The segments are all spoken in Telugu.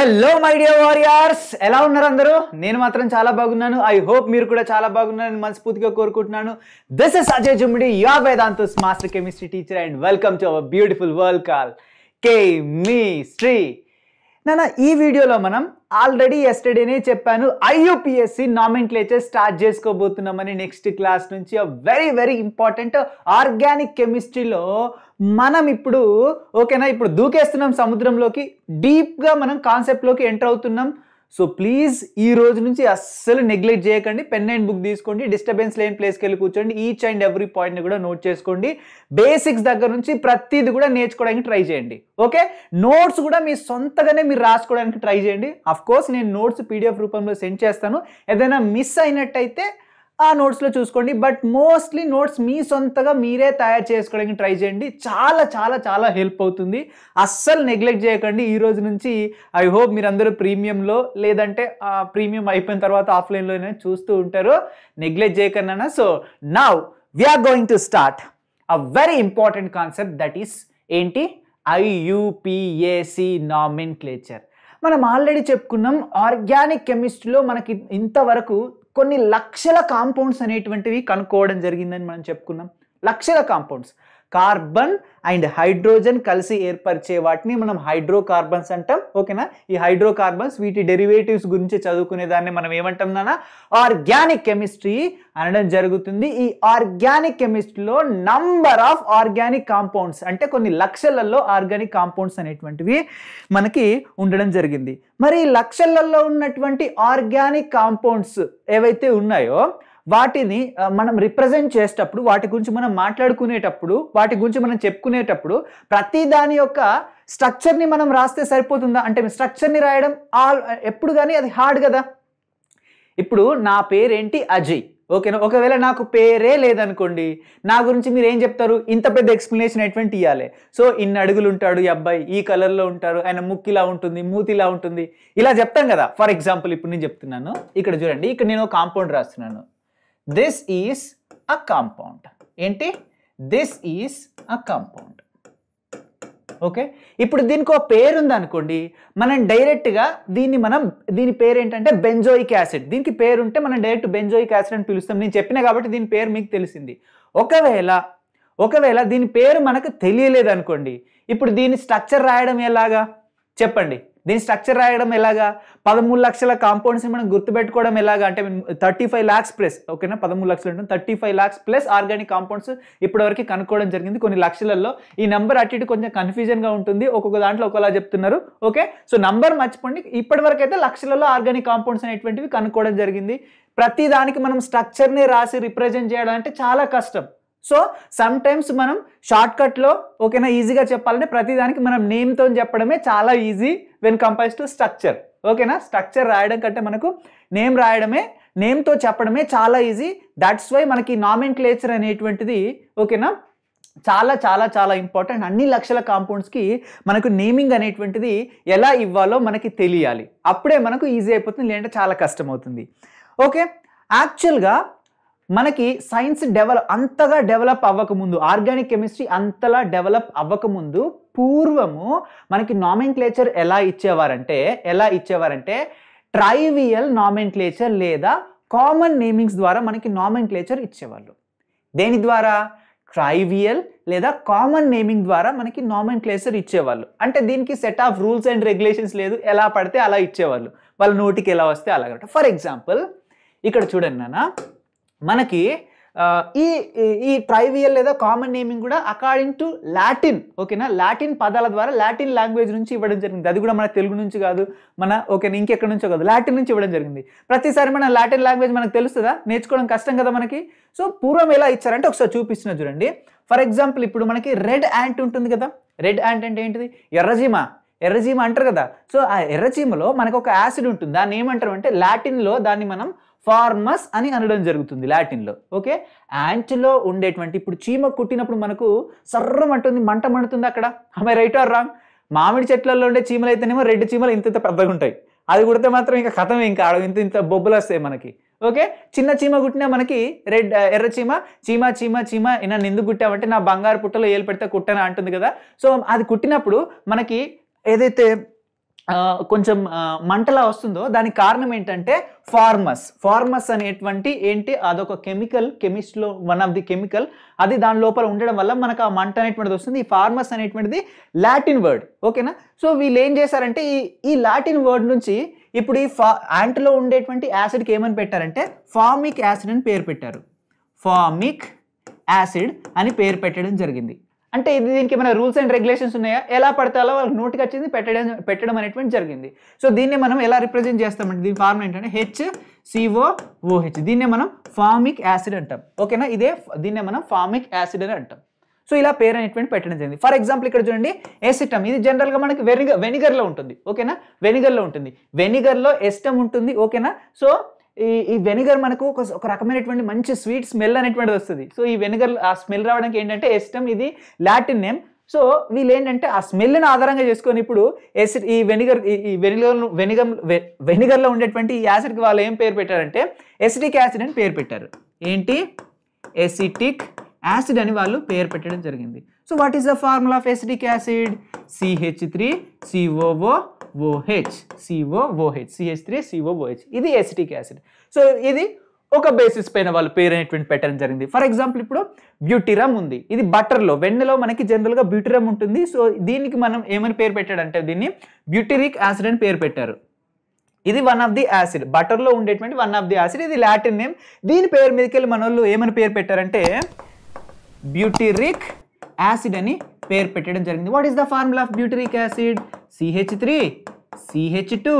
హలో మై డియర్ వారియర్స్ ఎలా ఉన్నారు అందరూ నేను మాత్రం చాలా బాగున్నాను ఐ హోప్ మీరు కూడా చాలా బాగున్నారని మనస్ఫూర్తిగా కోరుకుంటున్నాను దిస్ ఇస్ అజయ్ జుమ్డి యా వేదాంతోస్ master chemistry teacher and welcome to our beautiful world కాల్ కే మీ శ్రీ నా ఈ వీడియోలో మనం ఆల్రెడీ ఎస్టర్డేనే చెప్పాను ఐయూపీఎస్సి నామిన్క్లేచర్ స్టార్ట్ చేసుకోబోతున్నామని నెక్స్ట్ క్లాస్ నుంచి వెరీ వెరీ ఇంపార్టెంట్ ఆర్గానిక్ కెమిస్ట్రీలో మనం ఇప్పుడు ఓకేనా ఇప్పుడు దూకేస్తున్నాం సముద్రంలోకి డీప్గా మనం కాన్సెప్ట్లోకి ఎంటర్ అవుతున్నాం సో ప్లీజ్ ఈ రోజు నుంచి అస్సలు నెగ్లెక్ట్ చేయకండి పెన్ అండ్ బుక్ తీసుకోండి డిస్టర్బెన్స్ లేని ప్లేస్కి వెళ్ళి కూర్చోండి ఈచ్ అండ్ ఎవ్రీ పాయింట్ని కూడా నోట్ చేసుకోండి బేసిక్స్ దగ్గర నుంచి ప్రతిది కూడా నేర్చుకోవడానికి ట్రై చేయండి ఓకే నోట్స్ కూడా మీ సొంతగానే మీరు రాసుకోవడానికి ట్రై చేయండి అఫ్ కోర్స్ నేను నోట్స్ పీడిఎఫ్ రూపంలో సెండ్ చేస్తాను ఏదైనా మిస్ అయినట్టయితే ఆ నోట్స్లో చూసుకోండి బట్ మోస్ట్లీ నోట్స్ మీ సొంతగా మీరే తయారు చేసుకోవడానికి ట్రై చేయండి చాలా చాలా చాలా హెల్ప్ అవుతుంది అస్సలు నెగ్లెక్ట్ చేయకండి ఈ రోజు నుంచి ఐ హోప్ మీరందరూ ప్రీమియంలో లేదంటే ఆ ప్రీమియం అయిపోయిన తర్వాత ఆఫ్లైన్లోనే చూస్తూ ఉంటారు నెగ్లెక్ట్ చేయకుండా so now we're going to start a very important concept that is ఏంటి ఐయుపిఏసి నామిన్ క్లేచర్ మనం ఆల్రెడీ చెప్పుకున్నాం ఆర్గానిక్ కెమిస్ట్రీలో మనకి ఇంతవరకు కొన్ని లక్షల కాంపౌండ్స్ అనేటువంటివి కనుక్కోవడం జరిగిందని మనం చెప్పుకున్నాం లక్షల కాంపౌండ్స్ కార్బన్ అండ్ హైడ్రోజన్ కలిసి ఏర్పరిచే వాటిని మనం హైడ్రోకార్బన్స్ అంటాం ఓకేనా ఈ హైడ్రోకార్బన్స్ వీటి డెరివేటివ్స్ గురించి చదువుకునే దాన్ని మనం ఏమంటాం నాన్న ఆర్గానిక్ కెమిస్ట్రీ అనడం జరుగుతుంది ఈ ఆర్గానిక్ కెమిస్ట్రీలో నంబర్ ఆఫ్ ఆర్గానిక్ కాంపౌండ్స్ అంటే కొన్ని లక్షలలో ఆర్గానిక్ కాంపౌండ్స్ అనేటువంటివి మనకి ఉండడం జరిగింది మరి లక్షలలో ఉన్నటువంటి ఆర్గానిక్ కాంపౌండ్స్ ఏవైతే ఉన్నాయో వాటిని మనం రిప్రజెంట్ చేసేటప్పుడు వాటి గురించి మనం మాట్లాడుకునేటప్పుడు వాటి గురించి మనం చెప్పుకునేటప్పుడు ప్రతి దాని యొక్క స్ట్రక్చర్ని మనం రాస్తే సరిపోతుందా అంటే స్ట్రక్చర్ని రాయడం ఆల్ ఎప్పుడు కానీ అది హార్డ్ కదా ఇప్పుడు నా పేరేంటి అజయ్ ఓకేనా ఒకవేళ నాకు పేరే లేదనుకోండి నా గురించి మీరు ఏం చెప్తారు ఇంత పెద్ద ఎక్స్ప్లెనేషన్ ఎటువంటి ఇవ్వాలి సో ఇన్ని అడుగులు ఉంటాడు ఈ అబ్బాయి ఈ కలర్లో ఉంటారు ఆయన ముక్కిలా ఉంటుంది మూతిలా ఉంటుంది ఇలా చెప్తాం కదా ఫర్ ఎగ్జాంపుల్ ఇప్పుడు నేను చెప్తున్నాను ఇక్కడ చూడండి ఇక్కడ నేను కాంపౌండ్ రాస్తున్నాను దిస్ ఈస్ అ కాంపౌండ్ ఏంటి this is a compound okay ఇప్పుడు దీనికి ఒక పేరు ఉందనుకోండి మనం డైరెక్ట్గా దీన్ని మనం దీని పేరు ఏంటంటే బెంజోయిక్ యాసిడ్ దీనికి పేరు ఉంటే మనం డైరెక్ట్ బెంజోయిక్ యాసిడ్ అని పిలుస్తాం నేను చెప్పిన కాబట్టి దీని పేరు మీకు తెలిసింది ఒకవేళ ఒకవేళ దీని పేరు మనకు తెలియలేదు అనుకోండి ఇప్పుడు దీని స్ట్రక్చర్ రాయడం ఎలాగా చెప్పండి దీని స్ట్రక్చర్ రాయడం ఎలాగా పదమూడు లక్షల కాంపౌండ్స్ని మనం గుర్తుపెట్టుకోవడం ఎలాగా అంటే థర్టీ ఫైవ్ ల్యాక్స్ ప్లస్ ఓకేనా పదమూడు లక్షలు ఉంటుంది thirty five lakhs plus organic compounds ఇప్పటివరకు కనుక్కోవడం జరిగింది కొన్ని లక్షలలో ఈ నెంబర్ అటు ఇటు కొంచెం కన్ఫ్యూజన్గా ఉంటుంది ఒక్కొక్క దాంట్లో ఒకలా చెప్తున్నారు ఓకే సో నంబర్ మర్చిపోండి ఇప్పటివరకు అయితే లక్షలలో ఆర్గానిక్ కాంపౌండ్స్ అనేటువంటివి కనుక్కోవడం జరిగింది ప్రతి దానికి మనం స్ట్రక్చర్ని రాసి రిప్రజెంట్ చేయడం అంటే చాలా కష్టం సో సమ్ టైమ్స్ మనం షార్ట్కట్లో ఓకేనా ఈజీగా చెప్పాలంటే ప్రతిదానికి మనం నేమ్తో చెప్పడమే చాలా easy when compared to structure ఓకేనా స్ట్రక్చర్ రాయడం కంటే మనకు నేమ్ రాయడమే నేమ్తో చెప్పడమే చాలా ఈజీ దాట్స్ వై మనకి నామిన్ క్లేచర్ అనేటువంటిది ఓకేనా చాలా చాలా చాలా ఇంపార్టెంట్ అన్ని లక్షల కాంపౌండ్స్కి మనకు నేమింగ్ అనేటువంటిది ఎలా ఇవ్వాలో మనకి తెలియాలి అప్పుడే మనకు ఈజీ అయిపోతుంది లేదంటే చాలా కష్టం అవుతుంది ఓకే యాక్చువల్గా మనకి సైన్స్ డెవలప్ అంతగా డెవలప్ అవ్వకముందు ఆర్గానిక్ కెమిస్ట్రీ అంతలా డెవలప్ అవ్వకముందు పూర్వము మనకి నామిన్క్లేచర్ ఎలా ఇచ్చేవారంటే ఎలా ఇచ్చేవారంటే ట్రైవియల్ నామిన్క్లేచర్ లేదా కామన్ నేమింగ్స్ ద్వారా మనకి నామిన్క్లేచర్ ఇచ్చేవాళ్ళు దేని ద్వారా ట్రైవియల్ లేదా కామన్ నేమింగ్ ద్వారా మనకి క్లేచర్ ఇచ్చేవాళ్ళు అంటే దీనికి set of rules and regulations లేదు ఎలా పడితే అలా ఇచ్చేవాళ్ళు వాళ్ళ నోటికి ఎలా వస్తే అలా ఫర్ ఎగ్జాంపుల్ ఇక్కడ చూడండి నాన్న మనకి ఈ ఈ ట్రైవియల్ లేదా కామన్ నేమింగ్ కూడా అకార్డింగ్ టు లాటిన్ ఓకేనా లాటిన్ పదాల ద్వారా లాటిన్ లాంగ్వేజ్ నుంచి ఇవ్వడం జరిగింది అది కూడా మన తెలుగు నుంచి కాదు మన ఓకే ఇంకెక్కడి నుంచో కాదు లాటిన్ నుంచి ఇవ్వడం జరిగింది ప్రతిసారి మన లాటిన్ లాంగ్వేజ్ మనకు తెలుస్తుందా నేర్చుకోవడం కష్టం కదా మనకి సో పూర్వం ఎలా ఇచ్చారంటే ఒకసారి చూపిస్తున్నా చూడండి ఫర్ ఎగ్జాంపుల్ ఇప్పుడు మనకి రెడ్ యాంట్ ఉంటుంది కదా రెడ్ యాంట్ అంటే ఏంటిది ఎర్రజీమ ఎర్రజీమ అంటారు కదా సో ఆ ఎర్రజీమలో మనకు ఒక యాసిడ్ ఉంటుంది దాన్ని ఏమంటారు అంటే లాటిన్లో దాన్ని మనం ఫార్మస్ అని అనడం జరుగుతుంది లాటిన్లో ఓకే యాంట్లో ఉండేటువంటి ఇప్పుడు చీమ కుట్టినప్పుడు మనకు సర్రమంటుంది మంట మండుతుంది అక్కడ ఆమె రైట్ ఆర్ రాంగ్ మామిడి చెట్లలో ఉండే చీమలు అయితేనేమో రెడ్ చీమలు ఇంత పెద్దగా ఉంటాయి అది కుడితే మాత్రం ఇంకా కథం ఇంకా ఆడ ఇంత ఇంత బొబ్బులు వస్తాయి మనకి ఓకే చిన్న చీమ కుట్టినా మనకి రెడ్ ఎర్ర చీమ చీమ చీమ చీమ నన్ను ఎందుకు కుట్టామంటే నా బంగారు పుట్టలో ఏలు పెడితే కుట్టనా అంటుంది కదా సో అది కుట్టినప్పుడు మనకి ఏదైతే కొంచెం మంటలా వస్తుందో దానికి కారణం ఏంటంటే ఫార్మస్ ఫార్మస్ అనేటువంటి ఏంటి అదొక కెమికల్ కెమిస్ట్లో వన్ ఆఫ్ ది కెమికల్ అది దాని లోపల ఉండడం వల్ల మనకు ఆ మంట అనేటువంటిది వస్తుంది ఈ ఫార్మస్ అనేటువంటిది లాటిన్ వర్డ్ ఓకేనా సో వీళ్ళు ఏం చేశారంటే ఈ ఈ లాటిన్ వర్డ్ నుంచి ఇప్పుడు ఈ ఫా యాంట్లో ఉండేటువంటి యాసిడ్కి ఏమని పెట్టారంటే ఫార్మిక్ యాసిడ్ అని పేరు పెట్టారు ఫార్మిక్ యాసిడ్ అని పేరు పెట్టడం జరిగింది అంటే ఇది దీనికి ఏమైనా రూల్స్ అండ్ రెగ్యులేషన్స్ ఉన్నాయా ఎలా పడతాలో వాళ్ళకి నోటికి వచ్చింది పెట్టడం పెట్టడం అనేటువంటి జరిగింది సో దీన్ని మనం ఎలా రిప్రజెంట్ చేస్తామంటే దీని ఫార్మ్ ఏంటంటే హెచ్ సిఓ ఓహెచ్ దీన్నే మనం ఫార్మిక్ యాసిడ్ అంటాం ఓకేనా ఇదే దీన్నే మనం ఫార్మిక్ యాసిడ్ అని అంటాం సో ఇలా పేరు అనేటువంటి పెట్టడం జరిగింది ఫర్ ఎగ్జాంపుల్ ఇక్కడ చూడండి ఎసిటమ్ ఇది జనరల్గా మనకి వెనిగర్ వెనిగర్లో ఉంటుంది ఓకేనా వెనిగర్లో ఉంటుంది వెనిగర్లో ఎస్టమ్ ఉంటుంది ఓకేనా సో ఈ ఈ వెనిగర్ మనకు ఒక ఒక రకమైనటువంటి మంచి స్వీట్ స్మెల్ అనేటువంటిది వస్తుంది సో ఈ వెనిగర్ ఆ స్మెల్ రావడానికి ఏంటంటే ఎస్టమ్ ఇది లాటిన్ నేమ్ సో వీళ్ళు ఏంటంటే ఆ స్మెల్ని ఆధారంగా చేసుకొని ఇప్పుడు ఎసిడ్ ఈ వెనిగర్ ఈ వెనిగర్ వెనిగర్ వెనిగర్లో ఉండేటువంటి ఈ యాసిడ్కి వాళ్ళు ఏం పేరు పెట్టారంటే ఎసిటిక్ యాసిడ్ అని పేరు పెట్టారు ఏంటి ఎసిటిక్ యాసిడ్ అని వాళ్ళు పేరు పెట్టడం జరిగింది so what is the formula of acetic acid CH three COO OH COOH CH three COOH ఇది ఎసిటిక్ యాసిడ్ సో ఇది ఒక బేసిస్ పైన వాళ్ళు పేరు అనేటువంటి పెట్టడం జరిగింది ఫర్ ఎగ్జాంపుల్ ఇప్పుడు బ్యూటిరమ్ ఉంది ఇది బటర్లో వెన్నెలో మనకి జనరల్గా బ్యూటిరమ్ ఉంటుంది సో దీనికి మనం ఏమని పేరు పెట్టాడంటే దీన్ని బ్యూటిరిక్ యాసిడ్ అని పేరు పెట్టారు ఇది వన్ ఆఫ్ ది యాసిడ్ బటర్లో ఉండేటువంటి వన్ ఆఫ్ ది యాసిడ్ ఇది లాటిన్ నేమ్ దీని పేరు మీదకి వెళ్ళి మన వాళ్ళు ఏమని పేరు పెట్టారంటే బ్యూటిరిక్ యాసిడ్ అని పేరు పెట్టడం జరిగింది what is the formula of butyric acid CH three CH two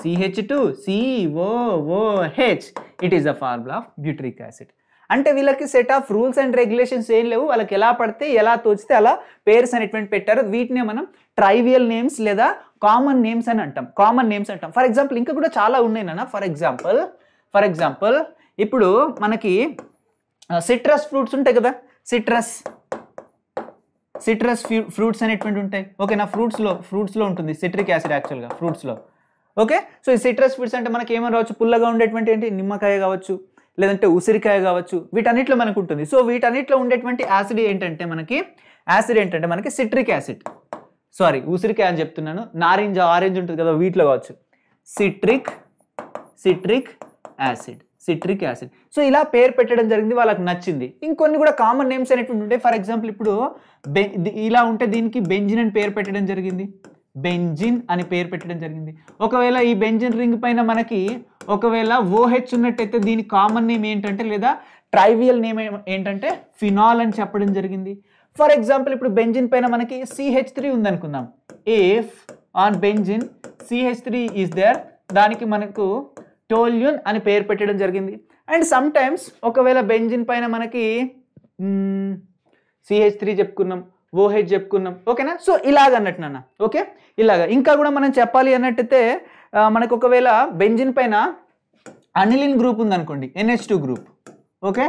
CH two COOH it is the formula of butyric acid అంటే వీళ్ళకి set of rules and regulations ఏం లేవు వాళ్ళకి ఎలా పడితే ఎలా తోచితే అలా పేర్స్ అనేటువంటి పెట్టారు వీటినే మనం ట్రైవియల్ నేమ్స్ లేదా కామన్ నేమ్స్ అని అంటాం కామన్ నేమ్స్ అంటాం ఫర్ ఎగ్జాంపుల్ ఇంకా కూడా చాలా ఉన్నాయి నాన్న ఫర్ ఎగ్జాంపుల్ ఫర్ ఎగ్జాంపుల్ ఇప్పుడు మనకి సిట్రస్ ఫ్రూట్స్ ఉంటాయి కదా సిట్రస్ సిట్రస్ ఫ్రూట్స్ అనేటువంటి ఉంటాయి ఓకే నా ఫ్రూట్స్లో ఫ్రూట్స్లో ఉంటుంది సిట్రిక్ యాసిడ్ యాక్చువల్గా ఫ్రూట్స్లో ఓకే సో ఈ సిట్రస్ ఫ్రూట్స్ అంటే మనకి ఏమైనా రావచ్చు పుల్లగా ఉండేటువంటి ఏంటి నిమ్మకాయ కావచ్చు లేదంటే ఉసిరికాయ కావచ్చు వీటన్నిటిలో మనకు ఉంటుంది సో వీటన్నిటిలో ఉండేటువంటి యాసిడ్ ఏంటంటే మనకి యాసిడ్ ఏంటంటే మనకి సిట్రిక్ యాసిడ్ సారీ ఉసిరికాయ అని చెప్తున్నాను నారింజ ఆరెంజ్ ఉంటుంది కదా వీటిలో కావచ్చు citric citric acid citric acid so ఇలా పేరు పెట్టడం జరిగింది వాళ్ళకి నచ్చింది ఇంకొన్ని కూడా కామన్ నేమ్స్ అనేటువంటి ఉంటాయి ఫర్ ఎగ్జాంపుల్ ఇప్పుడు ఇలా ఉంటే దీనికి బెంజిన్ అని పేరు పెట్టడం జరిగింది బెంజిన్ అని పేరు పెట్టడం జరిగింది ఒకవేళ ఈ బెంజిన్ రింగ్ పైన మనకి ఒకవేళ ఓహెచ్ ఉన్నట్టయితే దీని కామన్ నేమ్ ఏంటంటే లేదా ట్రైవియల్ నేమ్ ఏంటంటే ఫినాల్ అని చెప్పడం జరిగింది ఫర్ ఎగ్జాంపుల్ ఇప్పుడు బెంజిన్ పైన మనకి సిహెచ్ త్రీ ఉందనుకుందాం if on benzene CH three is there దానికి మనకు టోల్యూన్ అని పేరు పెట్టడం జరిగింది అండ్ సమ్ టైమ్స్ ఒకవేళ బెంజిన్ పైన మనకి సిహెచ్ త్రీ చెప్పుకున్నాం ఓహెచ్ చెప్పుకున్నాం ఓకేనా సో ఇలాగ అన్నట్టు నాన్న ఓకే ఇలాగ ఇంకా కూడా మనం చెప్పాలి అన్నట్టయితే మనకు ఒకవేళ బెంజిన్ పైన అనిలిన్ గ్రూప్ ఉందనుకోండి ఎన్హెచ్ టూ గ్రూప్ ఓకే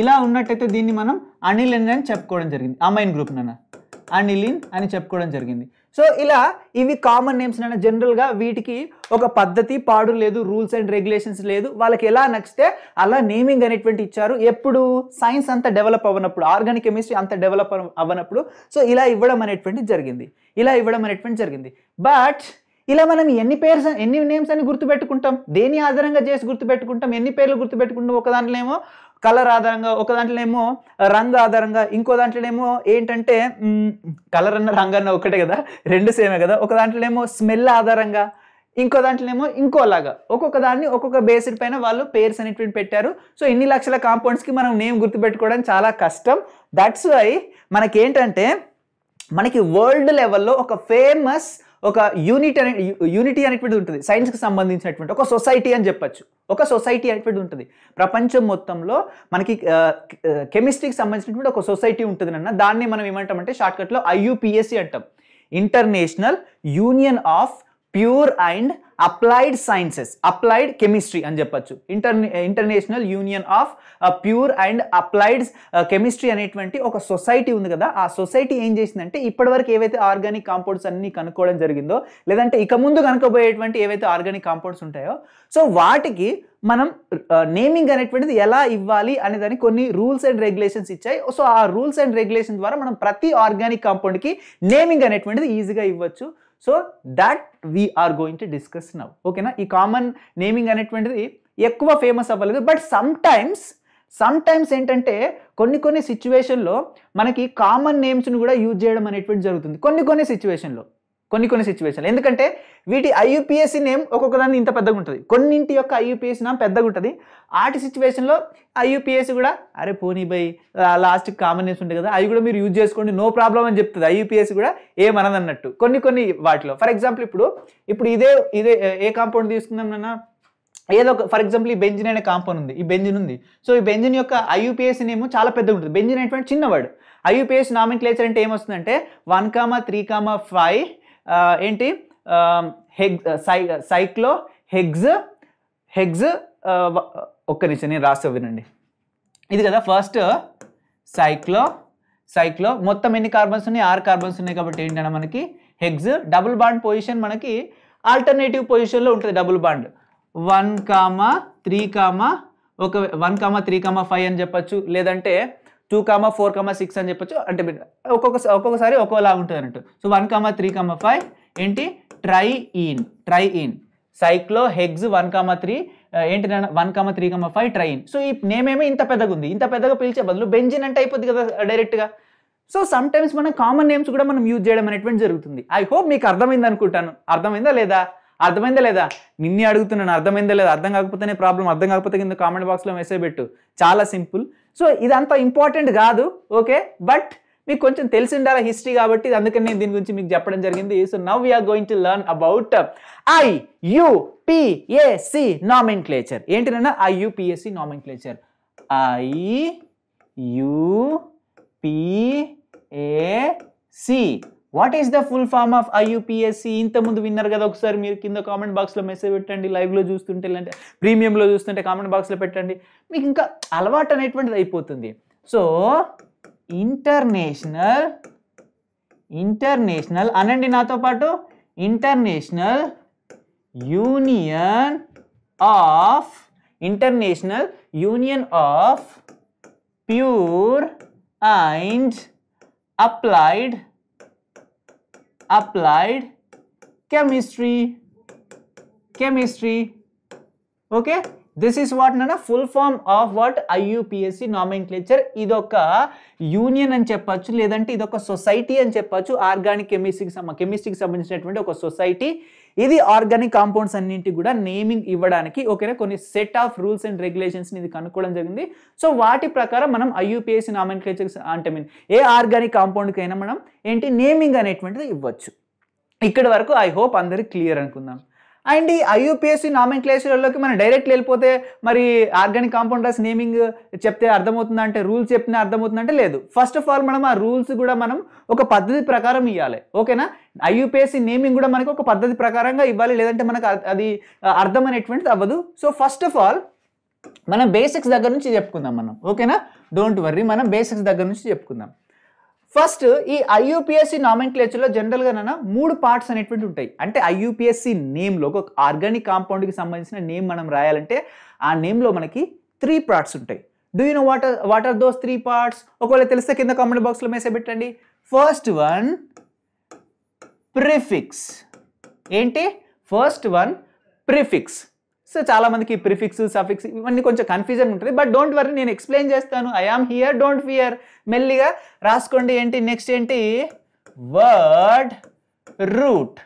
ఇలా ఉన్నట్టయితే దీన్ని మనం అనిలిన్ అని చెప్పుకోవడం జరిగింది అమైన్ గ్రూప్ నాన్న అనిలిన్ అని చెప్పుకోవడం జరిగింది సో ఇలా ఇవి కామన్ నేమ్స్ నాన్న జనరల్గా వీటికి ఒక పద్ధతి పాడు లేదు రూల్స్ అండ్ రెగ్యులేషన్స్ లేదు వాళ్ళకి ఎలా నచ్చితే అలా నేమింగ్ అనేటువంటి ఇచ్చారు ఎప్పుడు సైన్స్ అంత డెవలప్ అవ్వనప్పుడు ఆర్గానిక్ కెమిస్ట్రీ అంత డెవలప్ అవ్వనప్పుడు సో ఇలా ఇవ్వడం అనేటువంటి జరిగింది ఇలా ఇవ్వడం అనేటువంటి జరిగింది బట్ ఇలా మనం ఎన్ని పేర్స్ ఎన్ని నేమ్స్ అని గుర్తుపెట్టుకుంటాం దేని ఆధారంగా చేసి గుర్తుపెట్టుకుంటాం ఎన్ని పేర్లు గుర్తుపెట్టుకుంటాం ఒక ఏమో కలర్ ఆధారంగా ఒక దాంట్లోనేమో రంగు ఆధారంగా ఇంకో దాంట్లోనేమో ఏంటంటే కలర్ అన్న రంగు అన్న ఒకటే కదా రెండు సేమే కదా ఒక దాంట్లోనేమో స్మెల్ ఆధారంగా ఇంకో దాంట్లోనేమో ఇంకోలాగా ఒక్కొక్క దాన్ని ఒక్కొక్క బేసిడ్ పైన వాళ్ళు పేర్స్ అనేటువంటి పెట్టారు సో ఇన్ని లక్షల కాంపౌండ్స్కి మనం నేమ్ గుర్తుపెట్టుకోవడం చాలా కష్టం దట్స్ వై మనకేంటంటే మనకి వరల్డ్ లెవెల్లో ఒక ఫేమస్ ఒక యూనిట్ అనే యూనిటీ అనేటువంటి ఉంటుంది సైన్స్కి సంబంధించినటువంటి ఒక సొసైటీ అని చెప్పచ్చు ఒక సొసైటీ అనేటువంటిది ఉంటుంది ప్రపంచం మొత్తంలో మనకి కెమిస్ట్రీకి సంబంధించినటువంటి ఒక సొసైటీ ఉంటుంది అన్న దాన్ని మనం ఏమంటామంటే షార్ట్కట్లో ఐయుపిఎస్సి అంటాం International Union of Pure and Applied Sciences Applied Chemistry అని చెప్పచ్చు ఇంటర్నే International Union of Pure and Applied Chemistry అనేటువంటి ఒక సొసైటీ ఉంది కదా ఆ సొసైటీ ఏం చేసిందంటే ఇప్పటివరకు ఏవైతే ఆర్గానిక్ కాంపౌండ్స్ అన్ని కనుక్కోవడం జరిగిందో లేదంటే ఇక ముందు కనుక్కోబోయేటువంటి ఏవైతే ఆర్గానిక్ కాంపౌండ్స్ ఉంటాయో సో వాటికి మనం నేమింగ్ అనేటువంటిది ఎలా ఇవ్వాలి అనే దానికి కొన్ని రూల్స్ అండ్ రెగ్యులేషన్స్ ఇచ్చాయి సో ఆ రూల్స్ అండ్ రెగ్యులేషన్ ద్వారా మనం ప్రతి ఆర్గానిక్ కాంపౌండ్కి నేమింగ్ అనేటువంటిది ఈజీగా ఇవ్వచ్చు so that we are going to discuss now ఓకేనా ఈ కామన్ నేమింగ్ అనేటువంటిది ఎక్కువ ఫేమస్ అవ్వలేదు but sometimes sometimes ఏంటంటే కొన్ని కొన్ని సిచ్యువేషన్లో మనకి కామన్ నేమ్స్ని కూడా యూజ్ చేయడం అనేటువంటి జరుగుతుంది కొన్ని కొన్ని సిచ్యువేషన్లో కొన్ని కొన్ని సిచ్యువేషన్లు ఎందుకంటే వీటి ఐయూపీఎస్సీ నేమ్ ఒక్కొక్కదాన్ని ఇంత పెద్దగా ఉంటుంది కొన్నింటి యొక్క ఐయూపీఎస్సీ నామ్ పెద్దగా ఉంటుంది ఆటి సిచ్యువేషన్లో ఐయూపీఎస్సీ కూడా అరే పోనీ బై లాస్ట్ కామన్ నేమ్స్ ఉంటాయి కదా అవి కూడా మీరు యూజ్ చేసుకోండి నో ప్రాబ్లం అని చెప్తుంది ఐయూపీఎస్సీ కూడా ఏమనదు అన్నట్టు కొన్ని కొన్ని వాటిలో ఫర్ ఎగ్జాంపుల్ ఇప్పుడు ఇప్పుడు ఇదే ఇదే ఏ కాంపౌండ్ తీసుకుందాం ఏదో ఒక ఫర్ ఎగ్జాంపుల్ ఈ బెంజిన్ అనే కాంపౌండ్ ఉంది ఈ బెంజిన్ ఉంది సో ఈ బెంజిన్ యొక్క ఐయూపీఎస్సీ నేమ్ చాలా పెద్దగా ఉంటుంది బెంజిన్ అనేటువంటి చిన్నవాడు ఐయూపీఎస్ నామిన్క్లేచర్ అంటే ఏమొస్తుందంటే one comma three comma five ఏంటి హెగ్ సై సైక్లో హెగ్జ్ హెగ్జ్ ఒక్క నిమిషం నేను రాస్తా వినండి ఇది కదా ఫస్ట్ సైక్లో సైక్లో మొత్తం ఎన్ని కార్బన్స్ ఉన్నాయి ఆరు కార్బన్స్ ఉన్నాయి కాబట్టి ఏంటంటే మనకి హెగ్జ్ డబుల్ బాండ్ పొజిషన్ మనకి ఆల్టర్నేటివ్ పొజిషన్లో ఉంటుంది double bond one comma three comma ఒక one comma three comma five అని చెప్పచ్చు లేదంటే two comma four comma six అని చెప్పొచ్చు అంటే ఒక్కొక్క ఒక్కొక్కసారి ఒక్కోలా ఉంటుంది అన్నట్టు so one comma three comma five ఏంటి triene triene cyclo hex one comma three ఏంటి one comma three comma five triene so ఈ నేమ్ ఇంత పెద్దగా ఉంది ఇంత పెద్దగా పిలిచే బదులు బెంజిన్ అంటే అయిపోద్ది కదా డైరెక్ట్గా సో సమ్ టైమ్స్ మనం కామన్ నేమ్స్ కూడా మనం యూజ్ చేయడం అనేటువంటి జరుగుతుంది ఐ హోప్ మీకు అర్థమైంది అనుకుంటాను అర్థమైందా లేదా అర్థమైందా లేదా నిన్నే అడుగుతున్నాను అర్థమైందా లేదా అర్థం కాకపోతేనే ప్రాబ్లం అర్థం కాకపోతే కింద కామెంట్ బాక్స్లో మెసేజ్ పెట్టు చాలా సింపుల్ సో ఇదంతా ఇంపార్టెంట్ కాదు ఓకే బట్ మీకు కొంచెం తెలిసి ఉండాలి హిస్టరీ కాబట్టి అందుకని నేను దీని గురించి మీకు చెప్పడం జరిగింది so now you're going to learn about IUPAC nomenclature ఏంటినన్నా IUPAC nomenclature IUPAC what is the full form of ఇంత ఇంతకుముందు విన్నారు కదా ఒకసారి మీరు కింద కామెంట్ బాక్స్లో మెసేజ్ పెట్టండి లైవ్లో చూస్తుంటే లేదంటే ప్రీమియంలో చూస్తుంటే కామెంట్ బాక్స్లో పెట్టండి మీకు ఇంకా అలవాటు అనేటువంటిది అయిపోతుంది సో ఇంటర్నేషనల్ ఇంటర్నేషనల్ అనండి నాతో పాటు International Union of International Union of Pure and Applied Applied Chemistry Chemistry okay this is what నన్న full form of what IUPAC nomenclature ఇదొక యూనియన్ అని చెప్పచ్చు లేదంటే ఇది ఒక సొసైటీ అని చెప్పచ్చు ఆర్గానిక్ కెమిస్ట్రీకి సంబంధించి కెమిస్ట్రీకి సంబంధించినటువంటి ఒక సొసైటీ ఇది ఆర్గానిక్ కాంపౌండ్స్ అన్నింటి కూడా నేమింగ్ ఇవ్వడానికి ఓకేనా కొన్ని సెట్ ఆఫ్ రూల్స్ అండ్ రెగ్యులేషన్స్ని ఇది కనుక్కోవడం జరిగింది సో వాటి ప్రకారం మనం ఐయూపీఎస్సీ నామినిక్లేచర్స్ అంటే మీన్ ఏ ఆర్గానిక్ కాంపౌండ్కైనా మనం ఏంటి నేమింగ్ అనేటువంటిది ఇవ్వచ్చు ఇక్కడ వరకు ఐ హోప్ అందరికి క్లియర్ అనుకుందాం అండ్ ఈ ఐయూపీఎస్సీ నామిన్ క్లేచర్లోకి మనం డైరెక్ట్ వెళ్ళిపోతే మరి ఆర్గానిక్ కాంపౌండర్స్ నేమింగ్ చెప్తే అర్థమవుతుందా అంటే రూల్స్ చెప్పినా అర్థమవుతుందంటే లేదు ఫస్ట్ ఆఫ్ ఆల్ మనం ఆ రూల్స్ కూడా మనం ఒక పద్ధతి ప్రకారం ఇవ్వాలి ఓకేనా ఐయూపీఎస్సీ నేమింగ్ కూడా మనకు ఒక పద్ధతి ప్రకారంగా ఇవ్వాలి లేదంటే మనకు అది అర్థం అనేటువంటిది అవ్వదు సో ఫస్ట్ ఆఫ్ ఆల్ మనం బేసిక్స్ దగ్గర నుంచి చెప్పుకుందాం మనం ఓకేనా డోంట్ వర్రీ మనం బేసిక్స్ దగ్గర నుంచి చెప్పుకుందాం ఫస్ట్ ఈ ఐయూపీఎస్సి జనరల్గా నన్న మూడు పార్ట్స్ అనేటువంటి ఉంటాయి అంటే ఐయూపీఎస్సి నేమ్లో ఒక ఆర్గానిక్ కాంపౌండ్కి సంబంధించిన నేమ్ మనం రాయాలంటే ఆ నేమ్లో మనకి త్రీ పార్ట్స్ ఉంటాయి do you know what what are those three parts ఒకవేళ తెలిస్తే కింద కామెంట్ బాక్స్లో మెసేజ్ పెట్టండి ఫస్ట్ వన్ ప్రిఫిక్స్ ఏంటి ఫస్ట్ వన్ ప్రిఫిక్స్ సో చాలా మందికి ప్రిఫిక్స్ సఫిక్స్ ఇవన్నీ కొంచెం కన్ఫ్యూజన్ ఉంటుంది బట్ డోంట్ వరీ నేను ఎక్స్ప్లెయిన్ చేస్తాను I am here don't fear మెల్లిగా రాసుకోండి ఏంటి నెక్స్ట్ ఏంటి వర్డ్ రూట్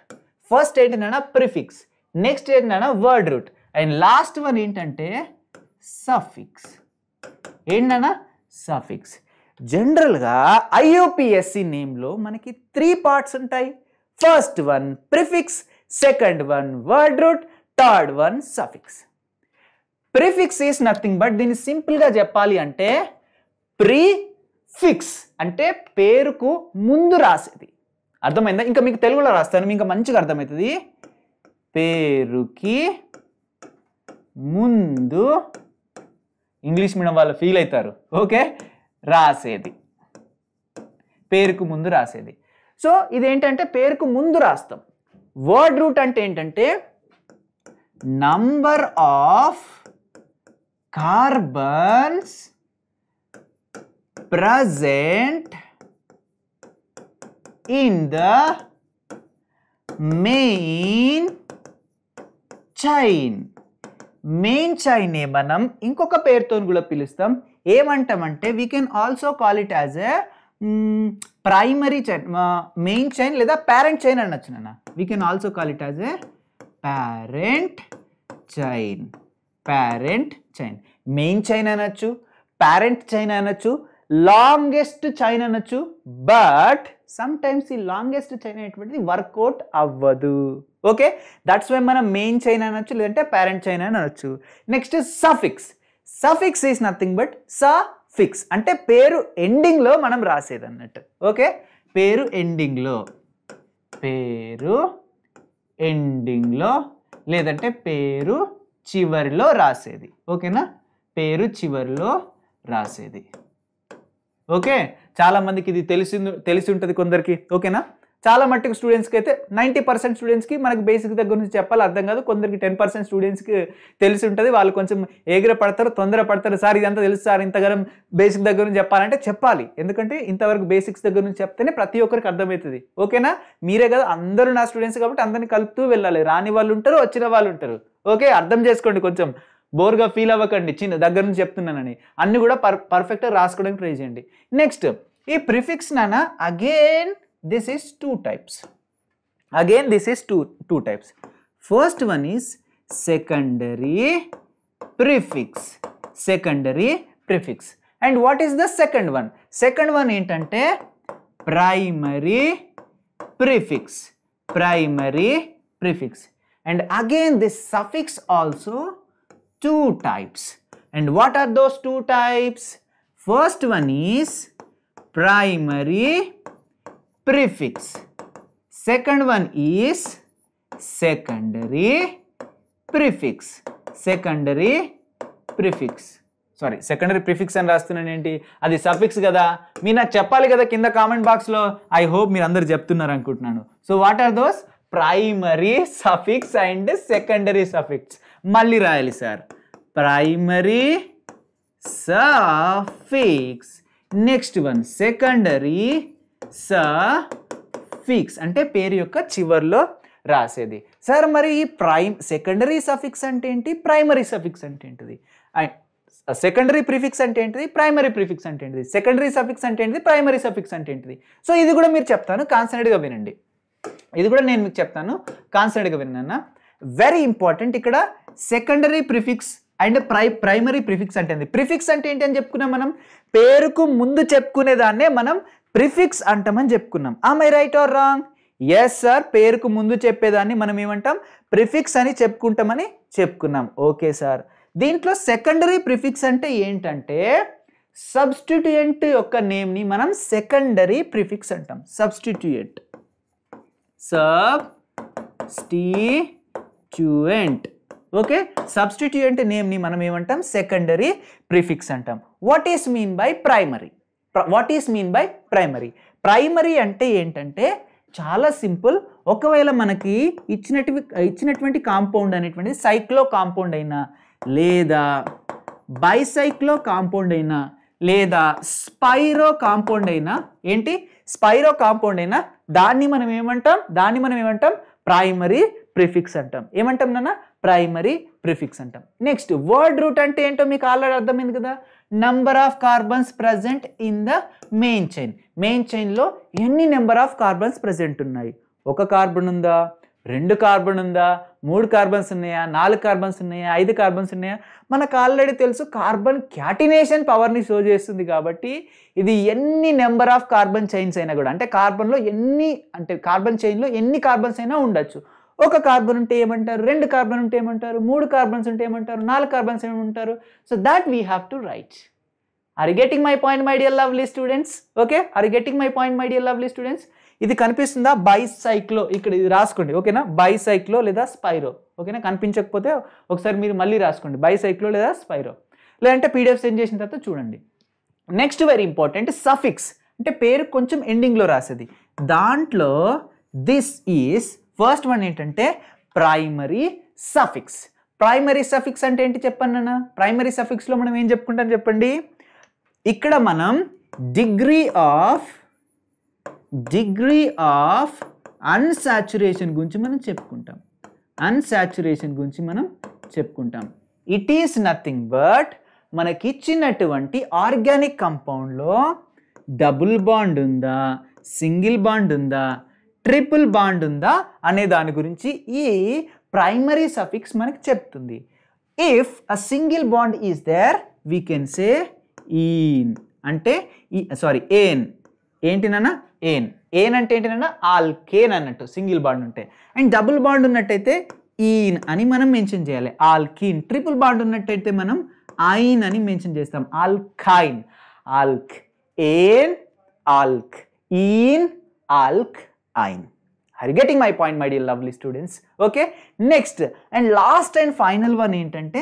ఫస్ట్ ఏంటన్నా ప్రిఫిక్స్ నెక్స్ట్ ఏంటన్నా word root and last one ఏంటంటే సఫిక్స్ ఏంటన్నా సఫిక్స్ జనరల్గా ఐఓపిఎస్సి నేమ్లో మనకి త్రీ పార్ట్స్ ఉంటాయి first one prefix second one word root third one suffix prefix is nothing but దీన్ని సింపుల్గా చెప్పాలి అంటే ప్రీ ఫిక్స్ అంటే పేరుకు ముందు రాసేది అర్థమైందా ఇంకా మీకు తెలుగులో రాస్తాను ఇంకా మంచిగా అర్థమవుతుంది పేరుకి ముందు ఇంగ్లీష్ మీడియం వాళ్ళు ఫీల్ అవుతారు ఓకే రాసేది పేరుకు ముందు రాసేది సో ఇదేంటంటే పేరుకు ముందు రాస్తాం వర్డ్ రూట్ అంటే ఏంటంటే number of carbons present in the main chain main చైన్నే మనం ఇంకొక పేరుతో కూడా పిలుస్తాం ఏమంటామంటే we can also call it as a primary chain main chain లేదా పేరెంట్ చైన్ అనొచ్చు నాన్న we can also call it as a parent chain parent chain main chain అనొచ్చు పేరెంట్ చైన్ అనొచ్చు లాంగెస్ట్ చైన్ అనొచ్చు బట్ సమ్ టైమ్స్ ఈ లాంగెస్ట్ చైన్ అనేటువంటిది వర్కౌట్ అవ్వదు ఓకే దట్స్ వై మనం మెయిన్ చైన్ అనొచ్చు లేదంటే పేరెంట్ చైన్ అని అనొచ్చు next suffix suffix is nothing but suffix అంటే పేరు ఎండింగ్లో మనం రాసేది అన్నట్టు ఓకే పేరు ఎండింగ్లో పేరు ఎండింగ్లో లేదంటే పేరు చివరిలో రాసేది ఓకేనా పేరు చివరిలో రాసేది ఓకే చాలామందికి ఇది తెలిసి తెలిసి ఉంటుంది కొందరికి ఓకేనా చాలా మట్టుకు స్టూడెంట్స్కి అయితే నైంటీ పర్సెంట్ స్టూడెంట్స్కి మనకి బేసిక్ దగ్గర నుంచి చెప్పాలి అర్థం కాదు కొందరికి టెన్ పర్సెంట్ స్టూడెంట్స్కి తెలిసి ఉంటుంది వాళ్ళు కొంచెం ఎగిర పడతారు తొందర పడతారు సార్ ఇదంతా తెలుసు సార్ ఇంతగానం బేసిక్ దగ్గర నుంచి చెప్పాలంటే చెప్పాలి ఎందుకంటే ఇంతవరకు బేసిక్స్ దగ్గర నుంచి చెప్తేనే ప్రతి ఒక్కరికి అర్థమవుతుంది ఓకేనా మీరే కదా అందరూ నా స్టూడెంట్స్ కాబట్టి అందరిని కలుపుతూ వెళ్ళాలి రాని వాళ్ళు ఉంటారు వచ్చిన వాళ్ళు ఉంటారు ఓకే అర్థం చేసుకోండి కొంచెం బోర్గా ఫీల్ అవ్వకండి చిన్న దగ్గర నుంచి చెప్తున్నానని అన్నీ కూడా పర్ పర్ఫెక్ట్గా రాసుకోవడానికి ట్రై చేయండి నెక్స్ట్ ఈ ప్రిఫిక్స్ నానా again this is two types. Again this is two, two types. First one is secondary prefix. Secondary prefix. And what is the second one? Second one entante primary prefix. Primary prefix. And again this suffix also two types. And what are those two types? First one is primary prefix second one is secondary prefix secondary prefix sorry secondary prefix అని రాస్తున్నాను ఏంటి అది సఫిక్స్ కదా మీరు నాకు చెప్పాలి కదా కింద కామెంట్ బాక్స్లో ఐ హోప్ మీరు అందరు చెప్తున్నారు అనుకుంటున్నాను so what are those primary suffix and secondary suffix మళ్ళీ రాయాలి sir primary suffix next one secondary suffix అంటే పేరు యొక్క చివర్లో రాసేది సార్ మరి ఈ ప్రైమ్ సెకండరీ సఫిక్స్ అంటే ఏంటి ప్రైమరీ సఫిక్స్ అంటే ఏంటిది సెకండరీ ప్రిఫిక్స్ అంటే ఏంటిది ప్రైమరీ ప్రిఫిక్స్ అంటే ఏంటిది సెకండరీ సఫిక్స్ అంటే ఏంటిది ప్రైమరీ సఫిక్స్ అంటే ఏంటిది సో ఇది కూడా మీరు చెప్తాను కాన్సన్ట్గా వినండి ఇది కూడా నేను మీకు చెప్తాను కాన్సన్ట్గా వినన్న వెరీ ఇంపార్టెంట్ ఇక్కడ సెకండరీ ప్రిఫిక్స్ అండ్ ప్రై ప్రైమరీ ప్రిఫిక్స్ అంటే ప్రిఫిక్స్ అంటే ఏంటి అని చెప్పుకున్నాం మనం పేరుకు ముందు చెప్పుకునే దాన్నే మనం ప్రిఫిక్స్ అంటామని చెప్పుకున్నాం ఆ my right or wrong yes sir పేరుకు ముందు చెప్పేదాన్ని మనం ఏమంటాం ప్రిఫిక్స్ అని చెప్పుకుంటామని చెప్పుకున్నాం ఓకే సార్ దీంట్లో సెకండరీ ప్రిఫిక్స్ అంటే ఏంటంటే సబ్స్టిట్యూయెంట్ యొక్క నేమ్ని మనం సెకండరీ ప్రిఫిక్స్ అంటాం substituent substituent okay substituent నేమ్ని మనం ఏమంటాం సెకండరీ ప్రిఫిక్స్ అంటాం what is mean by primary what is mean by primary primary అంటే ఏంటంటే చాలా సింపుల్ ఒకవేళ మనకి ఇచ్చినటువంటి ఇచ్చినటువంటి కాంపౌండ్ అనేటువంటిది సైక్లో కాంపౌండ్ అయినా లేదా బైసైక్లో కాంపౌండ్ అయినా లేదా స్పైరో కాంపౌండ్ అయినా ఏంటి స్పైరో కాంపౌండ్ అయినా దాన్ని మనం ఏమంటాం దాన్ని మనం ఏమంటాం ప్రైమరీ ప్రిఫిక్స్ అంటాం ఏమంటాం నాన్న ప్రైమరీ ప్రిఫిక్స్ అంటాం నెక్స్ట్ వర్డ్ రూట్ అంటే ఏంటో మీకు ఆల్రెడీ అర్థమైంది కదా number of carbons present in the main chain మెయిన్ చైన్లో ఎన్ని నెంబర్ ఆఫ్ కార్బన్స్ ప్రజెంట్ ఉన్నాయి ఒక కార్బన్ ఉందా రెండు కార్బన్ ఉందా మూడు కార్బన్స్ ఉన్నాయా నాలుగు కార్బన్స్ ఉన్నాయా ఐదు కార్బన్స్ ఉన్నాయా మనకు ఆల్రెడీ తెలుసు కార్బన్ క్యాటినేషన్ పవర్ని షో చేస్తుంది కాబట్టి ఇది ఎన్ని నెంబర్ ఆఫ్ కార్బన్ చైన్స్ అయినా కూడా అంటే కార్బన్లో ఎన్ని అంటే కార్బన్ చైన్లో ఎన్ని కార్బన్స్ అయినా ఉండొచ్చు ఒక కార్బన్ ఉంటే ఏమంటారు రెండు కార్బన్ ఉంటే ఏమంటారు మూడు కార్బన్స్ ఉంటే ఏమంటారు నాలుగు కార్బన్స్ ఏమంటారు so that we have to write are getting my point my dear lovely students okay are getting my point my dear lovely students ఇది కనిపిస్తుందా బైసైక్లో ఇక్కడ ఇది రాసుకోండి ఓకేనా బైసైక్లో లేదా స్పైరో ఓకేనా కనిపించకపోతే ఒకసారి మీరు మళ్ళీ రాసుకోండి బైసైక్లో లేదా స్పైరో లేదంటే పీడిఎఫ్ సెండ్ చేసిన తర్వాత చూడండి నెక్స్ట్ వెరీ ఇంపార్టెంట్ సఫిక్స్ అంటే పేరు కొంచెం ఎండింగ్లో రాసేది దాంట్లో దిస్ ఈస్ ఫస్ట్ వన్ ఏంటంటే ప్రైమరీ సఫిక్స్ ప్రైమరీ సఫిక్స్ అంటే ఏంటి చెప్పండి అన్న ప్రైమరీ సఫిక్స్లో మనం ఏం చెప్పుకుంటాం చెప్పండి ఇక్కడ మనం degree of degree of unsaturation గురించి మనం చెప్పుకుంటాం అన్సాచురేషన్ గురించి మనం చెప్పుకుంటాం ఇట్ ఈస్ నథింగ్ బట్ మనకి ఇచ్చినటువంటి ఆర్గానిక్ కంపౌండ్లో డబుల్ బాండ్ ఉందా సింగిల్ బాండ్ ఉందా ట్రిపుల్ బాండ్ ఉందా అనే దాని గురించి ఈ ప్రైమరీ సఫిక్స్ మనకి చెప్తుంది if a single bond is there we can say ene అంటే ఈ సారీ ఏన్ ఏంటినన్నా ఏన్ ఏన్ అంటే ఏంటినన్నా ఆల్కేన్ అన్నట్టు సింగిల్ బాండ్ ఉంటే అండ్ డబుల్ బాండ్ ఉన్నట్టయితే ఈన్ అని మనం మెన్షన్ చేయాలి కీన్ ట్రిపుల్ బాండ్ ఉన్నట్టయితే మనం ఐన్ అని మెన్షన్ చేస్తాం ఆల్ఖైన్ ఆల్క్ ఏన్ ఆల్క్ ఈన్ ఆల్క్ ఆయన హరి getting my point my dear lovely students okay next and last and final one ఏంటంటే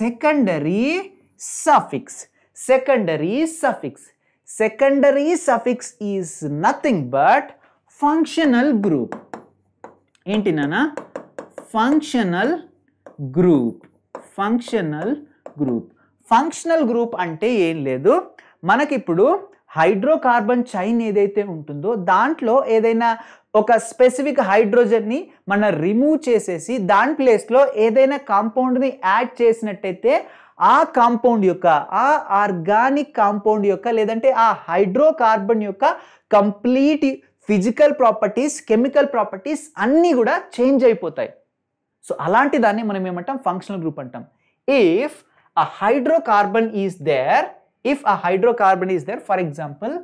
secondary suffix secondary suffix secondary suffix is nothing but functional group ఏంటి నాన్న functional group functional group functional group అంటే ఏం లేదు మనకిప్పుడు హైడ్రోకార్బన్ చైన్ ఏదైతే ఉంటుందో దాంట్లో ఏదైనా ఒక స్పెసిఫిక్ హైడ్రోజన్ని మనం రిమూవ్ చేసేసి దాని ప్లేస్లో ఏదైనా కాంపౌండ్ని యాడ్ చేసినట్టయితే ఆ కాంపౌండ్ యొక్క ఆ ఆర్గానిక్ కాంపౌండ్ యొక్క లేదంటే ఆ హైడ్రోకార్బన్ యొక్క complete physical properties chemical properties అన్నీ కూడా చేంజ్ అయిపోతాయి సో అలాంటి దాన్ని మనం ఏమంటాం ఫంక్షనల్ గ్రూప్ అంటాం if a hydrocarbon is there if a hydrocarbon is there for example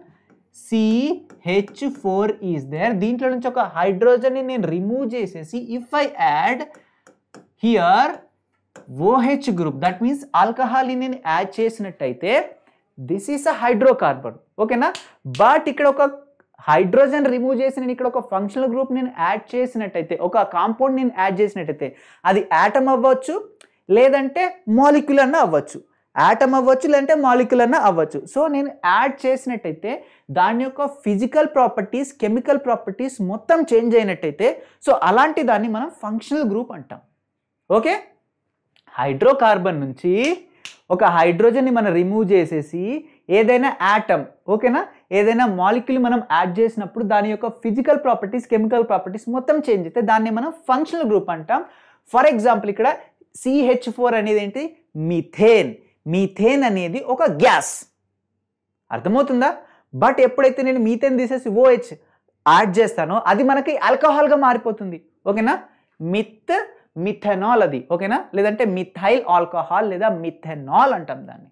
CH4 is there దీంట్లో నుంచి ఒక హైడ్రోజన్ని నేను రిమూవ్ చేసేసి if I add here OH group that means ఆల్కహాల్ని నేను యాడ్ చేసినట్టయితే దిస్ ఈస్ అ హైడ్రోకార్బన్ ఓకేనా బట్ ఇక్కడ ఒక హైడ్రోజన్ రిమూవ్ చేసి నేను ఇక్కడ ఒక ఫంక్షనల్ గ్రూప్ నేను యాడ్ చేసినట్టయితే ఒక కాంపౌండ్ నేను యాడ్ చేసినట్టయితే అది యాటమ్ అవ్వచ్చు లేదంటే మాలిక్యుల్ అన్న అవ్వచ్చు యాటమ్ అవ్వచ్చు లేదంటే మాలిక్యుల్ అన్న అవ్వచ్చు సో నేను యాడ్ చేసినట్టయితే దాని యొక్క ఫిజికల్ ప్రాపర్టీస్ కెమికల్ ప్రాపర్టీస్ మొత్తం చేంజ్ అయినట్టయితే సో అలాంటి దాన్ని మనం ఫంక్షనల్ గ్రూప్ అంటాం ఓకే హైడ్రోకార్బన్ నుంచి ఒక హైడ్రోజన్ని మనం రిమూవ్ చేసేసి ఏదైనా యాటమ్ ఓకేనా ఏదైనా మాలిక్యుల్ మనం యాడ్ చేసినప్పుడు దాని యొక్క ఫిజికల్ ప్రాపర్టీస్ కెమికల్ ప్రాపర్టీస్ మొత్తం చేంజ్ అయితే దాన్ని మనం ఫంక్షనల్ గ్రూప్ అంటాం ఫర్ ఎగ్జాంపుల్ ఇక్కడ సిహెచ్ ఫోర్ అనేది ఏంటి మిథేన్ మీథేన్ అనేది ఒక గ్యాస్ అర్థమవుతుందా బట్ ఎప్పుడైతే నేను మీథేన్ తీసేసి ఓహెచ్ యాడ్ చేస్తానో అది మనకి ఆల్కహాల్గా మారిపోతుంది ఓకేనా మిత్ మిథెనాల్ అది ఓకేనా లేదంటే మిథైల్ ఆల్కహాల్ లేదా మిథెనాల్ అంటాం దాన్ని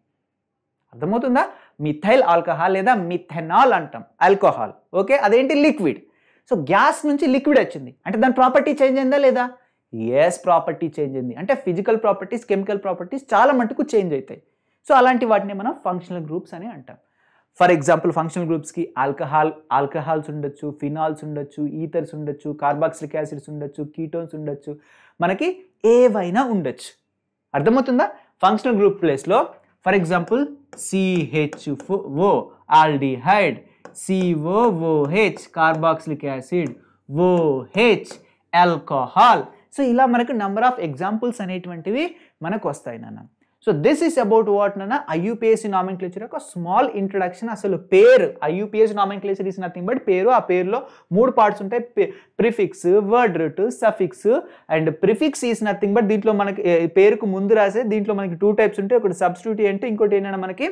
అర్థమవుతుందా మిథైల్ ఆల్కహాల్ లేదా మిథెనాల్ అంటాం ఆల్కహాల్ ఓకే అదేంటి లిక్విడ్ సో గ్యాస్ నుంచి లిక్విడ్ వచ్చింది అంటే దాని ప్రాపర్టీ చేంజ్ అయిందా లేదా ఎస్ ప్రాపర్టీ చేంజ్ అయింది అంటే ఫిజికల్ ప్రాపర్టీస్ కెమికల్ ప్రాపర్టీస్ చాలా మటుకు చేంజ్ అవుతాయి సో అలాంటి వాటిని మనం ఫంక్షనల్ గ్రూప్స్ అని అంటాం ఫర్ ఎగ్జాంపుల్ ఫంక్షనల్ గ్రూప్స్కి ఆల్కహాల్ ఆల్కహాల్స్ ఉండొచ్చు ఫినాల్స్ ఉండొచ్చు ఈథర్స్ ఉండొచ్చు కార్బాక్సిలిక్ యాసిడ్స్ ఉండొచ్చు కీటోన్స్ ఉండొచ్చు మనకి ఏవైనా ఉండొచ్చు అర్థమవుతుందా ఫంక్షనల్ గ్రూప్ ప్లేస్లో for example CH O aldehyde COOH carboxylic acid OH alcohol so ఇలా మనకు నెంబర్ ఆఫ్ ఎగ్జాంపుల్స్ అనేటువంటివి మనకు వస్తాయి నాన్న so this is about what నాన్న ఐయూపీఎస్సీ నామిన్క్లేచర్ యొక్క స్మాల్ ఇంట్రడక్షన్ అసలు పేరు IUPAC nomenclature is nothing but పేరు ఆ పేరులో మూడు పార్ట్స్ ఉంటాయి prefix word root suffix and prefix is nothing but దీంట్లో మనకి పేరుకు ముందు రాసే దీంట్లో మనకి టూ టైప్స్ ఉంటాయి ఒకటి సబ్స్టిట్యూట్ అంటే ఇంకోటి ఏంటంటే మనకి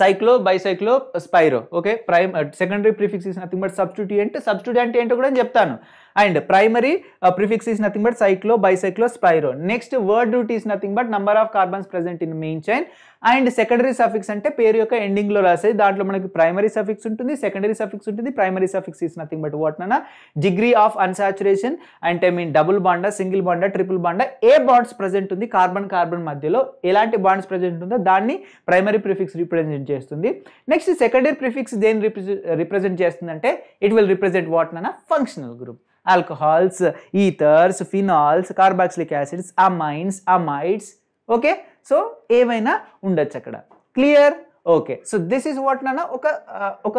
cyclo bicyclo spiro okay prime secondary prefix is nothing but substitute substitute అంటే ఏంటో కూడా నేను చెప్తాను and primary prefix is nothing but cyclo bicyclo spiro next word root is nothing but number of carbons present in main chain and secondary suffix అంటే పేరు యొక్క ఎండింగ్లో రాసేది దాంట్లో మనకి ప్రైమరీ సఫిక్స్ ఉంటుంది సెకండరీ సఫిక్స్ ఉంటుంది primary suffix is nothing but what నన్న degree of unsaturation and I mean double బాండా సింగిల్ బాండా ట్రిపుల్ బాండా ఏ బాండ్స్ ప్రజెంట్ ఉంది కార్బన్ కార్బన్ మధ్యలో ఎలాంటి బాండ్స్ ప్రజెంట్ ఉందో దాన్ని ప్రైమరీ ప్రిఫిక్స్ రిప్రజెంట్ చేస్తుంది నెక్స్ట్ సెకండరీ ప్రిఫిక్స్ దేని రిప్రజెంట్ చేస్తుందంటే ఇట్ విల్ రిప్రజెంట్ వాట్ నన్న functional group alcohols ethers phenols carboxylic acids amines amides okay so ఏమైనా ఉండొచ్చు అక్కడ clear okay so this is what నాన్న ఒక ఒక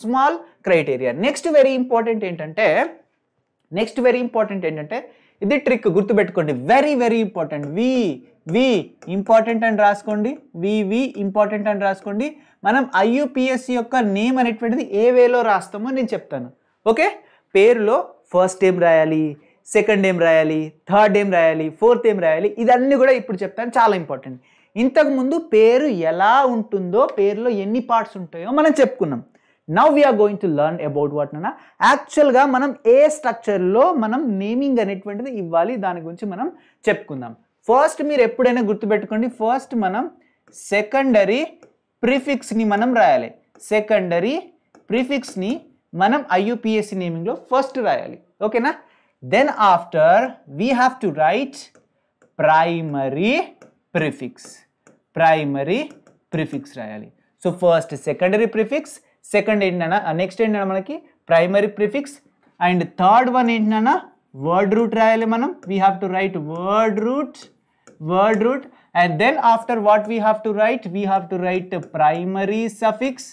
small criteria next very important ఏంటంటే నెక్స్ట్ వెరీ ఇంపార్టెంట్ ఏంటంటే ఇది ట్రిక్ గుర్తుపెట్టుకోండి very very important V V important అని రాసుకోండి వివి ఇంపార్టెంట్ అని రాసుకోండి మనం ఐయుపిఎస్సి యొక్క నేమ్ అనేటువంటిది ఏ వేలో రాస్తామో నేను చెప్తాను ఓకే పేరులో ఫస్ట్ ఏం రాయాలి సెకండ్ ఏం రాయాలి థర్డ్ ఏం రాయాలి ఫోర్త్ ఏం రాయాలి ఇదన్నీ కూడా ఇప్పుడు చెప్తాను చాలా ఇంపార్టెంట్ ఇంతకుముందు పేరు ఎలా ఉంటుందో పేరులో ఎన్ని పార్ట్స్ ఉంటాయో మనం చెప్పుకున్నాం now we are going to learn about what నన్న యాక్చువల్గా మనం ఏ స్ట్రక్చర్లో మనం నేమింగ్ అనేటువంటిది ఇవ్వాలి దాని గురించి మనం చెప్పుకుందాం ఫస్ట్ మీరు ఎప్పుడైనా గుర్తుపెట్టుకోండి ఫస్ట్ మనం సెకండరీ ప్రిఫిక్స్ని మనం రాయాలి సెకండరీ ప్రిఫిక్స్ని మనం ఐయుపిఎస్సి నేమింగ్లో ఫస్ట్ రాయాలి ఓకేనా then after we have to write primary prefix primary prefix రాయాలి so first secondary prefix second ఏంటన్నా నెక్స్ట్ ఏంటన్నా మనకి primary prefix and third one ఏంటన్నా వర్డ్ రూట్ రాయాలి మనం we have to write word root word root and then after what we have to write we have to write primary suffix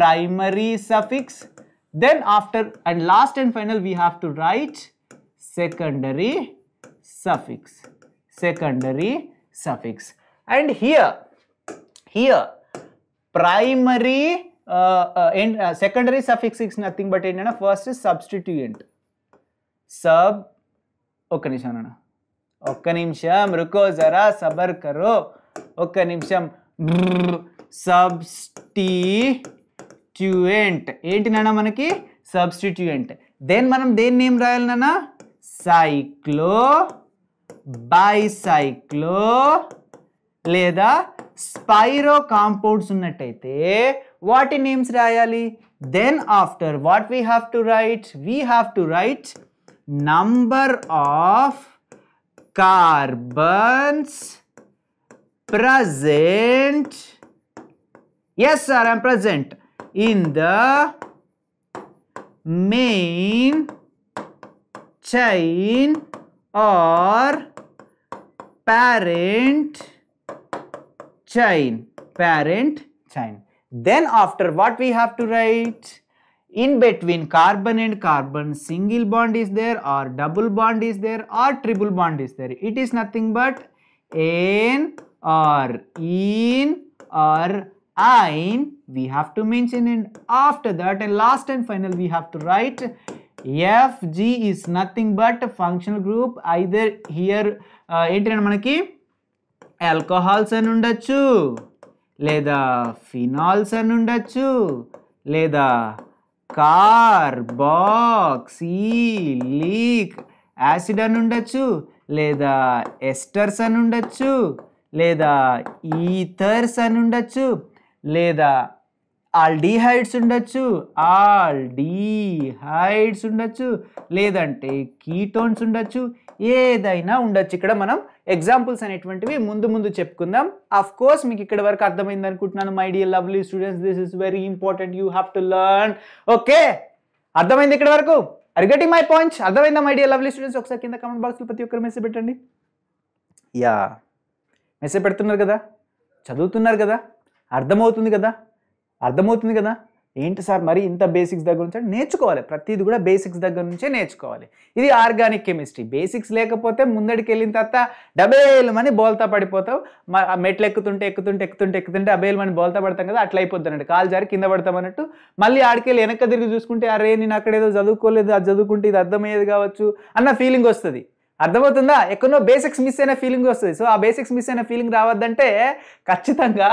primary suffix Then after and last and final we have to write secondary suffix. Secondary suffix. And here, here primary uh, uh, in, uh, secondary suffix is nothing but in first is substituent. Sub, okay, Nishanana. ఒక్క నిమిషం రుకో జరా సబర్ కరో ఒక్క నిమిషం సబ్స్టిట్యూయెంట్ ఏంటి నాన్న మనకి సబ్స్టిట్యూయెంట్ దెన్ మనం దేన్ని నేమ్ రాయాలి నాన్న సైక్లో బైసైక్లో లేదా స్పైరో కాంపౌండ్స్ ఉన్నట్టయితే వాటి నేమ్స్ రాయాలి then after what we have to write we have to write number of carbons present yes sir I'm present in the main chain or parent chain parent chain then after what we have to write in between carbon and carbon single bond is there or double bond is there or triple bond is there it is nothing but n or in or yne we have to mention and after that and last and final we have to write F G is nothing but functional group either here ఏంటంటే మనకి ఆల్కహాల్స్ అని ఉండొచ్చు లేదా ఫినాల్స్ అని ఉండొచ్చు లేదా కార్ బాక్స్ లీక్ యాసిడ్ అని ఉండొచ్చు లేదా ఎస్టర్స్ అని ఉండొచ్చు లేదా ఈథర్స్ అని ఉండొచ్చు లేదా ఆల్డీహైడ్స్ ఉండొచ్చు ఆల్డీహైడ్స్ ఉండొచ్చు లేదంటే కీటోన్స్ ఉండొచ్చు ఏదైనా ఉండొచ్చు ఇక్కడ మనం ఎగ్జాంపుల్స్ అనేటువంటివి ముందు ముందు చెప్పుకుందాం అఫ్ కోర్స్ మీకు ఇక్కడ వరకు అర్థమైంది అనుకుంటున్నాను my dear lovely students this is very important you have to learn okay అర్థమైంది ఇక్కడ వరకు అరిగటి మై పాయింట్స్ అర్థమైందా మై డియర్ లవ్లీ స్టూడెంట్స్ ఒకసారి కింద కామెంట్ బాక్స్లో ప్రతి ఒక్కరు మెసేజ్ పెట్టండి యా మెసేజ్ పెడుతున్నారు కదా చదువుతున్నారు కదా అర్థమవుతుంది కదా అర్థమవుతుంది కదా ఏంటి సార్ మరి ఇంత బేసిక్స్ దగ్గర నుంచి నేర్చుకోవాలి ప్రతిది కూడా బేసిక్స్ దగ్గర నుంచే నేర్చుకోవాలి ఇది ఆర్గానిక్ కెమిస్ట్రీ బేసిక్స్ లేకపోతే ముందడికి వెళ్ళిన తర్వాత డబేలమని బోల్తా పడిపోతావు మెట్లు ఎక్కుతుంటే ఎక్కుతుంటే ఎక్కుతుంటే ఎక్కుతుంటే డబేలమని బోల్తా పడతాం కదా అట్లా అయిపోద్ది అన్నట్టు కాలు జారి కింద పడతాం అన్నట్టు మళ్ళీ ఆడికి వెళ్ళి వెనక తిరిగి చూసుకుంటే అరే నేను అక్కడ ఏదో చదువుకోలేదు అది చదువుకుంటే ఇది అర్థమయ్యేది కావచ్చు అన్న ఫీలింగ్ వస్తుంది అర్థమవుతుందా ఎక్కడో బేసిక్స్ మిస్ అయిన ఫీలింగ్ వస్తుంది సో ఆ బేసిక్స్ మిస్ అయిన ఫీలింగ్ రావద్దంటే ఖచ్చితంగా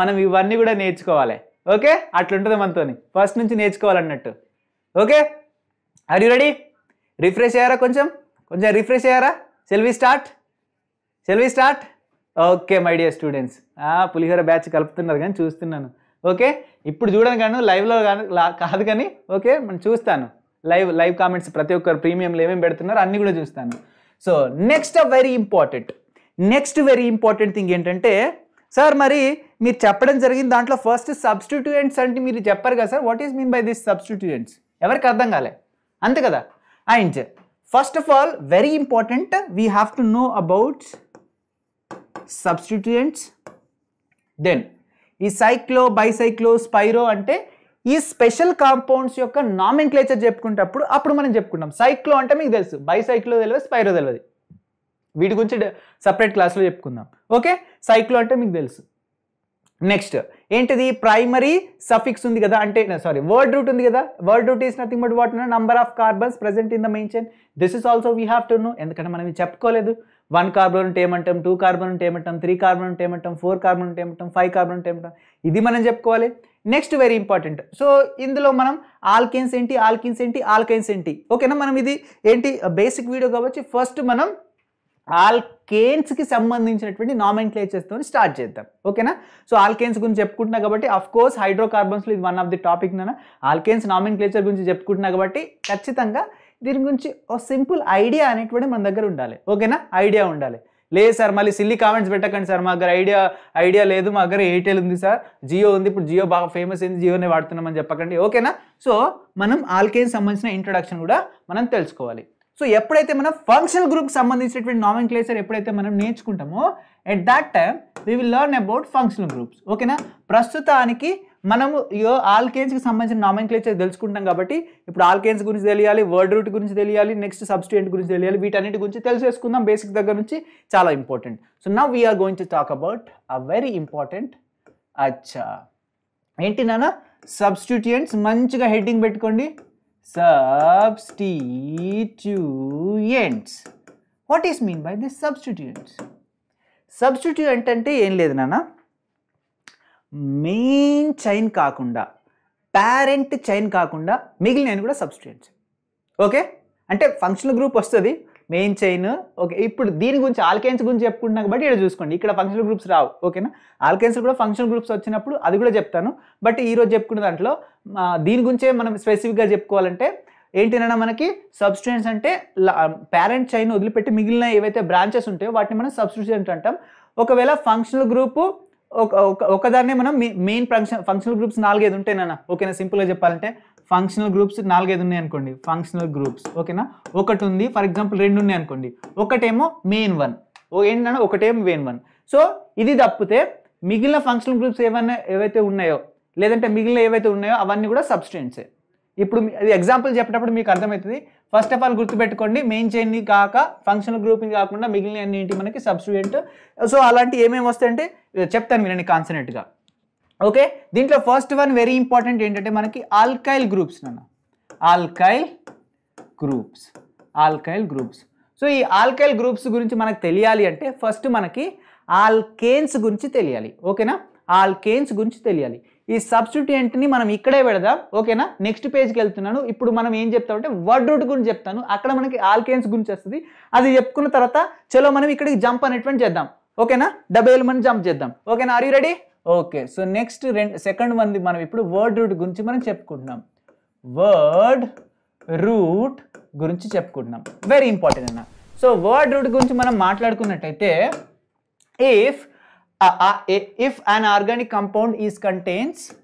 మనం ఇవన్నీ కూడా నేర్చుకోవాలి ఓకే అట్లుంటుంది మనతోని ఫస్ట్ నుంచి నేర్చుకోవాలన్నట్టు ఓకే ఆర్ రెడీ రిఫ్రెష్ అయ్యారా కొంచెం కొంచెం రిఫ్రెష్ అయ్యారా సెల్వి స్టార్ట్ సెల్వి start okay my dear students పులిహోర బ్యాచ్ కలుపుతున్నారు కానీ చూస్తున్నాను ఓకే ఇప్పుడు చూడను కాను లైవ్లో కాదు కానీ ఓకే మనం చూస్తాను లైవ్ లైవ్ కామెంట్స్ ప్రతి ఒక్కరు ప్రీమియంలు ఏమేమి పెడుతున్నారో అన్నీ కూడా చూస్తాను so next very important next very important thing ఏంటంటే సార్ మరి మీరు చెప్పడం జరిగింది దాంట్లో ఫస్ట్ సబ్స్టిట్యూయెంట్స్ అంటే మీరు చెప్పారు కదా sir what is mean by this substituents ఎవరికి అర్థం కాలే అంతే కదా and first of all very important we have to know about substituents then ఈ సైక్లో బైసైక్లో స్పైరో అంటే ఈ స్పెషల్ కాంపౌండ్స్ యొక్క నామిక్లేచర్ చెప్పుకునేటప్పుడు అప్పుడు మనం చెప్పుకుంటాం సైక్లో అంటే మీకు తెలుసు బైసైక్లో తెలియదు స్పైరో తెలియదు వీటి గురించి సపరేట్ క్లాస్లో చెప్పుకుందాం ఓకే సైక్లో అంటే మీకు తెలుసు నెక్స్ట్ ఏంటిది ప్రైమరీ సఫిక్స్ ఉంది కదా అంటే సారీ వర్డ్ రూట్ ఉంది కదా word root is nothing but what number of carbons present in the main chain this is also we have to know ఎందుకంటే మనం చెప్పుకోలేదు వన్ కార్బన్ ఉంటే ఏమంటాం టూ కార్బన్ ఉంటే ఏమంటాం త్రీ కార్బన్ ఉంటే ఏమంటాం ఫోర్ కార్బన్ ఉంటే ఏమంటాం ఫైవ్ కార్బన్ ఉంటే ఏమంటాం ఇది మనం చెప్పుకోవాలి నెక్స్ట్ వెరీ ఇంపార్టెంట్ సో ఇందులో మనం ఆల్కిన్స్ ఏంటి ఆల్కిన్స్ ఏంటి ఆల్కైన్స్ ఏంటి ఓకేనా మనం ఇది ఏంటి బేసిక్ వీడియో కాబట్టి ఫస్ట్ మనం ఆల్కేన్స్కి సంబంధించినటువంటి నామిన్ క్లేచర్స్తో స్టార్ట్ చేద్దాం ఓకేనా సో ఆల్కేన్స్ గురించి చెప్పుకుంటున్నా కాబట్టి అఫ్ కోర్స్ హైడ్రోకార్బన్స్లో ఇది వన్ ఆఫ్ ది టాపిక్ నాన్న ఆల్కేన్స్ నామిన్ క్లేచర్ గురించి చెప్పుకుంటున్నా కాబట్టి ఖచ్చితంగా దీని గురించి ఒక సింపుల్ ఐడియా అనేటువంటి మన దగ్గర ఉండాలి ఓకేనా ఐడియా ఉండాలి లేదు సార్ మళ్ళీ సిల్లీ కామెంట్స్ పెట్టకండి సార్ మా దగ్గర ఐడియా ఐడియా లేదు మా దగ్గర ఎయిర్టెల్ ఉంది సార్ జియో ఉంది ఇప్పుడు జియో బాగా ఫేమస్ అయింది జియోనే వాడుతున్నామని చెప్పకండి ఓకేనా సో మనం ఆల్కేన్ సంబంధించిన ఇంట్రొడక్షన్ కూడా మనం తెలుసుకోవాలి సో ఎప్పుడైతే మనం ఫంక్షనల్ గ్రూప్కి సంబంధించినటువంటి నామిన్ క్లేసర్ ఎప్పుడైతే మనం నేర్చుకుంటామో at that time we will learn about functional groups ఓకేనా ప్రస్తుతానికి మనము యో ఆల్కేన్స్కి సంబంధించిన నామిన్క్లేచర్ తెలుసుకుంటాం కాబట్టి ఇప్పుడు ఆల్కేన్స్ గురించి తెలియాలి వర్డ్ రూట్ గురించి తెలియాలి నెక్స్ట్ సబ్స్టిట్యూంట్ గురించి తెలియాలి వీటన్నిటి గురించి తెలిసేసుకుందాం బేసిక్ దగ్గర నుంచి చాలా important so now we are going to talk about a very important అచ్చా ఏంటి నాన్న సబ్స్టిట్యూయెంట్స్ మంచిగా హెడ్డింగ్ పెట్టుకోండి substituents what is mean by this substituents substituent అంటే ఏం లేదు నాన్న మెయిన్ చైన్ కాకుండా పేరెంట్ చైన్ కాకుండా మిగిలిన కూడా సబ్స్టిట్యూయెంట్స్ ఓకే అంటే ఫంక్షనల్ గ్రూప్ వస్తుంది మెయిన్ చైన్ ఓకే ఇప్పుడు దీని గురించి ఆల్కెన్స్ గురించి చెప్పుకుంటున్నా కాబట్టి ఇక్కడ చూసుకోండి ఇక్కడ ఫంక్షనల్ గ్రూప్స్ రావు ఓకేనా ఆల్కెన్స్ కూడా ఫంక్షనల్ గ్రూప్స్ వచ్చినప్పుడు అది కూడా చెప్తాను బట్ ఈరోజు చెప్పుకున్న దాంట్లో దీని గురించే మనం స్పెసిఫిక్గా చెప్పుకోవాలంటే ఏంటినైనా మనకి సబ్స్టిట్యూయెంట్స్ అంటే పేరెంట్ చైన్ వదిలిపెట్టి మిగిలిన ఏవైతే బ్రాంచెస్ ఉంటాయో వాటిని మనం సబ్స్టిట్యూయెంట్ అంటాం ఒకవేళ ఫంక్షనల్ గ్రూపు ఒక ఒకదాన్నే మనం మెయిన్ ఫంక్షన్ ఫంక్షనల్ గ్రూప్స్ నాలుగైదు ఉంటాయినా ఓకేనా సింపుల్గా చెప్పాలంటే ఫంక్షనల్ గ్రూప్స్ నాలుగైదు ఉన్నాయి అనుకోండి ఫంక్షనల్ గ్రూప్స్ ఓకేనా ఒకటి ఉంది ఫర్ ఎగ్జాంపుల్ రెండు ఉన్నాయి అనుకోండి ఒకటేమో మెయిన్ వన్ ఏంటన్నా ఒకటేమో మెయిన్ వన్ సో ఇది తప్పితే మిగిలిన ఫంక్షనల్ గ్రూప్స్ ఏమైనా ఏవైతే ఉన్నాయో లేదంటే మిగిలిన ఏవైతే ఉన్నాయో అవన్నీ కూడా సబ్స్టెన్సే ఇప్పుడు ఎగ్జాంపుల్ చెప్పేటప్పుడు మీకు అర్థమవుతుంది ఫస్ట్ ఆఫ్ ఆల్ గుర్తుపెట్టుకోండి మెయిన్ చైన్ని కాక ఫంక్షనల్ గ్రూప్ని కాకుండా మిగిలిన అన్నింటి మనకి సబ్స్టిట్యూట్ సో అలాంటి ఏమేమి వస్తాయంటే చెప్తాను వినండి కాన్సనెంట్గా ఓకే దీంట్లో ఫస్ట్ వన్ వెరీ ఇంపార్టెంట్ ఏంటంటే మనకి ఆల్కైల్ గ్రూప్స్ అన్న alkyl groups alkyl groups so ఈ ఆల్కైల్ గ్రూప్స్ గురించి మనకు తెలియాలి అంటే ఫస్ట్ మనకి ఆల్కేన్స్ గురించి తెలియాలి ఓకేనా ఆల్కేన్స్ గురించి తెలియాలి ఈ సబ్స్టిట్యూంట్ని మనం ఇక్కడే పెడదాం ఓకేనా నెక్స్ట్ పేజ్కి వెళ్తున్నాను ఇప్పుడు మనం ఏం చెప్తామంటే వర్డ్ రూట్ గురించి చెప్తాను అక్కడ మనకి ఆల్కేన్స్ గురించి వస్తుంది అది చెప్పుకున్న తర్వాత చలో మనం ఇక్కడికి జంప్ అనేటువంటి చేద్దాం ఓకేనా డబ్బై మనం జంప్ చేద్దాం ఓకేనా are you ready okay so next రెండు సెకండ్ మంది మనం ఇప్పుడు వర్డ్ రూట్ గురించి మనం చెప్పుకుంటున్నాం వర్డ్ రూట్ గురించి చెప్పుకుంటున్నాం వెరీ ఇంపార్టెంట్ అన్న సో వర్డ్ రూట్ గురించి మనం మాట్లాడుకున్నట్టయితే if uh, uh, if an organic compound is contains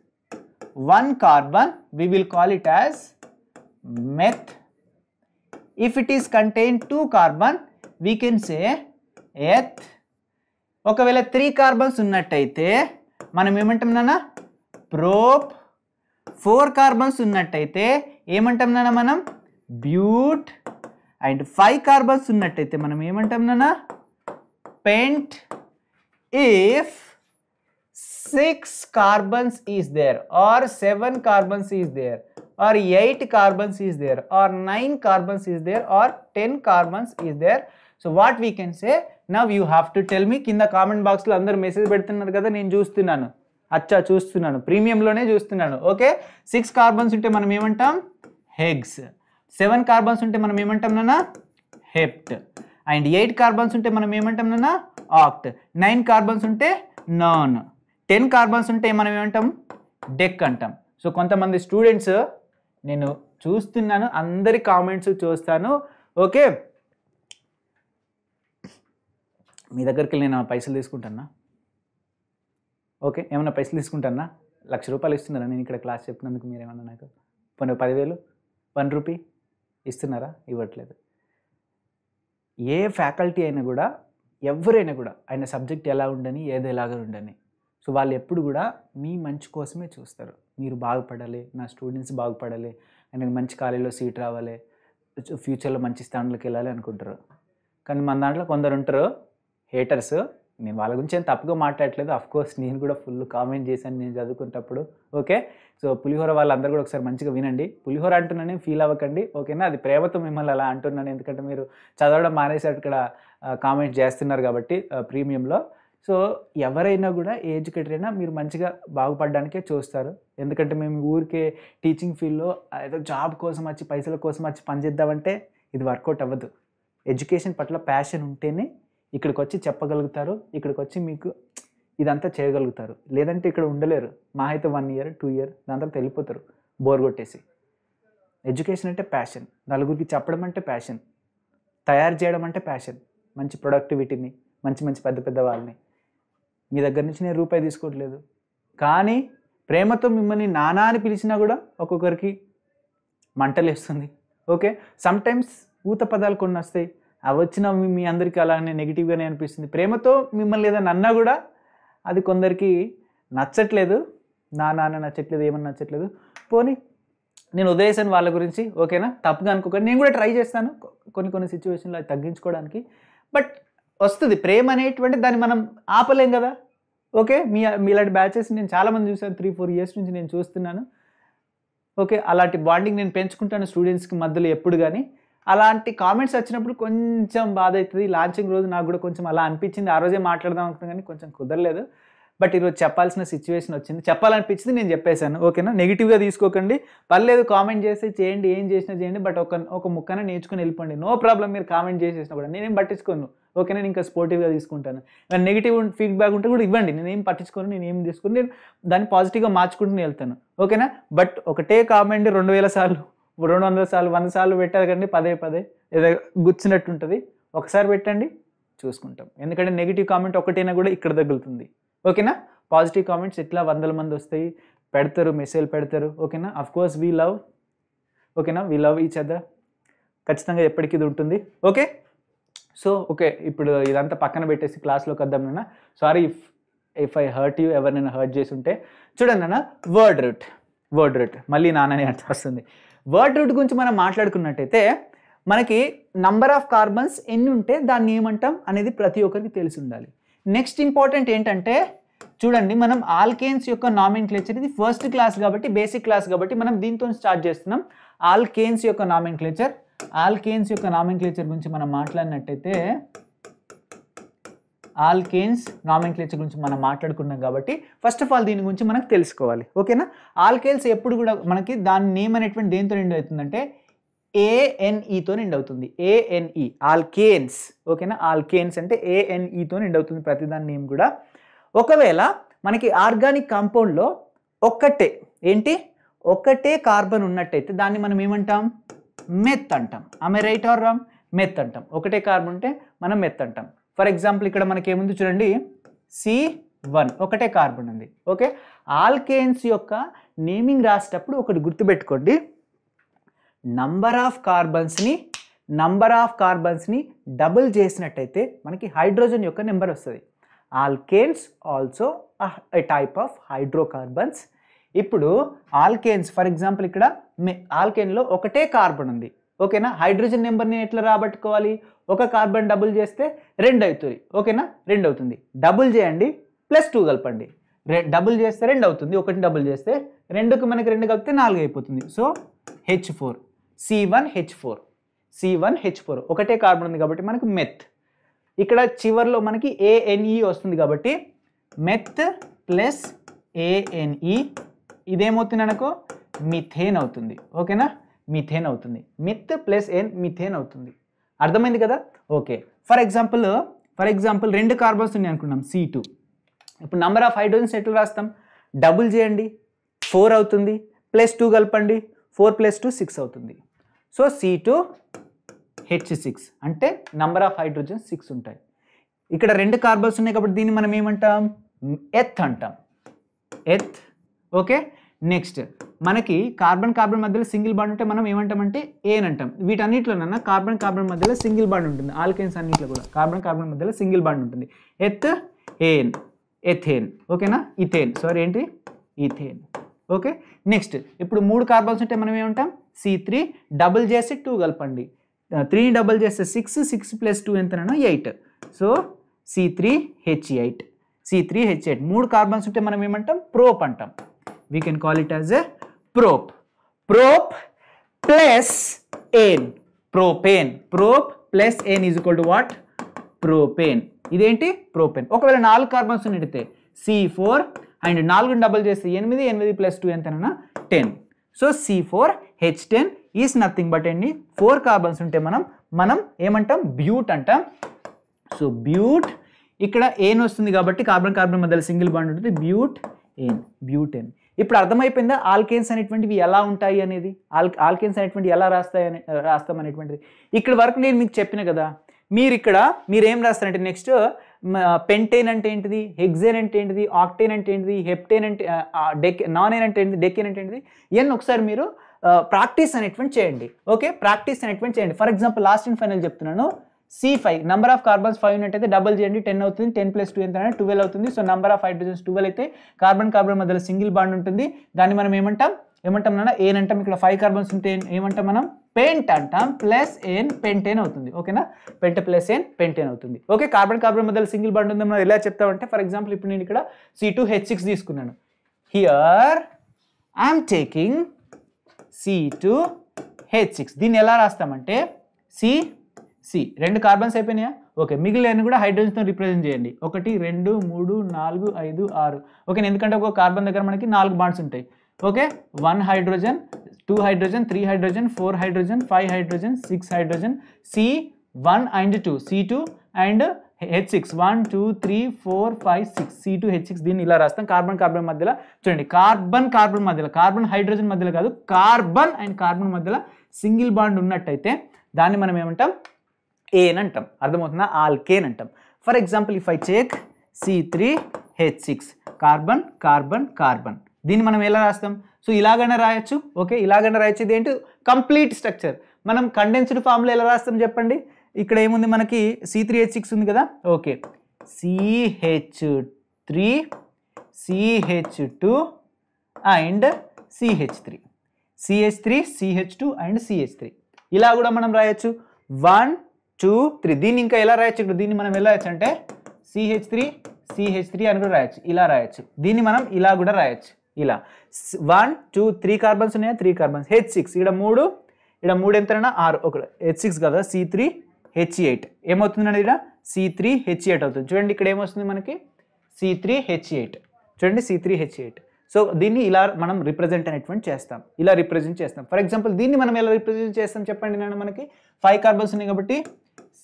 one carbon we will call it as meth if it is contain two carbon we can say eth ఒకవేళ త్రీ కార్బన్స్ ఉన్నట్టయితే మనం ఏమంటాం నాన్న ప్రోప్ ఫోర్ కార్బన్స్ ఉన్నట్టయితే ఏమంటాం నాన్న మనం బ్యూట్ అండ్ ఫైవ్ కార్బన్స్ ఉన్నట్టయితే మనం ఏమంటాం నాన్న pent if six carbons is there or seven carbons is there or eight carbons is there or nine carbons is there or ten carbons is there so what we can say now you have to tell me comment box lo కింద కామెంట్ బాక్స్లో అందరు మెసేజ్ పెడుతున్నారు కదా నేను చూస్తున్నాను అచ్చా chustunnanu okay six carbons unte manam em antam hex seven carbons unte manam em antam nana hept and eight carbons ఉంటే మనం ఏమంటాం నాన్న ఆక్ట్ నైన్ కార్బన్స్ ఉంటే నాన్ టెన్ కార్బన్స్ ఉంటే మనం ఏమంటాం డెక్ అంటాం సో కొంతమంది స్టూడెంట్స్ నేను చూస్తున్నాను అందరి కామెంట్స్ చూస్తాను ఓకే మీ దగ్గరికి నేను పైసలు తీసుకుంటానా ఓకే ఏమైనా పైసలు తీసుకుంటానా లక్ష రూపాయలు ఇస్తున్నారా నేను ఇక్కడ క్లాస్ చెప్పినందుకు మీరు ఏమన్నా నాకు పదివేలు వన్ రూపీ ఇస్తున్నారా ఇవ్వట్లేదు ఏ ఫ్యాకల్టీ అయినా కూడా ఎవరైనా కూడా ఆయన సబ్జెక్ట్ ఎలా ఉండని ఏది ఎలాగ ఉండని సో వాళ్ళు ఎప్పుడు కూడా మీ మంచి కోసమే చూస్తారు మీరు బాగుపడాలి నా స్టూడెంట్స్ బాగుపడాలి ఆయనకు మంచి కాలేజీలో సీట్ రావాలి ఫ్యూచర్లో మంచి స్థానంలోకి వెళ్ళాలి అనుకుంటారు కానీ మన దాంట్లో కొందరు ఉంటారు హేటర్స్ నేను వాళ్ళ గురించి ఏం తప్పుగా మాట్లాడట్లేదు అఫ్ కోర్స్ నేను కూడా ఫుల్ కామెంట్ చేశాను నేను చదువుకునేటప్పుడు ఓకే సో పులిహోర వాళ్ళందరూ కూడా ఒకసారి మంచిగా వినండి పులిహోర అంటున్నాను ఫీల్ అవ్వకండి ఓకేనా అది ప్రేమతో మిమ్మల్ని అలా అంటున్నాను ఎందుకంటే మీరు చదవడం మానేసారు ఇక్కడ కామెంట్ చేస్తున్నారు కాబట్టి ప్రీమియంలో సో ఎవరైనా కూడా ఎడ్యుకేటర్ అయినా మీరు మంచిగా బాగుపడడానికే చూస్తారు ఎందుకంటే మేము ఊరికే టీచింగ్ ఫీల్డ్లో ఏదో జాబ్ కోసం వచ్చి పైసల కోసం వచ్చి పనిచేద్దామంటే ఇది వర్కౌట్ అవ్వదు ఎడ్యుకేషన్ పట్ల ప్యాషన్ ఉంటేనే ఇక్కడికి వచ్చి చెప్పగలుగుతారు ఇక్కడికి వచ్చి మీకు ఇదంతా చేయగలుగుతారు లేదంటే ఇక్కడ ఉండలేరు మా అయితే వన్ ఇయర్ టూ ఇయర్ దాని తర్వాత వెళ్ళిపోతారు బోర్ కొట్టేసి ఎడ్యుకేషన్ అంటే ప్యాషన్ నలుగురికి చెప్పడం అంటే ప్యాషన్ తయారు చేయడం అంటే ప్యాషన్ మంచి ప్రొడక్టివిటీని మంచి మంచి పెద్ద పెద్ద వాళ్ళని మీ దగ్గర నుంచి నేను రూపాయి తీసుకోవట్లేదు కానీ ప్రేమతో మిమ్మల్ని నానా అని పిలిచినా కూడా ఒక్కొక్కరికి మంటలేస్తుంది ఓకే సమ్టైమ్స్ ఊత పదాలు కొన్ని వస్తాయి అవి వచ్చిన మీ అందరికీ అలానే నెగిటివ్గానే అనిపిస్తుంది ప్రేమతో మిమ్మల్ని ఏదైనా అన్నా కూడా అది కొందరికి నచ్చట్లేదు నా నాన్న నచ్చట్లేదు ఏమన్నా నచ్చట్లేదు పోనీ నేను వదిలేసాను వాళ్ళ గురించి ఓకేనా తప్పుగా అనుకోకండి నేను కూడా ట్రై చేస్తాను కొన్ని కొన్ని సిచ్యువేషన్లో అది తగ్గించుకోవడానికి బట్ వస్తుంది ప్రేమ అనేటువంటి దాన్ని మనం ఆపలేం కదా ఓకే మీ మీలాంటి బ్యాచెస్ నేను చాలామంది చూశాను త్రీ ఫోర్ ఇయర్స్ నుంచి నేను చూస్తున్నాను ఓకే అలాంటి బాండింగ్ నేను పెంచుకుంటాను స్టూడెంట్స్కి మధ్యలో ఎప్పుడు కానీ అలాంటి కామెంట్స్ వచ్చినప్పుడు కొంచెం బాధ అవుతుంది లాంచింగ్ రోజు నాకు కూడా కొంచెం అలా అనిపించింది ఆ రోజే మాట్లాడదాం అనుకున్నాను కానీ కొంచెం కుదరలేదు బట్ ఈరోజు చెప్పాల్సిన సిచ్యువేషన్ వచ్చింది చెప్పాలనిపించింది నేను చెప్పేశాను ఓకేనా నెగిటివ్గా తీసుకోకండి పర్లేదు కామెంట్ చేసి చేయండి ఏం చేసినా చేయండి బట్ ఒక ఒక ముక్కన నేర్చుకుని వెళ్ళిపోండి నో ప్రాబ్లం మీరు కామెంట్ చేసేసినా కూడా నేనేం పట్టించుకోను ఓకే నేను ఇంకా స్పోర్టివ్గా తీసుకుంటాను నెగిటివ్ ఫీడ్బ్యాక్ ఉంటే కూడా ఇవ్వండి నేనేం పట్టించుకోను నేను ఏం తీసుకుని నేను దాన్ని పాజిటివ్గా మార్చుకుంటూ వెళ్తాను ఓకేనా బట్ ఒకటే కామెంట్ రెండు వేల సార్లు ఇప్పుడు రెండు వందల సార్లు వంద సార్లు పెట్టారు కండి పదే పదే ఏదో గుచ్చినట్టు ఉంటుంది ఒకసారి పెట్టండి చూసుకుంటాం ఎందుకంటే నెగిటివ్ కామెంట్ ఒకటైనా కూడా ఇక్కడ తగులుతుంది ఓకేనా పాజిటివ్ కామెంట్స్ ఇట్లా వందల మంది వస్తాయి పెడతారు మెసేజ్ పెడతారు ఓకేనా అఫ్ కోర్స్ వీ లవ్ ఓకేనా వీ లవ్ ఈచ్ అదర్ ఖచ్చితంగా ఎప్పటికీ ఇది ఉంటుంది ఓకే సో ఓకే ఇప్పుడు ఇదంతా పక్కన పెట్టేసి క్లాస్లోకి వద్దాం నాన్న sorry if if I hurt you ఎవరినైనా హర్ట్ చేసి ఉంటే చూడండి నాన్న వర్డ్ రూట్ వర్డ్ రూట్ మళ్ళీ నాన్నని అర్థం వస్తుంది వర్డ్ రూట్ గురించి మనం మాట్లాడుకున్నట్టయితే మనకి నంబర్ ఆఫ్ కార్బన్స్ ఎన్ని ఉంటే దాన్ని ఏమంటాం అనేది ప్రతి ఒక్కరికి తెలిసి ఉండాలి నెక్స్ట్ ఇంపార్టెంట్ ఏంటంటే చూడండి మనం ఆల్కేన్స్ యొక్క నామిన్ క్లేచర్ ఇది ఫస్ట్ క్లాస్ కాబట్టి బేసిక్ క్లాస్ కాబట్టి మనం దీంతో స్టార్ట్ చేస్తున్నాం ఆల్కేన్స్ యొక్క నామిన్ క్లేచర్ ఆల్కేన్స్ యొక్క నామిన్ క్లేచర్ గురించి మనం మాట్లాడినట్టయితే ఆల్కేన్స్ నామిన్క్లేచర్ గురించి మనం మాట్లాడుకున్నాం కాబట్టి ఫస్ట్ ఆఫ్ ఆల్ దీని గురించి మనకు తెలుసుకోవాలి ఓకేనా ఆల్కేల్స్ ఎప్పుడు కూడా మనకి దాని నేమ్ అనేటువంటి దేంతో నిండి అవుతుందంటే ఏఎన్ఈతో e నిండి అవుతుంది ఏఎన్ఈ e, ఆల్కేన్స్ ఓకేనా ఆల్కేన్స్ అంటే ఏఎన్ఈతో e నిండి అవుతుంది ప్రతి దాని నేమ్ కూడా ఒకవేళ మనకి ఆర్గానిక్ కాంపౌండ్లో ఒక్కటే ఏంటి ఒకటే కార్బన్ ఉన్నట్టయితే దాన్ని మనం ఏమంటాం మెత్ అంటాం ఆమె రైట్ ఆర్ రామ్ మెత్ అంటాం ఒకటే కార్బన్ ఉంటే మనం మెత్ అంటాం ఫర్ ఎగ్జాంపుల్ ఇక్కడ మనకేముంది చూడండి సి వన్ ఒకటే కార్బన్ ఉంది ఓకే ఆల్కేన్స్ యొక్క నేమింగ్ రాసేటప్పుడు ఒకటి గుర్తుపెట్టుకోండి నంబర్ ఆఫ్ కార్బన్స్ని నంబర్ ఆఫ్ కార్బన్స్ని డబుల్ చేసినట్టయితే మనకి హైడ్రోజన్ యొక్క నెంబర్ వస్తుంది alkanes also a type of hydrocarbons ఇప్పుడు ఆల్కేన్స్ ఫర్ ఎగ్జాంపుల్ ఇక్కడ ఆల్కేన్లో ఒకటే కార్బన్ ఉంది ఓకేనా హైడ్రోజన్ నెంబర్ని ఎట్లా రాబట్టుకోవాలి ఒక కార్బన్ డబుల్ చేస్తే రెండు అవుతుంది ఓకేనా రెండు అవుతుంది డబుల్ చేయండి ప్లస్ టూ కలపండి డబుల్ చేస్తే రెండు అవుతుంది ఒకటి డబుల్ చేస్తే రెండుకి మనకి రెండు కలిపితే నాలుగు అయిపోతుంది so H four C one H four one H four ఒకటే కార్బన్ ఉంది కాబట్టి మనకు మెత్ ఇక్కడ చివరిలో మనకి ఏఎన్ఈ వస్తుంది కాబట్టి మెత్ ప్లస్ ఏఎన్ఈ ఇదేమవుతుంది అనుకో మిథేన్ అవుతుంది ఓకేనా మిథేన్ అవుతుంది మిత్ ప్లస్ ఎన్ మిథేన్ అవుతుంది అర్థమైంది కదా okay for example for example రెండు కార్బన్స్ ఉన్నాయి అనుకున్నాం సి టూ ఇప్పుడు నంబర్ ఆఫ్ హైడ్రోజన్స్ ఎట్లు రాస్తాం డబుల్ చేయండి ఫోర్ అవుతుంది ప్లస్ టూ కలపండి ఫోర్ ప్లస్ టూ సిక్స్ అవుతుంది so C two H six అంటే నంబర్ ఆఫ్ హైడ్రోజన్స్ సిక్స్ ఉంటాయి ఇక్కడ రెండు కార్బన్స్ ఉన్నాయి కాబట్టి దీన్ని మనం ఏమంటాం ఎత్ అంటాం ఎత్ ఓకే నెక్స్ట్ మనకి కార్బన్ కార్బన్ మధ్యలో సింగిల్ బాండ్ ఉంటే మనం ఏమంటామంటే ఏ అని అంటాం వీటన్నిటిలోనన్నా కార్బన్ కార్బన్ మధ్యలో సింగిల్ బాండ్ ఉంటుంది ఆల్కెన్స్ అన్నింటిలో కూడా కార్బన్ కార్బన్ మధ్యలో సింగిల్ బాండ్ ఉంటుంది ఎత్ ఏన్ ఎథేన్ ఓకేనా ఇథేన్ సారీ ఏంటి ఇథేన్ ఓకే నెక్స్ట్ ఇప్పుడు మూడు కార్బన్స్ ఉంటే మనం ఏమంటాం సి త్రీ డబుల్ చేసి టూ కలపండి త్రీ డబుల్ చేస్తే సిక్స్ సిక్స్ ప్లస్ టూ ఎంతనో eight so C three H eight C three H eight మూడు కార్బన్స్ ఉంటే మనం ఏమంటాం ప్రోప్ అంటాం we can call it as a probe. Probe plus n, propane. Probe plus n is equal to what? Propane. ఇదేంటి ప్రోపెన్ ఒకవేళ నాలుగు కార్బన్స్ నిడితే సి ఫోర్ అండ్ నాలుగు డబల్ చేస్తే ఎనిమిది ఎనిమిది ప్లస్ టూ ఎంతనన్నా ten so C four H ten is nothing but అండి ఫోర్ కార్బన్స్ ఉంటే మనం మనం ఏమంటాం బ్యూట్ అంటాం సో బ్యూట్ ఇక్కడ ఏన్ వస్తుంది కాబట్టి కార్బన్ కార్బన్ మధ్యలో సింగిల్ బాండ్ ఉంటుంది బ్యూట్ ఏన్ బ్యూటెన్ ఇప్పుడు అర్థమైపోయిందా ఆల్కేన్స్ అనేటువంటివి ఎలా ఉంటాయి అనేది ఆల్ ఆల్కేన్స్ అనేటువంటివి ఎలా రాస్తాయి రాస్తాం అనేటువంటిది ఇక్కడ వరకు నేను మీకు చెప్పిన కదా మీరు ఇక్కడ మీరు ఏం రాస్తారంటే నెక్స్ట్ పెంటేన్ అంటే ఏంటిది హెగ్జేన్ అంటే ఏంటిది ఆక్టేన్ అంటే ఏంటిది హెప్టేన్ అంటే డెక్ ఏన్ అంటే ఏంటి డెకేన్ అంటే ఏంటిది ఇవన్నీ ఒకసారి మీరు ప్రాక్టీస్ అనేటువంటి చేయండి ఓకే ప్రాక్టీస్ అనేటువంటి చేయండి for example last and final చెప్తున్నాను C five number of carbons five అయితే డబల్ చేయండి టెన్ అవుతుంది టెన్ ప్లస్ టూ ఎంత అంటే ట్వెల్వ్ అవుతుంది so number of hydrogens twelve అయితే కార్బన్ కార్బన్ మధ్యలో సింగిల్ బాండ్ ఉంటుంది దాన్ని మనం ఏమంటాం ఏమంటాం నాన్న ఏన్ అంటాం ఇక్కడ ఫైవ్ కార్బన్స్ ఉంటే ఏమంటాం మనం పెంట్ అంటాం ప్లస్ ఏన్ పెంటేన్ అవుతుంది ఓకేనా పెంట్ ప్లస్ ఏన్ పెంటేన్ అవుతుంది ఓకే కార్బన్ కార్బన్ మధ్యలో సింగిల్ బాండ్ ఉందో మనం ఎలా చెప్తామంటే ఫర్ ఎగ్జాంపుల్ ఇప్పుడు నేను ఇక్కడ సి టూ హెచ్ సిక్స్ తీసుకున్నాను here I'm taking C two H six దీన్ని ఎలా రాస్తామంటే సి సి రెండు కార్బన్స్ అయిపోయినాయా ఓకే మిగిలిన కూడా హైడ్రోజన్తో రిప్రజెంట్ చేయండి ఒకటి రెండు మూడు నాలుగు ఐదు ఆరు ఓకే ఎందుకంటే ఒక కార్బన్ దగ్గర మనకి నాలుగు బాండ్స్ ఉంటాయి okay one hydrogen two hydrogen three hydrogen four hydrogen five hydrogen six hydrogen C one and two C two and H six one two three four five six C two H six దీన్ని ఇలా రాస్తాం కార్బన్ కార్బన్ మధ్యలో చూడండి కార్బన్ కార్బన్ మధ్యలో కార్బన్ హైడ్రోజన్ మధ్యలో కాదు కార్బన్ అండ్ కార్బన్ మధ్యలో సింగిల్ బాండ్ ఉన్నట్టయితే దాన్ని మనం ఏమంటాం ఏన్ అంటాం అర్థమవుతుందా ఆల్కేన్ అంటాం for example if I check C three H six carbon carbon carbon దీన్ని మనం ఎలా రాస్తాం సో ఇలాగైనా రాయొచ్చు ఓకే ఇలాగైనా రాయొచ్చు ఏంటి కంప్లీట్ స్ట్రక్చర్ మనం కండెన్స్డ్ ఫామ్లో ఎలా రాస్తాం చెప్పండి ఇక్కడ ఏముంది మనకి సి త్రీ హెచ్ సిక్స్ ఉంది కదా okay C H three CH two and C H three C H three CH two and C H three ఇలా కూడా మనం రాయొచ్చు వన్ టూ త్రీ దీన్ని ఇంకా ఎలా రాయొచ్చు ఇక్కడ దీన్ని మనం ఎలా రాయొచ్చు అంటే సిహెచ్ త్రీ సిహెచ్ త్రీ అని కూడా రాయొచ్చు ఇలా రాయొచ్చు దీన్ని మనం ఇలా కూడా రాయొచ్చు ఇలా వన్ టూ త్రీ కార్బన్స్ ఉన్నాయా త్రీ కార్బన్స్ హెచ్ సిక్స్ ఇక్కడ మూడు ఇక్కడ మూడు ఎంతైనా ఆరు ఒక హెచ్ సిక్స్ కదా సి త్రీ హెచ్ ఎయిట్ ఏమవుతుంది అండి ఇక్కడ సి త్రీ హెచ్ ఎయిట్ అవుతుంది చూడండి ఇక్కడ ఏమొస్తుంది మనకి సి త్రీ హెచ్ ఎయిట్ చూడండి C three H eight so దీన్ని ఇలా మనం రిప్రజెంట్ అనేటువంటి చేస్తాం ఇలా రిప్రజెంట్ చేస్తాం ఫర్ ఎగ్జాంపుల్ దీన్ని మనం ఎలా రిప్రజెంట్ చేస్తాం చెప్పండి నేను మనకి ఫైవ్ కార్బన్స్ ఉన్నాయి కాబట్టి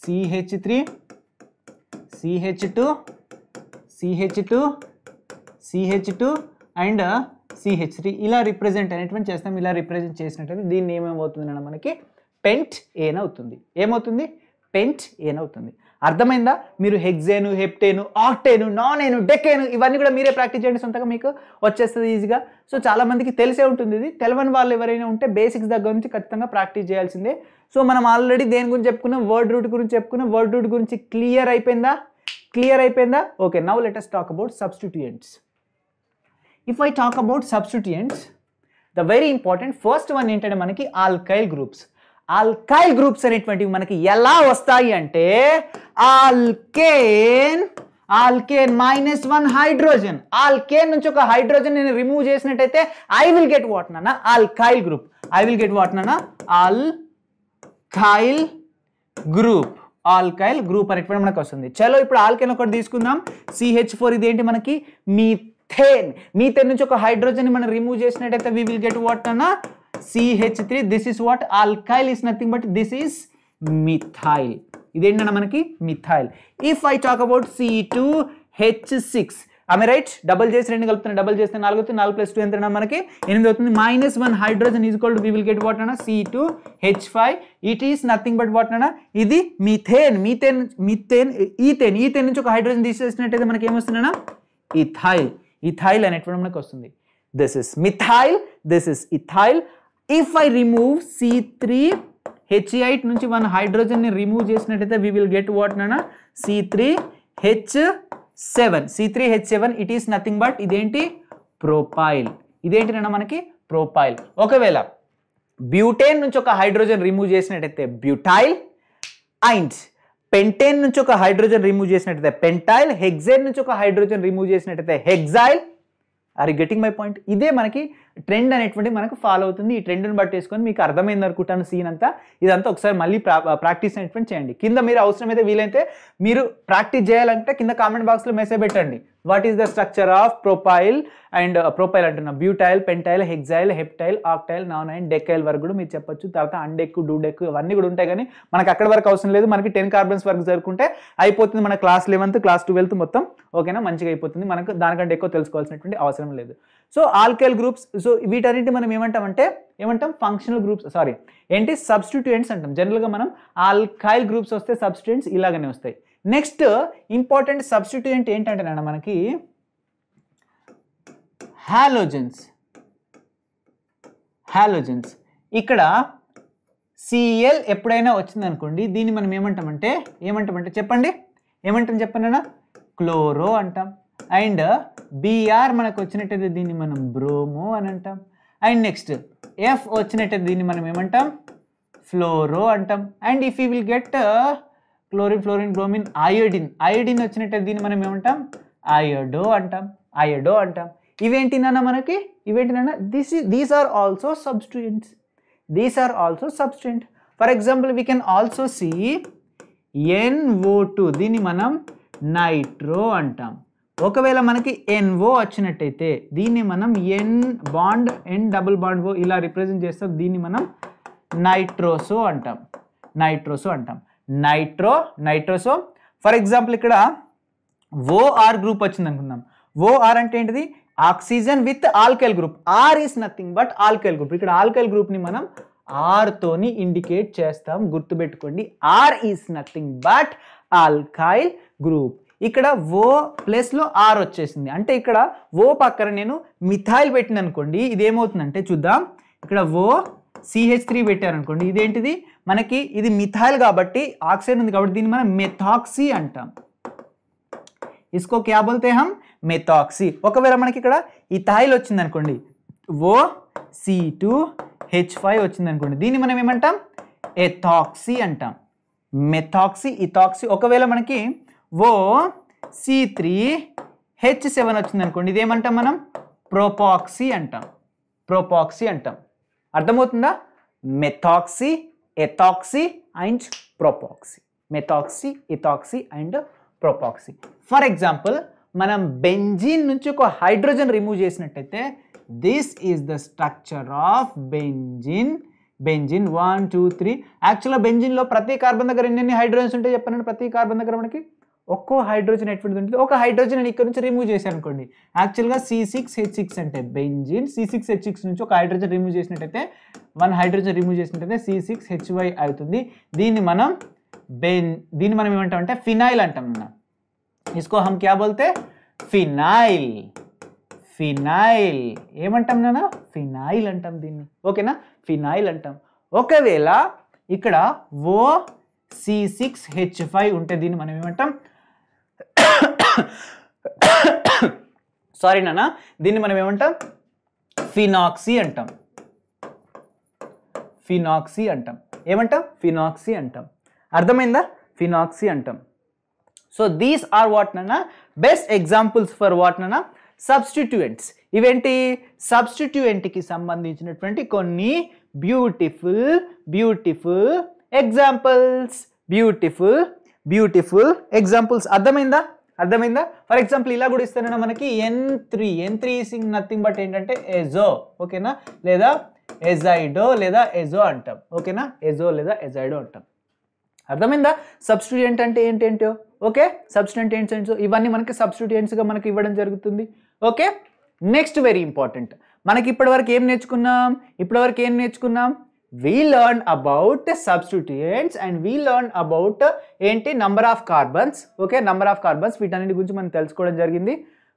C H three CH two CH two CH two and C H three ఇలా రిప్రజెంట్ అనేటువంటి చేస్తాం ఇలా రిప్రజెంట్ చేసినట్టయితే దీన్ని ఏమేమవుతుంది అన్న మనకి పెంట్ ఏన్ అవుతుంది ఏమవుతుంది పెంట్ ఏన్ అవుతుంది అర్థమైందా మీరు హెగ్జేను హెప్టేను ఆక్టేను నానేను డెకేను ఇవన్నీ కూడా మీరే ప్రాక్టీస్ చేయండి సొంతగా మీకు వచ్చేస్తుంది ఈజీగా సో చాలామందికి తెలిసే ఉంటుంది ఇది తెలవని వాళ్ళు ఎవరైనా ఉంటే బేసిక్స్ దగ్గర నుంచి ఖచ్చితంగా ప్రాక్టీస్ చేయాల్సిందే సో మనం ఆల్రెడీ దేని గురించి చెప్పుకున్నాం వర్డ్ రూట్ గురించి చెప్పుకున్నాం వర్డ్ రూట్ గురించి క్లియర్ అయిపోయిందా క్లియర్ అయిపోయిందా okay now latest talk about substituents if I talk about substituents the very important first one ఏంటంటే మనకి ఆల్కైల్ గ్రూప్స్ ఆల్కైల్ గ్రూప్స్ అనేటువంటివి మనకి ఎలా వస్తాయి అంటే alkane alkane minus one hydrogen alkane నుంచి ఒక హైడ్రోజన్ నేను రిమూవ్ చేసినట్టయితే ఐ విల్ గెట్ వాట్ నా alkyl group I will get what ఆల్ ఆల్కైల్ గ్రూప్ ఆల్కైల్ గ్రూప్ అనేటువంటి మనకు వస్తుంది చలో ఇప్పుడు ఆల్కేన్ ఒకటి తీసుకుందాం సిహెచ్ ఫోర్ ఇదేంటి మనకి మీ మీథేన్ మీథేన్ నుంచి ఒక హైడ్రోజన్ మనం రిమూవ్ చేసినట్టయితే వి విల్ గెట్ వాట్ అన్న C H this is what alkyl is nothing but this is methyl ఇదేంటన్న మనకి methyl if I talk about C two H six ఆమె రైట్ డబల్ చేసి రెండు కలుపుతున్నా డబల్ చేస్తే నాలుగు అవుతుంది నాలుగు ప్లస్ టూ ఎంత మనకి ఎనిమిది అవుతుంది minus one hydrogen is called we will get what అన్న C two H five it is nothing but what అన్న ఇది methane methane methane ethane ethane నుంచి ఒక హైడ్రోజన్ తీసేసినట్టయితే మనకి ఏమొస్తుందన్నా ఇథైల్ ఇథైల్ అనేటువంటి మనకు వస్తుంది this is methyl this is ethyl if I remove C three H eight నుంచి వన్ హైడ్రోజన్ని రిమూవ్ చేసినట్టయితే వీ విల్ గెట్ వాట్ నానా C three H seven C three H seven it is nothing but ఇదేంటి ప్రోపాయిల్ ఇదేంటి నాన్న మనకి ప్రోపాయిల్ ఒకవేళ బ్యూటేన్ నుంచి ఒక హైడ్రోజన్ రిమూవ్ చేసినట్టయితే బ్యూటైల్ ఐన్స్ పెంటేన్ నుంచి ఒక హైడ్రోజన్ రిమూవ్ చేసినట్టయితే పెంటైల్ హెగ్జైన్ నుంచి ఒక హైడ్రోజన్ రిమూవ్ చేసినట్టయితే hexyl are getting my point ఇదే మనకి ట్రెండ్ అనేటువంటి మనకు ఫాలో అవుతుంది ఈ ట్రెండ్ని వేసుకొని మీకు అర్థమైంది అనుకుంటాను సీన్ అంతా ఇదంతా ఒకసారి మళ్ళీ ప్రాక్టీస్ అనేటువంటి చేయండి కింద మీరు అవసరమైతే వీలైతే మీరు ప్రాక్టీస్ చేయాలంటే కింద కామెంట్ బాక్స్లో మెసేజ్ పెట్టండి what is the structure of propyl and propyl అంటున్నా butyl pentyl hexyl heptyl octyl non and decyl వరకు కూడా మీరు చెప్పొచ్చు తర్వాత అండెక్కు డూడెక్ అవన్నీ కూడా ఉంటాయి కానీ మనకు అక్కడ వరకు అవసరం లేదు మనకి టెన్ కార్బన్స్ వరకు జరుగుతుంటే అయిపోతుంది మన క్లాస్ లెవెన్త్ క్లాస్ ట్వెల్త్ మొత్తం ఓకేనా మంచిగా అయిపోతుంది మనకు దానికంటే ఎక్కువ తెలుసుకోవాల్సినటువంటి అవసరం లేదు సో ఆల్కైల్ గ్రూప్స్ సో వీటన్నిటి మనం ఏమంటామంటే ఏమంటాం ఫంక్షనల్ గ్రూప్స్ సారీ ఏంటి సబ్స్టిట్యూయెంట్స్ అంటాం జనరల్గా మనం ఆల్కైల్ గ్రూప్స్ వస్తే సబ్స్టిట్యూయెంట్స్ ఇలాగనే వస్తాయి నెక్స్ట్ ఇంపార్టెంట్ సబ్స్టిట్యూయెంట్ ఏంటంటే నాన్న మనకి హాలోజన్స్ హాలోజన్స్ ఇక్కడ సిఎల్ ఎప్పుడైనా వచ్చిందనుకోండి దీన్ని మనం ఏమంటామంటే ఏమంటామంటే చెప్పండి ఏమంటాం చెప్పండి క్లోరో అంటాం అండ్ బీఆర్ మనకు వచ్చినట్టయితే దీన్ని మనం బ్రోము అని అంటాం అండ్ నెక్స్ట్ ఎఫ్ వచ్చినట్టయితే దీన్ని మనం ఏమంటాం ఫ్లోరో అంటాం and if you will get uh, chlorine fluorine bromine iodine iodine వచ్చినట్టయితే దీన్ని మనం ఏమంటాం అయోడో అంటాం అయోడో అంటాం ఇవేంటి నాన్న మనకి ఇవేంటి నాన్న this these are also substituents these are also substituent for example we can also see O two దీన్ని మనం నైట్రో అంటాం ఒకవేళ మనకి ఎన్ఓ వచ్చినట్టయితే దీన్ని మనం N bond N double bond O ఇలా రిప్రజెంట్ చేస్తాం దీన్ని మనం నైట్రోసో అంటాం నైట్రోసో అంటాం నైట్రో నైట్రోసో ఫర్ ఎగ్జాంపుల్ ఇక్కడ ఓఆర్ గ్రూప్ వచ్చింది అనుకుందాం ఓఆర్ అంటే ఏంటిది oxygen with alkyl group R is nothing but alkyl group ఇక్కడ ఆల్కైల్ గ్రూప్ని మనం ఆర్తోని ఇండికేట్ చేస్తాం గుర్తుపెట్టుకోండి R is nothing but alkyl group ఇక్కడ ఓ ప్లస్లో ఆర్ వచ్చేసింది అంటే ఇక్కడ ఓ పక్కన నేను మిథాయిల్ పెట్టిన అనుకోండి ఇదేమవుతుందంటే చూద్దాం ఇక్కడ ఓ సిహెచ్ త్రీ పెట్టారనుకోండి ఇదేంటిది మనకి ఇది మిథాయిల్ కాబట్టి ఆక్సిజన్ ఉంది కాబట్టి దీన్ని మనం మెథాక్సీ అంటాం ఇస్కో క్యా బోల్తే హం మెథాక్సీ ఒకవేళ మనకి ఇక్కడ ఇథాయిల్ అనుకోండి O C two H five వచ్చింది అనుకోండి దీన్ని మనం ఏమంటాం ఎథాక్సీ అంటాం మెథాక్సీ ఇథాక్సీ ఒకవేళ మనకి O C three H seven వచ్చింది అనుకోండి ఇదేమంటాం మనం ప్రోపాక్సీ అంటాం ప్రోపాక్సీ అంటాం అర్థమవుతుందా methoxy ethoxy and propoxy methoxy ethoxy and propoxy for example మనం బెంజీన్ నుంచి ఒక హైడ్రోజన్ రిమూవ్ చేసినట్టయితే this is the structure of benzene benzene one two three యాక్చువల్గా బెంజిన్లో ప్రతి కార్బన్ దగ్గర ఎన్ని హైడ్రోజన్స్ ఉంటాయి చెప్పానండి ప్రతి కార్బన్ దగ్గర మనకి ఒక్కో హైడ్రోజన్ ఎటువంటిది ఉంటుంది ఒక హైడ్రోజన్ నేను ఇక్కడ నుంచి రిమూవ్ చేశాను అనుకోండి యాక్చువల్గా సి సిక్స్ హెచ్ సిక్స్ అంటే benzene C six H six నుంచి ఒక హైడ్రోజన్ రిమూవ్ చేసినట్టయితే వన్ హైడ్రోజన్ రిమూవ్ చేసినట్టయితే సి సిక్స్ హెచ్ వై అవుతుంది దీన్ని మనం బెన్ దీన్ని మనం ఏమంటామంటే ఫినాయిల్ అంటాం మనం ఇస్కో హమ్ క్యా బోల్తే ఫినాయిల్ ఫినాయిల్ ఏమంటాం నాన్న ఫినాయిల్ అంటాం దీన్ని ఓకేనా ఫినాయిల్ అంటాం ఒకవేళ ఇక్కడ O C six H five ఉంటే దీన్ని మనం ఏమంటాం సారీ నాన్న దీన్ని మనం ఏమంటాం ఫినాక్సీ అంటాం ఫినాక్సీ అంటాం ఏమంటాం ఫినాక్సీ అంటాం అర్థమైందా ఫినాక్సీ అంటాం సో దీస్ ఆర్ వాట్ నన్న బెస్ట్ ఎగ్జాంపుల్స్ ఫర్ వాట్ నన్న సబ్స్టిట్యూయెంట్స్ ఇవేంటి సబ్స్టిట్యూయెంట్కి సంబంధించినటువంటి కొన్ని beautiful beautiful examples beautiful beautiful examples అర్థమైందా అర్థమైందా ఫర్ ఎగ్జాంపుల్ ఇలా కూడా ఇస్తానన్నా మనకి ఎన్ త్రీ ఎన్ త్రీ సింగ్ నథింగ్ బట్ ఏంటంటే ఎజో ఓకేనా లేదా ఎజైడో లేదా ఎజో అంటాం ఓకేనా ఎజో లేదా ఎజైడో అంటాం అర్థమైందా సబ్స్టిట్యూయెంట్ అంటే ఏంటేంటో ఓకే సబ్స్టిట్యూంట్ ఏంటి ఇవన్నీ మనకి సబ్స్టిట్యూయెంట్స్గా మనకి ఇవ్వడం జరుగుతుంది ఓకే నెక్స్ట్ వెరీ ఇంపార్టెంట్ మనకి ఇప్పటివరకు ఏం నేర్చుకున్నాం ఇప్పటివరకు ఏం నేర్చుకున్నాం we learn about substituents and we learn about uh, ఏంటి number of carbons okay number of carbons వీటన్నిటి గురించి మనం తెలుసుకోవడం జరిగింది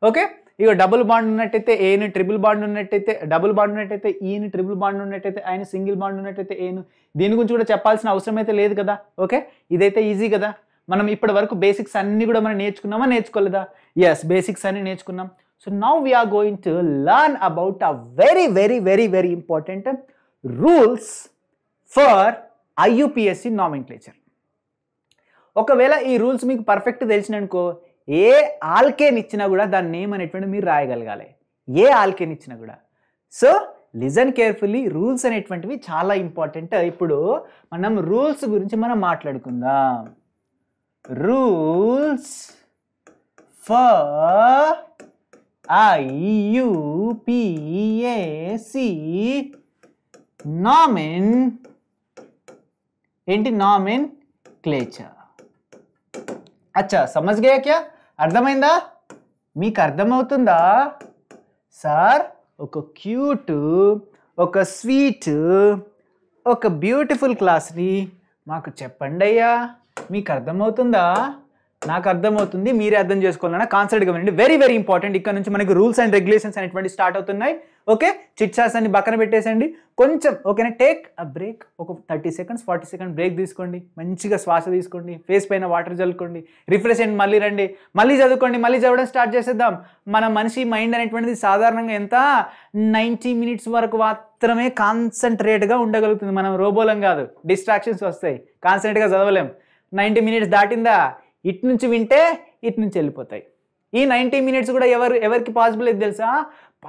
ఓకే ఇక డబుల్ బాండ్ ఉన్నట్టయితే ఏను ట్రిపుల్ బాండ్ ఉన్నట్టయితే డబుల్ బాండ్ ఉన్నట్టయితే ఈని ట్రిపుల్ బాండ్ ఉన్నట్టయితే ఆయన సింగిల్ బాండ్ ఉన్నట్టయితే ఏను దీని గురించి కూడా చెప్పాల్సిన అవసరం అయితే లేదు కదా ఓకే ఇదైతే ఈజీ కదా మనం ఇప్పటి వరకు బేసిక్స్ అన్నీ కూడా మనం నేర్చుకున్నామా నేర్చుకోలేదా ఎస్ బేసిక్స్ అన్ని నేర్చుకున్నాం so now we're going to learn about a very very very very important rules for IUPAC nomenclature ఒకవేళ ఈ రూల్స్ మీకు పర్ఫెక్ట్ తెలిసిననుకో ఏ ఆల్కేన్ ఇచ్చినా కూడా దాని నేమ్ అనేటువంటి మీరు రాయగలగాలి ఏ ఆల్కేన్ ఇచ్చినా కూడా సో లిజన్ కేర్ఫుల్లీ రూల్స్ అనేటువంటివి చాలా ఇంపార్టెంట్ ఇప్పుడు మనం రూల్స్ గురించి మనం మాట్లాడుకుందాం రూల్స్ ఫర్ ఐయుపిఏసి నామెన్ ఏంటి నామెన్ క్లేచర్ అచ్చా సమజ్ గయా క్యా అర్థమైందా మీకు అర్థమవుతుందా సార్ ఒక క్యూట్ ఒక స్వీట్ ఒక బ్యూటిఫుల్ క్లాస్ని మాకు చెప్పండి అయ్యా మీకు అర్థమవుతుందా నాకు అర్థమవుతుంది మీరే అర్థం చేసుకోవాలన్న కాన్సర్ట్గా వినండి వెరీ వెరీ ఇంపార్టెంట్ ఇక్కడ నుంచి మనకి రూల్స్ అండ్ రెగ్యులేషన్స్ అనేటువంటి స్టార్ట్ అవుతున్నాయి ఓకే చిట్సాస్ అన్ని పక్కన పెట్టేసండి కొంచెం ఓకేనా టేక్ అ బ్రేక్ ఒక thirty seconds forty second break తీసుకోండి మంచిగా శ్వాస తీసుకోండి ఫేస్ పైన వాటర్ చల్లుకోండి రిఫ్రెష్ అండ్ మళ్ళీ రండి మళ్ళీ చదువుకోండి మళ్ళీ చదవడం స్టార్ట్ చేసేద్దాం మన మనిషి మైండ్ అనేటువంటిది సాధారణంగా ఎంత నైంటీ మినిట్స్ వరకు మాత్రమే కాన్సన్ట్రేట్గా ఉండగలుగుతుంది మనం రోబోలం కాదు డిస్ట్రాక్షన్స్ వస్తాయి కాన్సన్ట్రేట్గా చదవలేం నైంటీ మినిట్స్ దాటిందా ఇటు నుంచి వింటే ఇటు నుంచి వెళ్ళిపోతాయి ఈ నైంటీ మినిట్స్ కూడా ఎవరు ఎవరికి పాసిబుల్ అయితే తెలుసా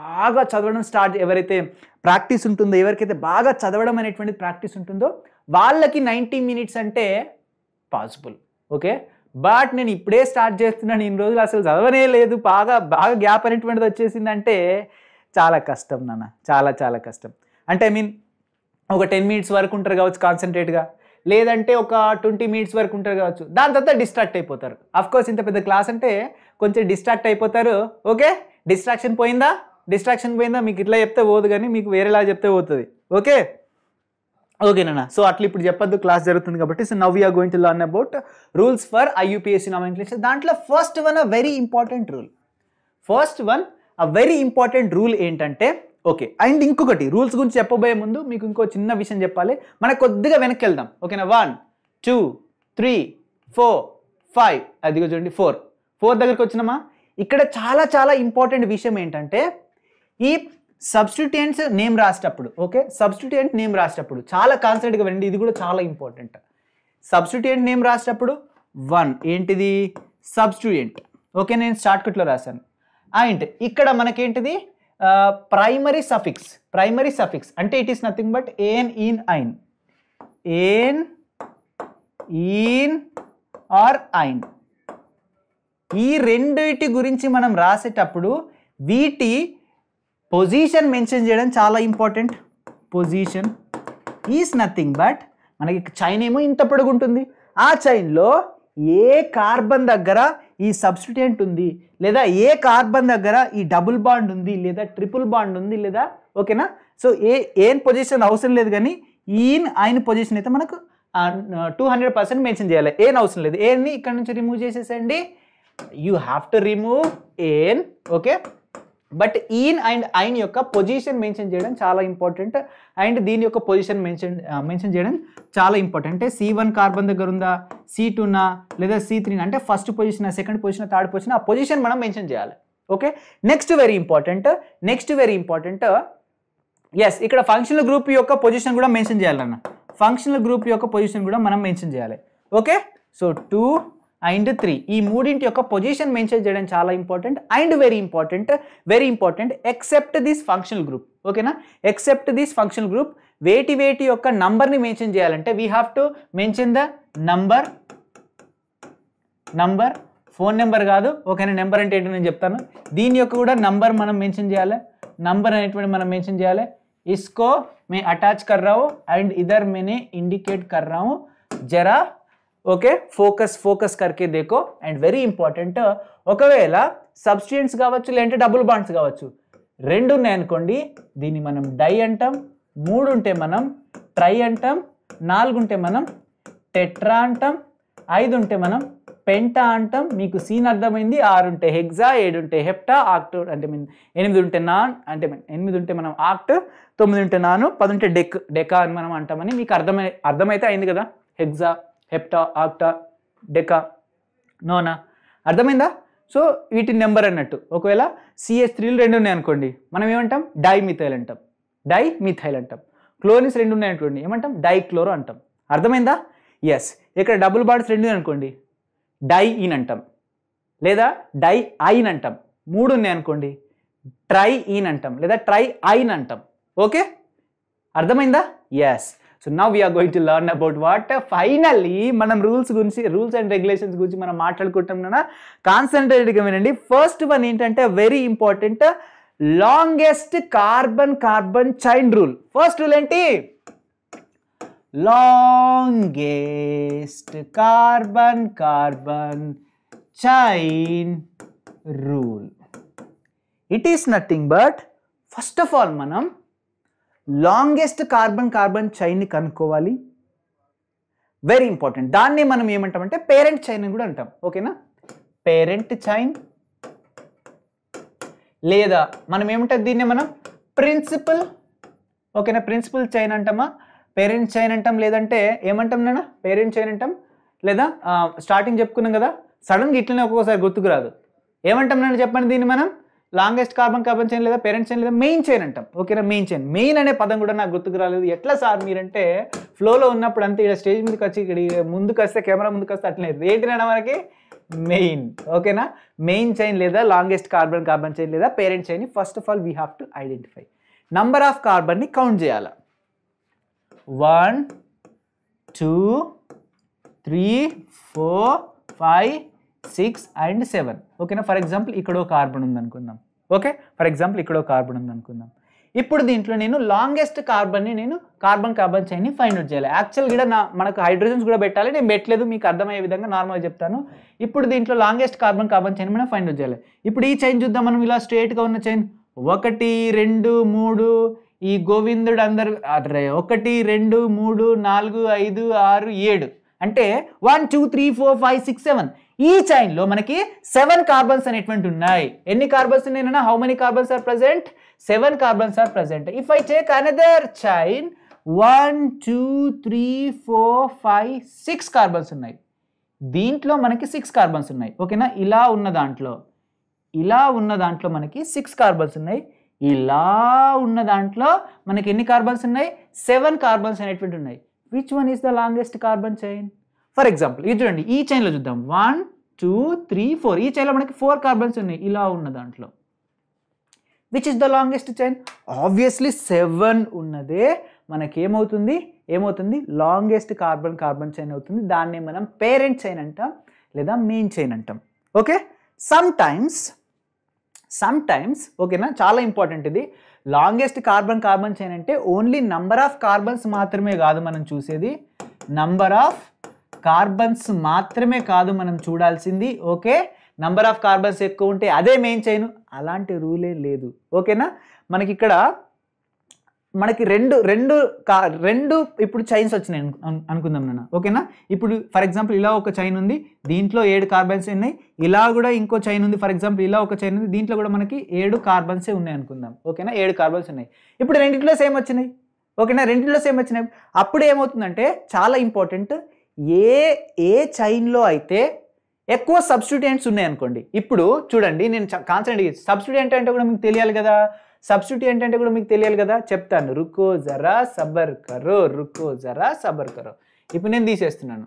బాగా చదవడం స్టార్ట్ ఎవరైతే ప్రాక్టీస్ ఉంటుందో ఎవరికైతే బాగా చదవడం అనేటువంటిది ప్రాక్టీస్ ఉంటుందో వాళ్ళకి నైంటీ మినిట్స్ అంటే పాసిబుల్ ఓకే బట్ నేను ఇప్పుడే స్టార్ట్ చేస్తున్నాను ఇన్ని రోజులు అసలు చదవనే లేదు బాగా బాగా గ్యాప్ అనేటువంటిది వచ్చేసిందంటే చాలా కష్టం నాన్న చాలా చాలా కష్టం అంటే ఐ మీన్ ఒక టెన్ మినిట్స్ వరకు ఉంటారు కావచ్చు కాన్సన్ట్రేట్గా లేదంటే ఒక ట్వంటీ మినిట్స్ వరకు ఉంటారు కావచ్చు దాని తర్వాత డిస్ట్రాక్ట్ అయిపోతారు కోర్స్ ఇంత పెద్ద క్లాస్ అంటే కొంచెం డిస్ట్రాక్ట్ అయిపోతారు ఓకే డిస్ట్రాక్షన్ పోయిందా డిస్ట్రాక్షన్ పోయిందా మీకు ఇట్లా చెప్తే పోదు కానీ మీకు వేరేలా చెప్తే పోతుంది ఓకే ఓకేనా సో అట్లా ఇప్పుడు చెప్పొద్దు క్లాస్ జరుగుతుంది కాబట్టి so now you're going to learn about rules for IUPAC nomination దాంట్లో first one a very important rule first one a very important rule ఏంటంటే ఓకే అండ్ ఇంకొకటి రూల్స్ గురించి చెప్పబోయే ముందు మీకు ఇంకో చిన్న విషయం చెప్పాలి మనకు కొద్దిగా వెనక్కి వెళ్దాం ఓకేనా one two three four five అదిగో చూడండి ఫోర్ ఫోర్ దగ్గరకు వచ్చినామా ఇక్కడ చాలా చాలా ఇంపార్టెంట్ విషయం ఏంటంటే ఈ సబ్స్టిట్యూయెంట్స్ నేమ్ రాసేటప్పుడు ఓకే సబ్స్టిట్యూయెంట్ నేమ్ రాసేటప్పుడు చాలా కాన్సన్ట్రేట్గా వినండి ఇది కూడా చాలా ఇంపార్టెంట్ సబ్స్టిట్యూయెంట్ నేమ్ రాసేటప్పుడు వన్ ఏంటిది సబ్స్టిట్యూయెంట్ ఓకే నేను షార్ట్కట్లో రాశాను అండ్ ఇక్కడ మనకేంటిది ప్రైమరీ సఫిక్స్ ప్రైమరీ సఫిక్స్ అంటే it is nothing but ane ene yne ane ene or yne ఈ రెండిటి గురించి మనం రాసేటప్పుడు వీటి పొజిషన్ మెన్షన్ చేయడం చాలా important position is nothing but మనకి చైన్ ఏమో ఇంత పొడుగుంటుంది ఆ చైన్లో ఏ కార్బన్ దగ్గర ఈ సబ్స్టిట్యూంట్ ఉంది లేదా ఏ కార్బన్ దగ్గర ఈ డబుల్ బాండ్ ఉంది లేదా ట్రిపుల్ బాండ్ ఉంది లేదా ఓకేనా సో ఏ ఏం పొజిషన్ అవసరం లేదు కానీ ఈయన ఆయన పొజిషన్ అయితే మనకు టూ హండ్రెడ్ పర్సెంట్ మెన్షన్ చేయాలి ఏం అవసరం లేదు ఏని ఇక్కడ నుంచి రిమూవ్ చేసేసండి you have to remove ane okay but ఈయన్ అండ్ ఆయన యొక్క పొజిషన్ మెన్షన్ చేయడం చాలా ఇంపార్టెంట్ అండ్ దీని యొక్క పొజిషన్ మెన్షన్ మెన్షన్ చేయడం చాలా ఇంపార్టెంట్ అంటే సి వన్ కార్బన్ దగ్గర ఉందా సి టూనా లేదా సి త్రీనా అంటే first position second position third position ఆ పొజిషన్ మనం మెన్షన్ చేయాలి okay next very important next very important yes ఇక్కడ ఫంక్షనల్ గ్రూప్ యొక్క పొజిషన్ కూడా మెన్షన్ చేయాలన్న ఫంక్షనల్ గ్రూప్ యొక్క పొజిషన్ కూడా మనం మెన్షన్ చేయాలి okay so two and three ఈ మూడింటి యొక్క పొజిషన్ మెన్షన్ చేయడం చాలా important and very important very important except this functional group ఓకేనా ఎక్సెప్ట్ దిస్ ఫంక్షనల్ గ్రూప్ వేటి వేటి యొక్క నంబర్ని మెన్షన్ చేయాలంటే we have to mention the number number phone number కాదు ఓకేనా నెంబర్ అంటే ఏంటో నేను చెప్తాను దీని యొక్క కూడా నంబర్ మనం మెన్షన్ చేయాలి నంబర్ అనేటువంటి మనం మెన్షన్ చేయాలి ఇస్కో మే అటాచ్ కర్రావు అండ్ ఇదర్ మేనే ఇండికేట్ కర్రాము జరా ఓకే ఫోకస్ ఫోకస్ కర్కే దేకో అండ్ వెరీ ఇంపార్టెంట్ ఒకవేళ సబ్స్టియన్స్ కావచ్చు లేదంటే డబుల్ బాండ్స్ కావచ్చు రెండు ఉన్నాయి అనుకోండి దీన్ని మనం డై అంటాం మూడు ఉంటే మనం ట్రై అంటాం నాలుగు ఉంటే మనం టెట్రా అంటాం ఐదు ఉంటే మనం పెంటా అంటాం మీకు సీన్ అర్థమైంది ఆరు ఉంటే హెగ్జా ఏడు ఉంటే హెప్టా ఆక్ట్ అంటే మీన్ ఎనిమిది ఉంటే నాన్ అంటే ఎనిమిది ఉంటే మనం ఆక్ట్ తొమ్మిది ఉంటే నాను పది ఉంటే డెక్ డెకా అని మనం అంటామని మీకు అర్థమై అర్థమైతే అయింది కదా హెగ్జా హెప్టా ఆక్టా డెకా నోనా అర్థమైందా సో వీటి నెంబర్ అన్నట్టు ఒకవేళ సిఎస్ త్రీలు రెండు ఉన్నాయి అనుకోండి మనం ఏమంటాం డైమిథైల్ అంటాం డై మిథైల్ అంటాం క్లోరిన్స్ రెండు ఉన్నాయి అనుకోండి ఏమంటాం డైక్లోరో అంటాం అర్థమైందా ఎస్ ఇక్కడ డబుల్ బాడ్స్ రెండు అనుకోండి డై ఇన్ అంటాం లేదా డై ఐన్ అంటాం మూడు ఉన్నాయి అనుకోండి ట్రై ఇన్ అంటాం లేదా ట్రై ఐన్ అంటాం ఓకే అర్థమైందా yes so now we are going to learn about what finally మనం రూల్స్ గురించి రూల్స్ అండ్ రెగ్యులేషన్స్ గురించి మనం మాట్లాడుకుంటున్నాం కాన్సన్ట్రేటెడ్గా వినండి ఫస్ట్ వన్ ఏంటంటే very important longest carbon carbon chain rule first rule ఏంటి longest carbon carbon chain rule it is nothing but first of all మనం లాంగెస్ట్ కార్బన్ కార్బన్ చైన్ని కనుక్కోవాలి వెరీ ఇంపార్టెంట్ దాన్ని మనం ఏమంటామంటే పేరెంట్ చైన్ అని కూడా అంటాం ఓకేనా పేరెంట్ చైన్ లేదా మనం ఏమంటాం దీన్నే మనం ప్రిన్సిపల్ ఓకేనా ప్రిన్సిపల్ చైన్ అంటామా పేరెంట్ చైన్ అంటాం లేదంటే ఏమంటాం నేను పేరెంట్ చైన్ అంటాం లేదా స్టార్టింగ్ చెప్పుకున్నాం కదా సడన్గా ఇట్లనే ఒక్కొక్కసారి గుర్తుకు రాదు ఏమంటాం నేను చెప్పండి దీన్ని మనం లాంగెస్ట్ కార్బన్ కార్బన్ చైన్ లేదా పేరెంట్ చైన్ లేదా మెయిన్ చైన్ అంటాం ఓకేనా మెయిన్ చైన్ మెయిన్ అనే పదం కూడా నాకు గుర్తుకు రాలేదు ఎట్లా సార్ మీరంటే ఫ్లోలో ఉన్నప్పుడు అంతే ఇక్కడ స్టేజ్ ముందుకు వచ్చి ఇక్కడ ముందుకు వస్తే కెమెరా ముందుకు వస్తే అట్లనే ఏంటి మనకి మెయిన్ ఓకేనా మెయిన్ చైన్ లేదా లాంగెస్ట్ కార్బన్ కార్బన్ చైన్ లేదా parent chain first of all we have to identify number of కార్బన్ని కౌంట్ చేయాల one two three four five six and seven ఓకేనా ఫర్ ఎగ్జాంపుల్ ఇక్కడ ఒక కార్బన్ ఉందనుకుందాం ఓకే ఫర్ ఎగ్జాంపుల్ ఇక్కడ కార్బన్ ఉంది అనుకుందాం ఇప్పుడు దీంట్లో నేను లాంగెస్ట్ కార్బన్ని నేను కార్బన్ కార్బన్ చైన్ని ఫైండ్ అవుట్ చేయాలి యాక్చువల్ కూడా నా మనకు హైడ్రోజన్స్ కూడా పెట్టాలి నేను పెట్టలేదు మీకు అర్థమయ్యే విధంగా నార్మల్గా చెప్తాను ఇప్పుడు దీంట్లో లాంగెస్ట్ కార్బన్ కార్బన్ చైన్ మనం ఫైండ్ అవుట్ చేయాలి ఇప్పుడు ఈ చైన్ చూద్దాం మనం ఇలా స్ట్రేట్గా ఉన్న చైన్ ఒకటి రెండు మూడు ఈ గోవిందుడు అందరు అదే ఒకటి రెండు మూడు నాలుగు ఐదు ఆరు ఏడు అంటే one two three four five six seven ఈ చైన్లో మనకి సెవెన్ కార్బన్స్ అనేటువంటి ఉన్నాయి ఎన్ని కార్బన్స్ ఉన్నాయి how many carbons are present seven carbons are present if I take another chain one two three four five six carbons ఉన్నాయి దీంట్లో మనకి సిక్స్ కార్బన్స్ ఉన్నాయి ఓకేనా ఇలా ఉన్న దాంట్లో ఇలా ఉన్న దాంట్లో మనకి సిక్స్ కార్బన్స్ ఉన్నాయి ఇలా ఉన్న దాంట్లో మనకి ఎన్ని కార్బన్స్ ఉన్నాయి సెవెన్ కార్బన్స్ అనేటువంటి ఉన్నాయి which one is the longest carbon chain for example ఇది చూడండి ఈ చైన్లో చూద్దాం వన్ టూ త్రీ ఫోర్ ఈ చైన్లో మనకి ఫోర్ కార్బన్స్ ఉన్నాయి ఇలా ఉన్న దాంట్లో which is the longest chain obviously seven ఉన్నదే మనకి ఏమవుతుంది ఏమవుతుంది లాంగెస్ట్ కార్బన్ కార్బన్ చైన్ అవుతుంది దాన్నే మనం పేరెంట్ చైన్ అంటాం లేదా మెయిన్ చైన్ అంటాం okay sometimes sometimes ఓకేనా చాలా ఇంపార్టెంట్ ఇది లాంగెస్ట్ కార్బన్ కార్బన్ చైన్ అంటే ఓన్లీ నంబర్ ఆఫ్ కార్బన్స్ మాత్రమే కాదు మనం చూసేది నంబర్ ఆఫ్ కార్బన్స్ మాత్రమే కాదు మనం చూడాల్సింది ఓకే నంబర్ ఆఫ్ కార్బన్స్ ఎక్కువ ఉంటే అదే మెయిన్ చైన్ అలాంటి రూలే లేదు ఓకేనా మనకి ఇక్కడ మనకి రెండు రెండు రెండు ఇప్పుడు చైన్స్ వచ్చినాయి అనుకుందాం నన్న ఓకేనా ఇప్పుడు ఫర్ ఎగ్జాంపుల్ ఇలా ఒక చైన్ ఉంది దీంట్లో ఏడు కార్బన్స్ ఉన్నాయి ఇలా కూడా ఇంకో చైన్ ఉంది ఫర్ ఎగ్జాంపుల్ ఇలా ఒక చైన్ ఉంది దీంట్లో కూడా మనకి ఏడు కార్బన్సే ఉన్నాయి అనుకుందాం ఓకేనా ఏడు కార్బన్స్ ఉన్నాయి ఇప్పుడు రెండింటిలో సేమ్ వచ్చినాయి ఓకేనా రెండింటిలో సేమ్ వచ్చినాయి అప్పుడు ఏమవుతుందంటే చాలా ఇంపార్టెంట్ ఏ ఏ చైన్లో అయితే ఎక్కువ సబ్స్టిట్యూయెంట్స్ ఉన్నాయనుకోండి ఇప్పుడు చూడండి నేను కాన్సన్ట్రేట్ సబ్స్టిట్యూయెంట్ అంటే కూడా మీకు తెలియాలి కదా సబ్స్టిట్యూయెంట్ అంటే కూడా మీకు తెలియాలి కదా చెప్తాను రుకో జరా సబర్ కరో రుకో జరా సబర్ కరో ఇప్పుడు నేను తీసేస్తున్నాను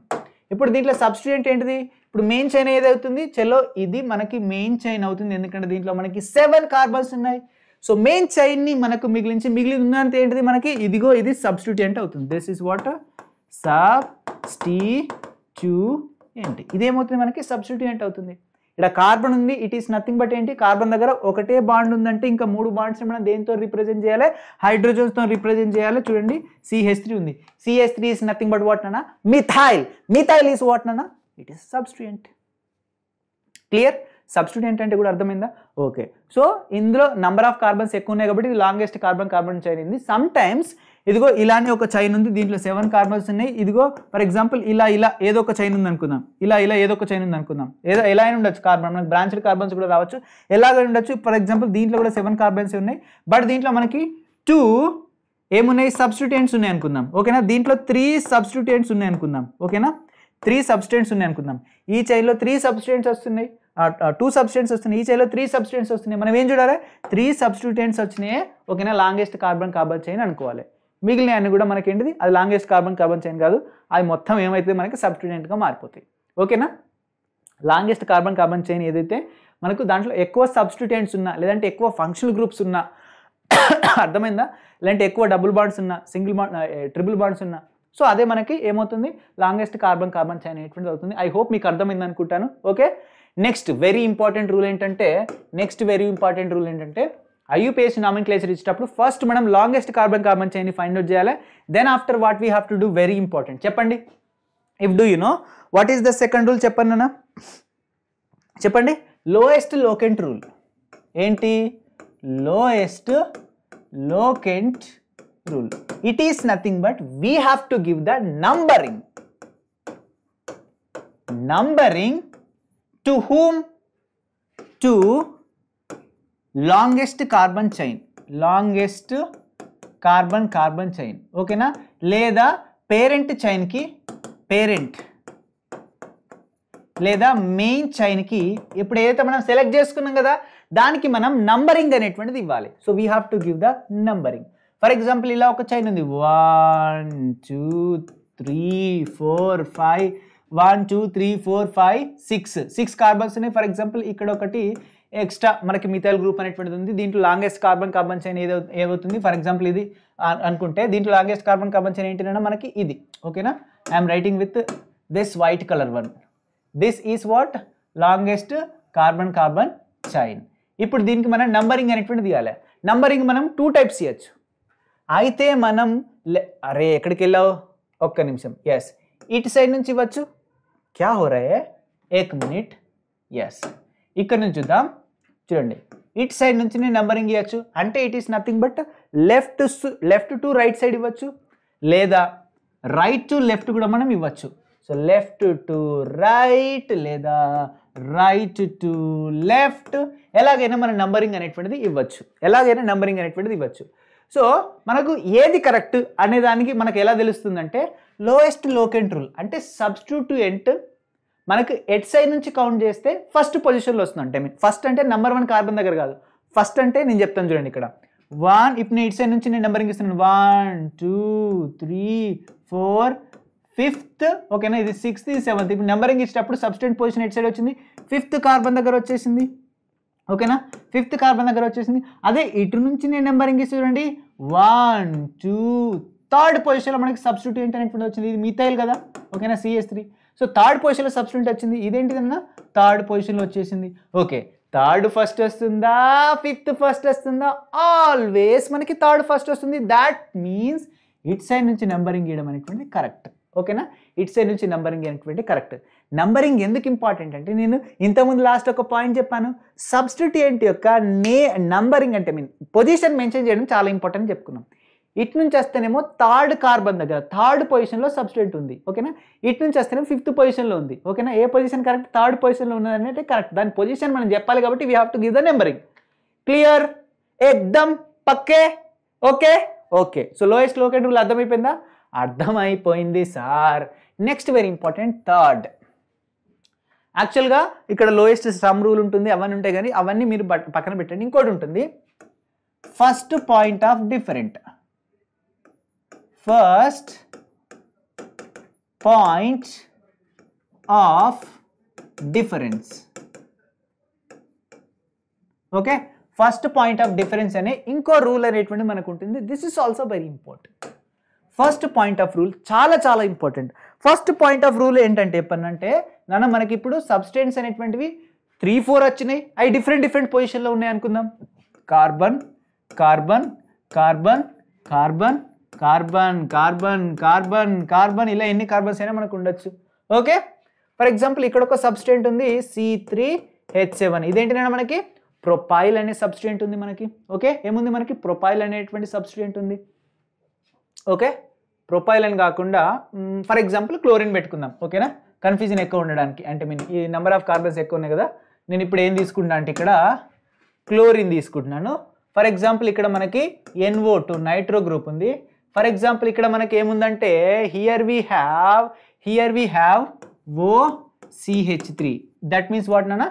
ఇప్పుడు దీంట్లో సబ్స్టిట్యూయెంట్ ఏంటిది ఇప్పుడు మెయిన్ చైన్ ఏదవుతుంది చలో ఇది మనకి మెయిన్ చైన్ అవుతుంది ఎందుకంటే దీంట్లో మనకి సెవెన్ కార్బన్స్ ఉన్నాయి సో మెయిన్ చైన్ని మనకు మిగిలించి మిగిలి ఉన్నంత ఏంటిది మనకి ఇదిగో ఇది సబ్స్టిట్యూయెంట్ అవుతుంది దిస్ ఇస్ వాట్ సబ్స్టిట్యూయెంట్ ఇదేమవుతుంది మనకి సబ్స్టిట్యూయెంట్ అవుతుంది ఇక్కడ కార్బన్ ఉంది ఇట్ ఈస్ నథింగ్ బట్ ఏంటి కార్బన్ దగ్గర ఒకటే బాండ్ ఉందంటే ఇంకా మూడు బాండ్స్ మనం దేనితో రిప్రజెంట్ చేయాలి హైడ్రోజన్స్తో రిప్రజెంట్ చేయాలి చూడండి సిహెచ్ త్రీ ఉంది C H three is nothing but what నానా మిథాయిల్ మిథాయిల్ ఈస్ వాట్ నానా it is substituent clear substituent అంటే కూడా అర్థమైందా ఓకే సో ఇందులో నంబర్ ఆఫ్ కార్బన్స్ ఎక్కువ ఉన్నాయి కాబట్టి లాంగెస్ట్ కార్బన్ కార్బన్ చైన్ ఉంది సమ్ టైమ్స్ ఇదిగో ఇలానే ఒక చైన్ ఉంది దీంట్లో సెవెన్ కార్బన్స్ ఉన్నాయి ఇదిగో ఫర్ ఎగ్జాంపుల్ ఇలా ఇలా ఏదో ఒక చైన్ ఉంది అనుకుందాం ఇలా ఇలా ఏదో ఒక చైన్ ఉంది అనుకుందాం ఏదో ఎలా అయినా ఉండొచ్చు కార్బన్ మనకి బ్రాంచ్డ్ కార్బన్స్ కూడా రావచ్చు ఎలాగైనా ఉండొచ్చు ఫర్ ఎగ్జాంపుల్ దీంట్లో కూడా సెవెన్ కార్బన్స్ ఉన్నాయి బట్ దీంట్లో మనకి టూ ఏమున్నాయి సబ్స్టిట్యూయెంట్స్ ఉన్నాయి అనుకుందాం ఓకేనా దీంట్లో త్రీ సబ్స్టిట్యూయెంట్స్ ఉన్నాయి అనుకుందాం ఓకేనా త్రీ సబ్స్టెన్స్ ఉన్నాయి అనుకుందాం ఈ చైన్లో త్రీ సబ్స్టెన్స్ వస్తున్నాయి టూ సబ్స్టెన్స్ వస్తున్నాయి ఈ చైన్లో త్రీ సబ్స్టెన్స్ వస్తున్నాయి మనం ఏం చూడాలి త్రీ సబ్స్టిట్యూయెంట్స్ వచ్చినాయి ఓకేనా లాంగెస్ట్ కార్బన్ కార్బన్ చైన్ అనుకోవాలి మిగిలిన అన్ని కూడా మనకి ఏంటిది అది లాంగెస్ట్ కార్బన్ కార్బన్ చైన్ కాదు అది మొత్తం ఏమైతే మనకి సబ్స్టిడెంట్గా మారిపోతాయి ఓకేనా లాంగెస్ట్ కార్బన్ కార్బన్ చైన్ ఏదైతే మనకు దాంట్లో ఎక్కువ సబ్స్టిట్యూంట్స్ ఉన్నా లేదంటే ఎక్కువ ఫంక్షనల్ గ్రూప్స్ ఉన్నా అర్థమైందా లేదంటే ఎక్కువ డబుల్ బాండ్స్ ఉన్నా సింగిల్ బాండ్ ట్రిపుల్ బాండ్స్ ఉన్నా సో అదే మనకి ఏమవుతుంది లాంగెస్ట్ కార్బన్ కార్బన్ చైన్ అనేటువంటిది అవుతుంది ఐ హోప్ మీకు అర్థమైంది అనుకుంటాను okay next very important rule ఏంటంటే నెక్స్ట్ వెరీ ఇంపార్టెంట్ రూల్ ఏంటంటే ఐయుపిఎస్ నామిన్క్లేచర్ ఇచ్చేటప్పుడు ఫస్ట్ మనం longest carbon carbon chain find out చేయాలి then after what we have to do very important చెప్పండి if do you know what is the second rule చెప్పండి నాన్న చెప్పండి లోయెస్ట్ లోకెంట్ రూల్ ఏంటి lowest locant rule it is nothing but we have to give the numbering numbering to whom to longest carbon chain longest carbon carbon chain ఓకేనా లేదా పేరెంట్ చైన్కి పేరెంట్ లేదా మెయిన్ చైన్కి ఇప్పుడు ఏదైతే మనం సెలెక్ట్ చేసుకున్నాం కదా దానికి మనం నంబరింగ్ అనేటువంటిది ఇవ్వాలి so we have to give the numbering for example ఇలా ఒక చైన్ ఉంది one two three four five one two three four five six six carbons ఉన్నాయి ఫర్ ఎగ్జాంపుల్ ఇక్కడ ఒకటి ఎక్స్ట్రా మనకి మిథైల్ గ్రూప్ అనేటువంటిది ఉంది దీంట్లో లాంగెస్ట్ కార్బన్ కార్బన్ చైన్ ఏదో ఏదవుతుంది ఫర్ ఎగ్జాంపుల్ ఇది అనుకుంటే దీంట్లో లాంగెస్ట్ కార్బన్ కార్బన్ చైన్ ఏంటంటే మనకి ఇది ఓకేనా I'm writing with this white colour one this is what longest carbon carbon chain ఇప్పుడు దీనికి మనం నంబరింగ్ అనేటువంటిది ఇవ్వాలి నంబరింగ్ మనం టూ టైప్స్ ఇవ్వచ్చు అయితే మనం అరే ఎక్కడికి వెళ్ళావు ఒక్క నిమిషం ఎస్ ఇటు సైడ్ నుంచి ఇవ్వచ్చు క్యా హో ఏక్ మినిట్ ఎస్ ఇక్కడ నుంచి చూద్దాం చూడండి ఇట్ సైడ్ నుంచి నేను నెంబరింగ్ ఇవ్వచ్చు అంటే it is nothing but left left to right side ఇవ్వచ్చు లేదా రైట్ టు లెఫ్ట్ కూడా మనం ఇవ్వచ్చు సో లెఫ్ట్ టు రైట్ లేదా రైట్ టు లెఫ్ట్ ఎలాగైనా మనం నంబరింగ్ అనేటువంటిది ఇవ్వచ్చు ఎలాగైనా నంబరింగ్ అనేటువంటిది ఇవ్వచ్చు సో మనకు ఏది కరెక్ట్ అనే దానికి మనకు ఎలా తెలుస్తుందంటే లోయెస్ట్ లోకెంట్ రూల్ అంటే సబ్స్టిట్యూట్ ఎంట్ మనకు ఎట్ సైడ్ నుంచి కౌంట్ చేస్తే ఫస్ట్ పొజిషన్లో వస్తుంది అంటే ఫస్ట్ అంటే నెంబర్ వన్ కార్బన్ దగ్గర కాదు ఫస్ట్ అంటే నేను చెప్తాను చూడండి ఇక్కడ వన్ ఇప్పుడు నేను ఇటు సైడ్ నుంచి నేను నెంబరింగ్ ఇస్తున్నాను one two three four fifth ఓకేనా ఇది సిక్స్త్ ఇది సెవెంత్ ఇప్పుడు నెంబరింగ్ ఇచ్చేటప్పుడు సబ్స్టెంట్ పొజిషన్ ఎట్ సైడ్ వచ్చింది ఫిఫ్త్ కార్బన్ దగ్గర వచ్చేసింది ఓకేనా ఫిఫ్త్ కార్బన్ దగ్గర వచ్చేసింది అదే ఇటు నుంచి నేను నెంబరింగ్ ఇస్తే చూడండి వన్ టూ థర్డ్ పొజిషన్లో మనకి సబ్స్టిట్యూట్ ఏంటనే వచ్చింది ఇది మిథైల్ కదా ఓకేనా సిఎస్ త్రీ సో థర్డ్ పొజిషన్లో సబ్స్టిట్యూంట్ వచ్చింది ఇదేంటిదన్నా థర్డ్ పొజిషన్లో వచ్చేసింది ఓకే థర్డ్ ఫస్ట్ వస్తుందా ఫిఫ్త్ ఫస్ట్ వస్తుందా ఆల్వేస్ మనకి థర్డ్ ఫస్ట్ వస్తుంది దాట్ మీన్స్ ఇట్ సైడ్ నుంచి నెంబరింగ్ ఇవ్వడం అనేటువంటి కరెక్ట్ ఓకేనా ఇట్ సైడ్ నుంచి నంబరింగ్ అనేటువంటి కరెక్ట్ నంబరింగ్ ఎందుకు ఇంపార్టెంట్ అంటే నేను ఇంతకుముందు లాస్ట్ ఒక పాయింట్ చెప్పాను సబ్స్టిట్యూట్ యొక్క నే నంబరింగ్ అంటే మీన్ పొజిషన్ మెన్షన్ చేయడం చాలా ఇంపార్టెంట్ చెప్పుకున్నాం ఇటు నుంచి వస్తేనేమో థర్డ్ కార్బన్ దగ్గర థర్డ్ పొజిషన్లో సబ్స్టేట్ ఉంది ఓకేనా ఇటు నుంచి వస్తేనేమో ఫిఫ్త్ పొజిషన్లో ఉంది ఓకేనా ఏ పొజిషన్ కరెక్ట్ థర్డ్ పొజిషన్లో అనేది కరెక్ట్ దాని పొజిషన్ మనం చెప్పాలి కాబట్టి we have to give the numbering clear ఎక్దమ్ పక్కే okay okay so lowest locant rule అర్థమైపోయిందా అర్థమైపోయింది sir next very important third యాక్చువల్గా ఇక్కడ లోయెస్ట్ సమ్ రూల్ ఉంటుంది అవన్నీ ఉంటాయి కానీ అవన్నీ మీరు పక్కన పెట్టండి ఇంకోటి ఉంటుంది first point of different first point of difference. Okay first point of difference అనే ఇంకో రూల్ అనేటువంటి మనకు ఉంటుంది this is also very important first point of rule చాలా చాలా important first point of rule ఏంటంటే ఎప్పనంటే నాన్న మనకి ఇప్పుడు సబ్స్టెన్స్ అనేటువంటివి త్రీ ఫోర్ వచ్చినాయి అవి డిఫరెంట్ డిఫరెంట్ పొజిషన్లో ఉన్నాయి అనుకుందాం carbon carbon carbon carbon carbon carbon carbon carbon ఇలా ఎన్ని కార్బన్స్ అయినా మనకు ఉండొచ్చు ఓకే ఫర్ ఎగ్జాంపుల్ ఇక్కడ ఒక సబ్స్టెంట్ ఉంది సి త్రీ హెచ్ సెవెన్ ఇదేంటినైనా మనకి ప్రొపాయిల్ అనే సబ్స్టెంట్ ఉంది మనకి ఓకే ఏముంది మనకి ప్రొపైల్ అనేటువంటి సబ్స్టెంట్ ఉంది ఓకే ప్రొపైల్ అని కాకుండా ఫర్ ఎగ్జాంపుల్ క్లోరిన్ పెట్టుకుందాం ఓకేనా కన్ఫ్యూజన్ ఎక్కువ ఉండడానికి అంటే మీన్ ఈ నెంబర్ ఆఫ్ కార్బన్స్ ఎక్కువ ఉన్నాయి కదా నేను ఇప్పుడు ఏం తీసుకుంటున్నా అంటే ఇక్కడ క్లోరిన్ తీసుకుంటున్నాను ఫర్ ఎగ్జాంపుల్ ఇక్కడ మనకి ఎన్ఓ టూ నైట్రో గ్రూప్ ఉంది ఫర్ ఎగ్జాంపుల్ ఇక్కడ మనకి ఏముందంటే here we have here we have O CH three that means what నానా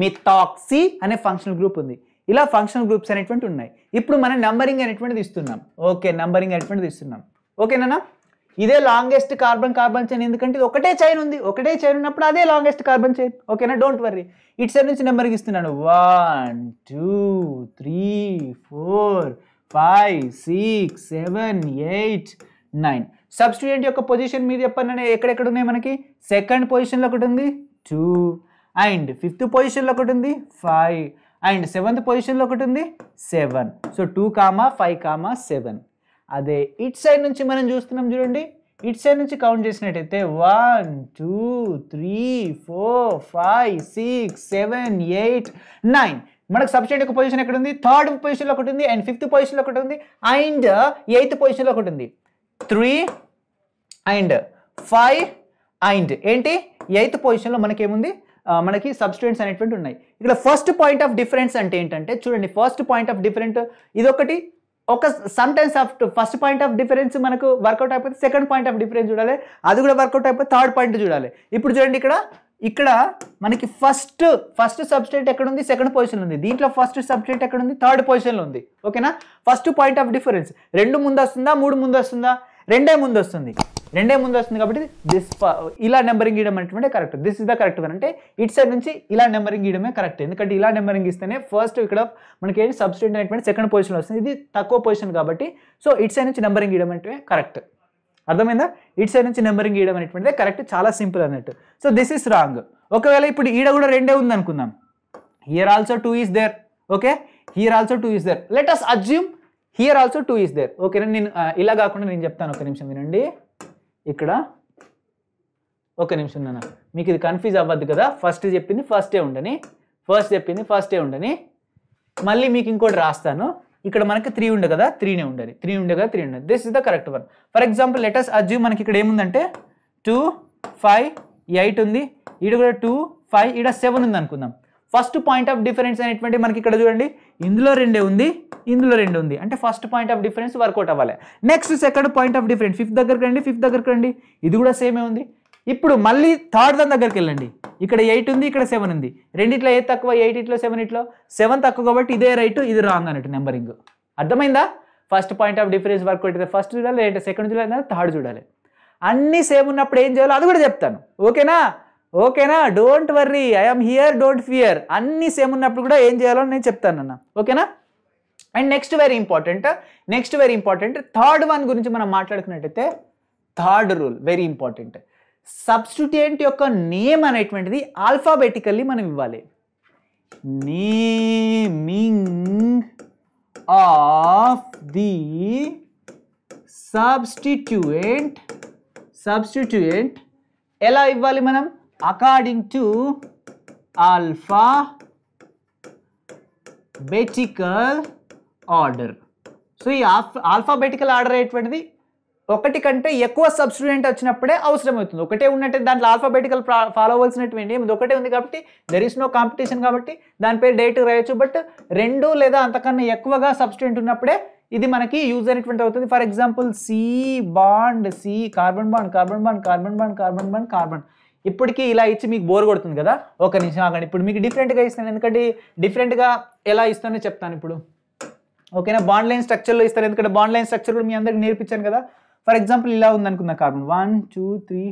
మిథాక్సీ అనే ఫంక్షనల్ గ్రూప్ ఉంది ఇలా ఫంక్షనల్ గ్రూప్స్ అనేటువంటి ఉన్నాయి ఇప్పుడు మనం నంబరింగ్ అనేటువంటిది ఇస్తున్నాం ఓకే నంబరింగ్ అనేటువంటిది ఇస్తున్నాం ఓకేనా ఇదే లాంగెస్ట్ కార్బన్ కార్బన్ చైన్ ఎందుకంటే ఇది ఒకటే చైన్ ఉంది ఒకటే చైన్ ఉన్నప్పుడు అదే లాంగెస్ట్ కార్బన్ చైన్ ఓకేనా డోంట్ వర్రీ ఇటు సైడ్ నుంచి నెంబర్కి ఇస్తున్నాను one two three four five six seven eight nine substituent యొక్క పొజిషన్ మీరు చెప్పండి ఎక్కడెక్కడ ఉన్నాయి మనకి సెకండ్ పొజిషన్లో ఒకటి ఉంది టూ అండ్ ఫిఫ్త్ పొజిషన్లో ఒకటి ఉంది ఫైవ్ అండ్ సెవెంత్ పొజిషన్లో ఒకటి ఉంది seven so two comma five comma seven అదే ఇట్ సైడ్ నుంచి మనం చూస్తున్నాం చూడండి ఇట్ సైడ్ నుంచి కౌంట్ చేసినట్టయితే one two three four five six seven eight nine మనకు సబ్స్టెంట్ యొక్క పొజిషన్ ఎక్కడ ఉంది థర్డ్ పొజిషన్లో ఒకటి ఉంది అండ్ ఫిఫ్త్ పొజిషన్లో ఒకటి ఉంది అండ్ ఎయిత్ పొజిషన్లో ఒకటి ఉంది త్రీ అండ్ ఫైవ్ అండ్ ఏంటి ఎయిత్ పొజిషన్లో మనకేముంది మనకి సబ్స్టెంట్స్ అనేటువంటి ఉన్నాయి ఇక్కడ ఫస్ట్ పాయింట్ ఆఫ్ డిఫరెన్స్ అంటే ఏంటంటే చూడండి ఫస్ట్ పాయింట్ ఆఫ్ డిఫరెంట్ ఇదొకటి ఒక sometimes of first point of difference మనకు వర్కౌట్ అయిపోతే సెకండ్ పాయింట్ ఆఫ్ డిఫరెన్స్ చూడాలి అది కూడా వర్కౌట్ అయిపోతే థర్డ్ పాయింట్ చూడాలి ఇప్పుడు చూడండి ఇక్కడ ఇక్కడ మనకి ఫస్ట్ ఫస్ట్ సబ్స్టేట్ ఎక్కడ ఉంది సెకండ్ పొజిషన్ ఉంది దీంట్లో ఫస్ట్ సబ్స్టేట్ ఎక్కడ ఉంది థర్డ్ పొజిషన్లో ఉంది ఓకేనా ఫస్ట్ పాయింట్ ఆఫ్ డిఫరెన్స్ రెండు ముందు వస్తుందా మూడు ముందు వస్తుందా రెండే ముందు వస్తుంది రెండే ముందు వస్తుంది కాబట్టి దిస్ ఇలా నెంబరింగ్ గీయడం అనేటువంటి correct this is the correct one అంటే ఇట్ సైడ్ నుంచి ఇలా నెంబరింగ్ గీయడమే కరెక్ట్ ఎందుకంటే ఇలా నెంబరింగ్ ఇస్తేనే ఫస్ట్ ఇక్కడ మనకి ఏంటి సబ్స్టేట్ అనేటువంటి సెకండ్ పొజిషన్ వస్తుంది ఇది తక్కువ పొజిషన్ కాబట్టి సో ఇట్ సైడ్ నుంచి నెంబరింగ్ గీయడం అంటే కరెక్ట్ అర్థమైందా ఇటు సైడ్ నుంచి నెంబరింగ్ ఇయడం అనేటువంటిది కరెక్ట్ చాలా సింపుల్ అన్నట్టు సో దిస్ ఇస్ రాంగ్ ఒకవేళ ఇప్పుడు ఈడ కూడా రెండే ఉంది అనుకుందాం here also two is there okay here also two is there let us assume here also two is there okay నేను ఇలా కాకుండా నేను చెప్తాను ఒక నిమిషం వినండి ఇక్కడ ఒక నిమిషం నాన్న మీకు ఇది కన్ఫ్యూజ్ అవ్వద్దు కదా ఫస్ట్ చెప్పింది ఫస్టే ఉండని ఫస్ట్ చెప్పింది ఫస్టే ఉండని మళ్ళీ మీకు ఇంకోటి రాస్తాను ఇక్కడ మనకి త్రీ ఉండే కదా త్రీనే ఉండాలి త్రీ ఉండే కదా త్రీ ఉండాలి this is the correct one for example letters అజ్జు మనకి ఇక్కడ ఏముందంటే టూ ఫైవ్ ఎయిట్ ఉంది ఈడ కూడా టూ ఫైవ్ ఈడ సెవెన్ ఉంది అనుకుందాం ఫస్ట్ పాయింట్ ఆఫ్ డిఫరెన్స్ అనేటువంటి మనకి ఇక్కడ చూడండి ఇందులో రెండే ఉంది ఇందులో రెండు ఉంది అంటే first point of difference work out అవ్వాలి next second point of difference fifth దగ్గరకు రండి ఫిఫ్త్ దగ్గరకు రండి ఇది కూడా సేమే ఉంది ఇప్పుడు మళ్ళీ థర్డ్ దాని దగ్గరికి వెళ్ళండి ఇక్కడ ఎయిట్ ఉంది ఇక్కడ సెవెన్ ఉంది రెండిట్లో ఏ తక్కువ ఎయిట్ ఇట్లో సెవెన్ ఇట్లో సెవెన్ తక్కువ కాబట్టి ఇదే రైట్ ఇది రాంగ్ అన్నట్టు నెంబరింగ్ అర్థమైందా first point of difference work అవుతుంది ఫస్ట్ చూడాలి లేదంటే సెకండ్ చూడాలి లేదా థర్డ్ చూడాలి అన్నీ సేమ్ ఉన్నప్పుడు ఏం చేయాలో అది కూడా చెప్తాను ఓకేనా ఓకేనా don't worry I'm here don't fear అన్నీ సేమ్ ఉన్నప్పుడు కూడా ఏం చేయాలో నేను చెప్తాను అన్న ఓకేనా and next very important next very important third one గురించి మనం మాట్లాడుకున్నట్టయితే third rule very important substituent యొక్క నేమ్ అనేటువంటిది ఆల్ఫాబెటికల్లీ మనం ఇవ్వాలి naming of the substituent substituent ఎలా ఇవ్వాలి మనం according to alphabetical order so ఈ ఆల్ఫాబెటికల్ ఆర్డర్ అయ్యేటువంటిది ఒకటి కంటే ఎక్కువ సబ్స్టిడెంట్ వచ్చినప్పుడే అవసరం అవుతుంది ఒకటే ఉన్నట్టే దాంట్లో ఆల్ఫాబెటికల్ ఫాలో అవ్వాల్సినటువంటి ఏమి ఒకటే ఉంది కాబట్టి దెర్ ఇస్ నో కాంపిటీషన్ కాబట్టి దాని పేరు డైరెక్ట్గా రాయొచ్చు బట్ రెండు లేదా అంతకన్నా ఎక్కువగా సబ్స్టిడెంట్ ఉన్నప్పుడే ఇది మనకి యూజ్ అయినటువంటి అవుతుంది for example C bond C carbon bond carbon bond carbon bond carbon bond carbon ఇప్పటికీ ఇలా ఇచ్చి మీకు బోర్ కొడుతుంది కదా ఒక నిమిషం ఆగండి ఇప్పుడు మీకు డిఫరెంట్గా ఇస్తాను ఎందుకంటే డిఫరెంట్గా ఎలా ఇస్తానో చెప్తాను ఇప్పుడు ఓకేనా బాండ్ లైన్ స్ట్రక్చర్లో ఇస్తారు ఎందుకంటే బాండ్ లైన్ స్ట్రక్చర్ కూడా మీ అందరికి నేర్పించాను కదా ఫర్ ఎగ్జాంపుల్ ఇలా ఉందనుకుందాం carbon one two three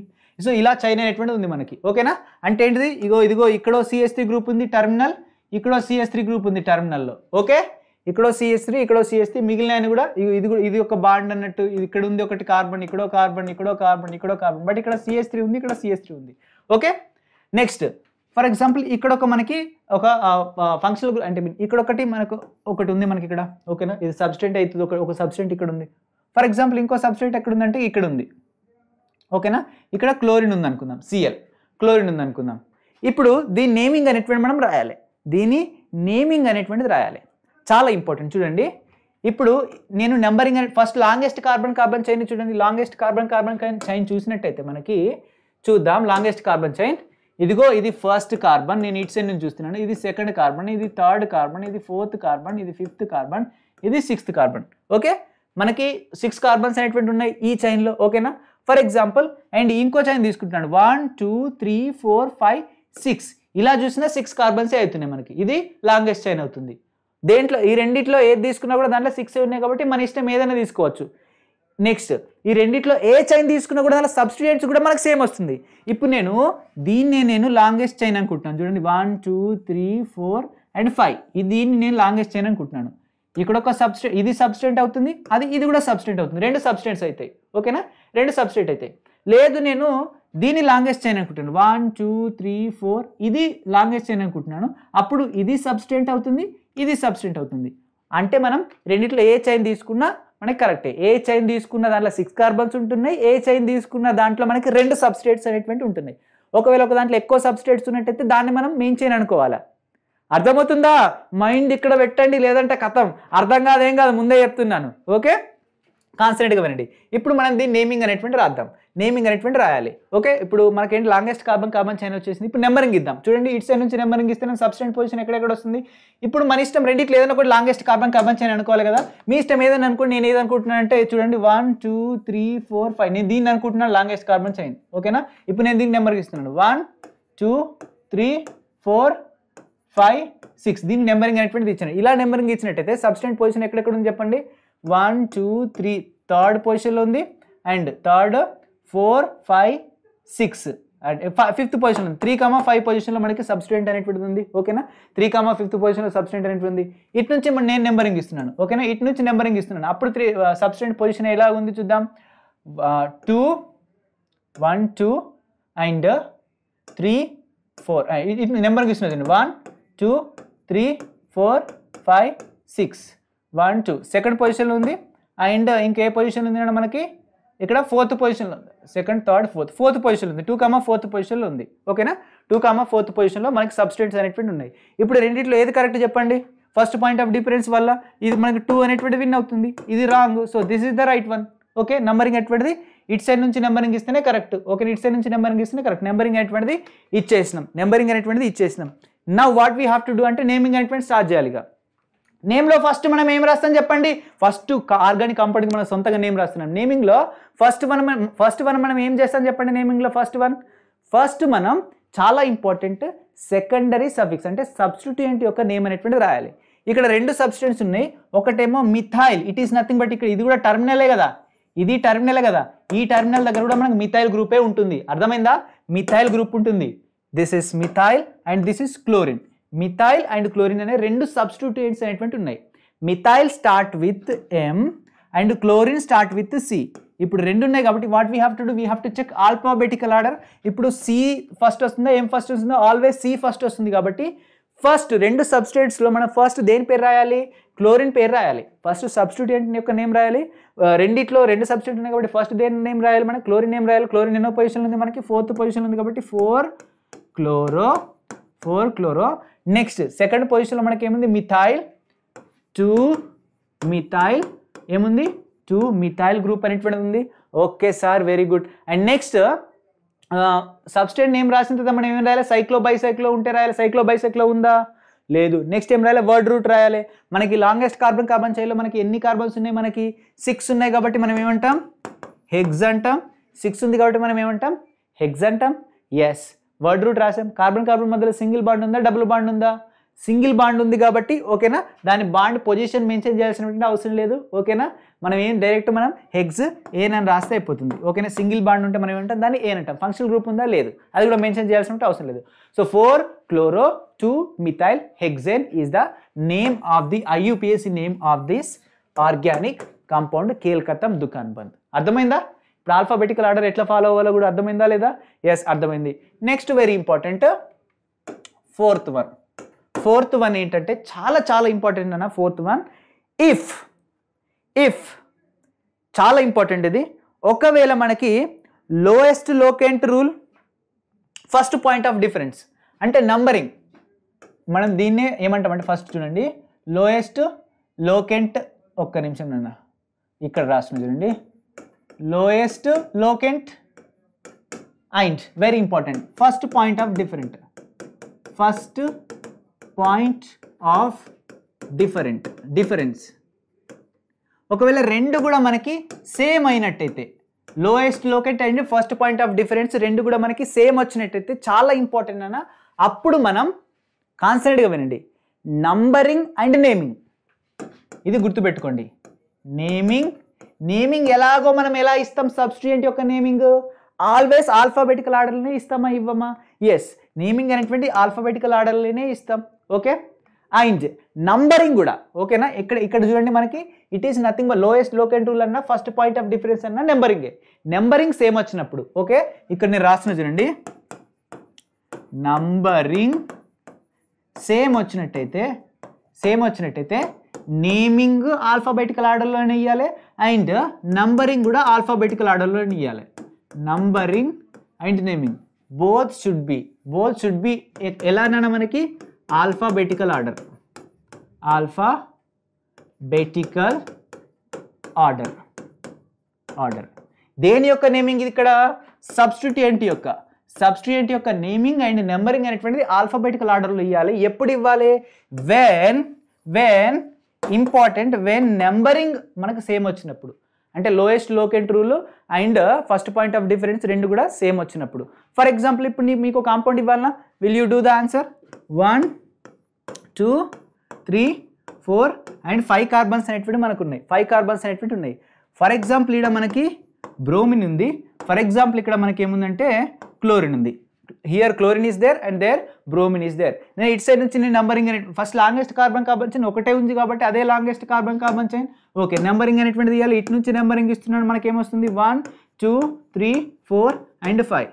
so ఇలా చైన్ అనేటువంటిది ఉంది మనకి ఓకేనా అంటే ఏంటిది ఇగో ఇదిగో ఇక్కడో సిఎస్ త్రీ గ్రూప్ ఉంది టర్మినల్ ఇక్కడో సిఎస్ త్రీ గ్రూప్ ఉంది టర్మినల్లో ఓకే ఇక్కడో సిఎస్ త్రీ ఇక్కడో సిఎస్ త్రీ మిగిలిన కూడా ఇది కూడా ఇది ఒక బాండ్ అన్నట్టు ఇక్కడ ఉంది ఒకటి కార్బన్ ఇక్కడో కార్బన్ ఇక్కడో కార్బన్ ఇక్కడో కార్బన్ బట్ ఇక్కడ సిఎస్ త్రీ ఉంది ఇక్కడ సిఎస్ ఉంది ఓకే నెక్స్ట్ ఫర్ ఎగ్జాంపుల్ ఇక్కడ ఒక మనకి ఒక ఫంక్షన్ అంటే ఇక్కడ ఒకటి మనకు ఒకటి ఉంది మనకి ఇక్కడ ఓకేనా ఇది సబ్స్టెంట్ అవుతుంది ఒక సబ్స్టెంట్ ఇక్కడ ఉంది ఫర్ ఎగ్జాంపుల్ ఇంకో ఎక్కడ ఎక్కడుందంటే ఇక్కడ ఉంది ఓకేనా ఇక్కడ క్లోరిన్ ఉంది అనుకుందాం సిఎల్ క్లోరిన్ ఉంది అనుకుందాం ఇప్పుడు దీని నేమింగ్ అనేటువంటి మనం రాయాలి దీని నేమింగ్ అనేటువంటిది రాయాలి చాలా ఇంపార్టెంట్ చూడండి ఇప్పుడు నేను నెంబరింగ్ అనే first longest carbon carbon chain చూడండి లాంగెస్ట్ కార్బన్ కార్బన్ చైన్ చూసినట్టయితే మనకి చూద్దాం లాంగెస్ట్ కార్బన్ చైన్ ఇదిగో ఇది ఫస్ట్ కార్బన్ నేను ఇటు సైడ్ నుంచి చూస్తున్నాను ఇది సెకండ్ కార్బన్ ఇది థర్డ్ కార్బన్ ఇది ఫోర్త్ కార్బన్ ఇది ఫిఫ్త్ కార్బన్ ఇది సిక్స్త్ కార్బన్ ఓకే మనకి సిక్స్ కార్బన్స్ అనేటువంటి ఉన్నాయి ఈ చైన్లో ఓకేనా ఫర్ ఎగ్జాంపుల్ అండ్ ఇంకో చైన్ తీసుకుంటున్నాడు one two three four five six ఇలా చూసినా సిక్స్ కార్బన్సే అవుతున్నాయి మనకి ఇది లాంగెస్ట్ చైన్ అవుతుంది దేంట్లో ఈ రెండిట్లో ఏది తీసుకున్నా కూడా దాంట్లో సిక్స్ ఉన్నాయి కాబట్టి మన ఇష్టం ఏదైనా తీసుకోవచ్చు నెక్స్ట్ ఈ రెండిట్లో ఏ చైన్ తీసుకున్నా కూడా దాని సబ్స్టిట్యూట్స్ కూడా మనకు సేమ్ వస్తుంది ఇప్పుడు నేను దీన్నే నేను లాంగెస్ట్ చైన్ అనుకుంటున్నాను చూడండి one two three four and five దీన్ని నేను లాంగెస్ట్ చైన్ అనుకుంటున్నాను ఇక్కడ ఒక సబ్స్టెంట్ ఇది సబ్స్టెంట్ అవుతుంది అది ఇది కూడా సబ్స్టెంట్ అవుతుంది రెండు సబ్స్టెంట్స్ అవుతాయి ఓకేనా రెండు సబ్స్టెంట్ అవుతాయి లేదు నేను దీని లాంగెస్ట్ చైన్ అనుకుంటున్నాను వన్ టూ త్రీ ఫోర్ ఇది లాంగెస్ట్ చైన్ అనుకుంటున్నాను అప్పుడు ఇది సబ్స్టెంట్ అవుతుంది ఇది సబ్స్టెంట్ అవుతుంది అంటే మనం రెండిట్లో ఏ చైన్ తీసుకున్నా మనకి కరెక్టే ఏ చైన్ తీసుకున్న దాంట్లో సిక్స్ కార్బన్స్ ఉంటున్నాయి ఏ చైన్ తీసుకున్న దాంట్లో మనకి రెండు సబ్స్టేట్స్ అనేటువంటి ఉంటున్నాయి ఒకవేళ ఒక దాంట్లో ఎక్కువ సబ్స్టేట్స్ ఉన్నట్టయితే దాన్ని మనం మెయిన్ చైన్ అనుకోవాలా అర్థమవుతుందా మైండ్ ఇక్కడ పెట్టండి లేదంటే కథం అర్థం కాదేం కాదు ముందే చెప్తున్నాను ఓకే కాన్సన్ట్రేట్గా వినండి ఇప్పుడు మనం దీన్ని నేమింగ్ అనేటువంటి రాద్దాం నేమింగ్ అనేటువంటి రాయాలి ఓకే ఇప్పుడు మనకేంటి లాంగెస్ట్ కార్బన్ కార్బన్ చైన్ వచ్చేసింది ఇప్పుడు నెంబరింగ్ ఇద్దాం చూడండి ఇటు సైడ్ నుంచి నెంబరింగ్ ఇస్తే నేను సబ్స్టెంట్ పొజిషన్ ఎక్కడెక్కడ వస్తుంది ఇప్పుడు మన ఇష్టం రెండిట్లు ఏదైనా ఒకటి లాంగెస్ట్ కార్బన్ కార్బన్ చైన్ అనుకోవాలి కదా మీ ఇష్టం ఏదైనా అనుకోండి నేను ఏదనుకుంటున్నాను అంటే చూడండి one two three four five నేను దీన్ని అనుకుంటున్నాను లాంగెస్ట్ కార్బన్ చైన్ ఓకేనా ఇప్పుడు నేను దీన్ని నెంబర్కి ఇస్తున్నాను one two three four five six దీని నెంబరింగ్ అనేటువంటిది ఇచ్చాను ఇలా నెంబరింగ్ ఇచ్చినట్టయితే సబ్స్టెంట్ పొజిషన్ ఎక్కడెక్కడ ఉంది చెప్పండి వన్ టూ త్రీ థర్డ్ పొజిషన్లో ఉంది and third four five six and fifth position ఉంది త్రీ కామా ఫైవ్ పొజిషన్లో మనకి సబ్స్టెంట్ అనేటువంటిది ఉంది ఓకేనా త్రీ కామా ఫిఫ్త్ పొజిషన్లో సబ్స్టెంట్ అనేటువంటి ఉంది ఇటు నుంచి నేను నెంబరింగ్ ఇస్తున్నాను ఓకేనా ఇటు నుంచి నెంబరింగ్ ఇస్తున్నాను అప్పుడు త్రీ సబ్స్టెంట్ పొజిషన్ ఎలా ఉంది చూద్దాం two one two and three four ఇటు నెంబరింగ్ ఇస్తున్నాను one two three four five six one two second పొజిషన్లో ఉంది అండ్ ఇంకే పొజిషన్ ఉంది అండి మనకి ఇక్కడ ఫోర్త్ పొజిషన్లో ఉంది సెకండ్ థర్డ్ ఫోర్త్ ఫోర్త్ పొజిషన్లో ఉంది టూ కామా ఫోర్త్ పొజిషన్లో ఉంది ఓకేనా టూ కామా ఫోర్త్ పొజిషన్లో మనకి సబ్స్టెంట్స్ అనేటువంటి ఉన్నాయి ఇప్పుడు రెండింటిలో ఏది కరెక్ట్ చెప్పండి ఫస్ట్ పాయింట్ ఆఫ్ డిఫరెన్స్ వల్ల ఇది మనకి టూ అనేటువంటి విన్ అవుతుంది ఇది wrong so this is the right one okay numbering అటువంటిది ఇట్ సైడ్ నుంచి నెంబరింగ్ ఇస్తేనే కరెక్ట్ ఓకే ఇట్ సైడ్ నుంచి నెంబరింగ్ ఇస్తేనే కరెక్ట్ నెంబరింగ్ అనేటువంటిది ఇచ్చేసినాం నెంబరింగ్ అనేటువంటిది ఇచ్చేసినాం now what we have to do అంటే నేమింగ్ అనేటువంటి స్టార్ట్ చేయాలి ఇక నేమ్లో ఫస్ట్ మనం ఏం రాస్తాం చెప్పండి ఫస్ట్ ఆర్గానిక్ కంపెనీకి మనం సొంతంగా నేమ్ రాస్తున్నాం నేమింగ్లో ఫస్ట్ మనం ఫస్ట్ వన్ మనం ఏం చేస్తాం చెప్పండి నేమింగ్లో ఫస్ట్ వన్ ఫస్ట్ మనం చాలా ఇంపార్టెంట్ సెకండరీ సఫిక్స్ అంటే సబ్స్టిట్యూంట్ యొక్క నేమ్ అనేటువంటిది రాయాలి ఇక్కడ రెండు సబ్స్టెన్స్ ఉన్నాయి ఒకటేమో methyl it is nothing but ఇక్కడ ఇది కూడా టర్మినలే కదా ఇది టర్మినలే కదా ఈ టర్మినల్ దగ్గర కూడా మనకు మిథాయిల్ గ్రూపే ఉంటుంది అర్థమైందా మిథాయిల్ గ్రూప్ ఉంటుంది this is methyl and this is chlorine methyl and chlorine అనే రెండు సబ్స్టిట్యూట్స్ అనేటువంటి ఉన్నాయి methyl start with M and chlorine start with C ఇప్పుడు రెండు ఉన్నాయి కాబట్టి what we have to do we have to check alphabetical order ఇప్పుడు సి ఫస్ట్ వస్తుందో ఎం ఫస్ట్ వస్తుందో ఆల్వేస్ సి ఫస్ట్ వస్తుంది కాబట్టి ఫస్ట్ రెండు సబ్స్టేట్స్లో మనం ఫస్ట్ దేని పేరు రాయాలి క్లోరిన్ పేరు రాయాలి ఫస్ట్ సబ్స్టిట్యూట్ యొక్క నేమ్ రాయాలి రెండిట్లో రెండు సబ్స్టిట్యూట్ ఉన్నాయి కాబట్టి ఫస్ట్ దేని నేమ్ రాయాలి మనం క్లోరిన్ నేమ్ రాయాలి క్లోరిన్ ఎన్నో పొజిషన్ ఉంది మనకి ఫోర్త్ పొజిషన్ ఉంది కాబట్టి four chloro four chloro next second పొజిషన్లో మనకి ఏముంది మిథాయిల్ టూ మిథాయిల్ ఏముంది టూ మిథాయిల్ గ్రూప్ అనేటువంటిది ఉంది okay sir very good and next substituent name రాసిన తర్వాత మనం ఏం రాయాలి సైక్లో బైసైక్లో ఉంటే రాయాలి సైక్లో బైసైక్లో ఉందా లేదు నెక్స్ట్ ఏం రాయాలి వర్డ్ రూట్ రాయాలి మనకి లాంగెస్ట్ కార్బన్ కార్బన్ చైన్లో మనకి ఎన్ని కార్బన్స్ ఉన్నాయి మనకి సిక్స్ ఉన్నాయి కాబట్టి మనం ఏమంటాం హెగ్జ్ అంటాం సిక్స్ ఉంది కాబట్టి మనం ఏమంటాం హెగ్జ్ అంటాం ఎస్ వర్డ్ రూట్ రాసాం కార్బన్ కార్బన్ మధ్యలో సింగిల్ బాండ్ ఉందా డబుల్ బాండ్ ఉందా సింగిల్ బాండ్ ఉంది కాబట్టి ఓకేనా దాని బాండ్ పొజిషన్ మెన్షన్ చేయాల్సినటువంటి అవసరం లేదు ఓకేనా మనం ఏం డైరెక్ట్ మనం హెగ్స్ ఏన్ అని రాస్తే అయిపోతుంది ఓకేనా సింగిల్ బాండ్ ఉంటే మనం ఏమంటాం దాన్ని ఏన్ అంటాం ఫంక్షనల్ గ్రూప్ ఉందా లేదు అది కూడా మెన్షన్ చేయాల్సిన అవసరం లేదు so four chloro two methyl hexene is the name of the IUPAC name of this organic compound కేల్కత్తం దుకాన్ బంద్ అర్థమైందా ఇప్పుడు ఆల్ఫాబెటికల్ ఆర్డర్ ఎట్లా ఫాలో అవ్వాలో కూడా అర్థమైందా లేదా ఎస్ అర్థమైంది next very important fourth one fourth one ఏంటంటే చాలా చాలా ఇంపార్టెంట్ అన్న ఫోర్త్ వన్ ఇఫ్ ఇఫ్ చాలా ఇంపార్టెంట్ ఇది ఒకవేళ మనకి lowest locant rule first point of difference అంటే నంబరింగ్ మనం దీన్నే ఏమంటామంటే ఫస్ట్ చూడండి లోయెస్ట్ లోకెంట్ ఒక్క నిమిషం నన్న ఇక్కడ రాసిన చూడండి lowest locant and very important first point of different first point of different difference ఒకవేళ రెండు కూడా మనకి సేమ్ అయినట్టయితే lowest locant and first point of difference రెండు కూడా మనకి సేమ్ వచ్చినట్టయితే చాలా ఇంపార్టెంట్ అన్న అప్పుడు మనం కాన్సన్ట్గా వినండి నంబరింగ్ అండ్ నేమింగ్ ఇది గుర్తుపెట్టుకోండి నేమింగ్ నేమింగ్ ఎలాగో మనం ఎలా ఇస్తాం సబ్స్టిడెంట్ యొక్క నేమింగ్ ఆల్వేస్ ఆల్ఫాబెటికల్ ఆర్డర్లోనే ఇస్తామా ఇవ్వమా ఎస్ నేమింగ్ అనేటువంటి ఆల్ఫాబెటికల్ ఆర్డర్లోనే ఇస్తాం ఓకే అండ్ నంబరింగ్ కూడా ఓకేనా ఇక్కడ ఇక్కడ చూడండి మనకి it is nothing but lowest locant rule అన్న ఫస్ట్ పాయింట్ ఆఫ్ డిఫరెన్స్ అన్న నెంబరింగే నెంబరింగ్ సేమ్ వచ్చినప్పుడు ఓకే ఇక్కడ నేను రాసిన చూడండి నంబరింగ్ సేమ్ వచ్చినట్టయితే సేమ్ వచ్చినట్టయితే నేమింగ్ ఆల్ఫాబెటికల్ ఆర్డర్లోనే ఇవ్వాలి అండ్ నంబరింగ్ కూడా ఆల్ఫాబెటికల్ ఆర్డర్లోనే ఇవ్వాలి numbering and naming both should be both should be ఎలానైనా మనకి alphabetical order alphabetical order order దేని యొక్క నేమింగ్ ఇది ఇక్కడ సబ్స్టిట్యూంట్ యొక్క సబ్స్టిట్యూంట్ యొక్క నేమింగ్ అండ్ నెంబరింగ్ అనేటువంటిది ఆల్ఫాబెటికల్ ఆర్డర్లో ఇవ్వాలి ఎప్పుడు ఇవ్వాలి when when important when numbering మనకు సేమ్ వచ్చినప్పుడు అంటే lowest locant rule and first point of difference రెండు కూడా సేమ్ వచ్చినప్పుడు ఫర్ ఎగ్జాంపుల్ ఇప్పుడు మీకు కాంపౌండ్ ఇవ్వాలన్నా will you do the answer one two three four and five carbons అనేటువంటి మనకు ఉన్నాయి ఫైవ్ కార్బన్స్ అనేటువంటి ఉన్నాయి ఫర్ ఎగ్జాంపుల్ ఇక్కడ మనకి బ్రోమిన్ ఉంది ఫర్ ఎగ్జాంపుల్ ఇక్కడ మనకి ఏముందంటే క్లోరిన్ ఉంది here chlorine is there and there bromine is there నేను ఇటు సైడ్ నుంచి నేను నంబరింగ్ అనే first longest carbon carbon chain ఒకటే ఉంది కాబట్టి అదే longest carbon carbon chain okay numbering అనేటువంటిది ఇవ్వాలి ఇటు నుంచి నెంబరింగ్ ఇస్తున్నాడు మనకి ఏమొస్తుంది one two three four and five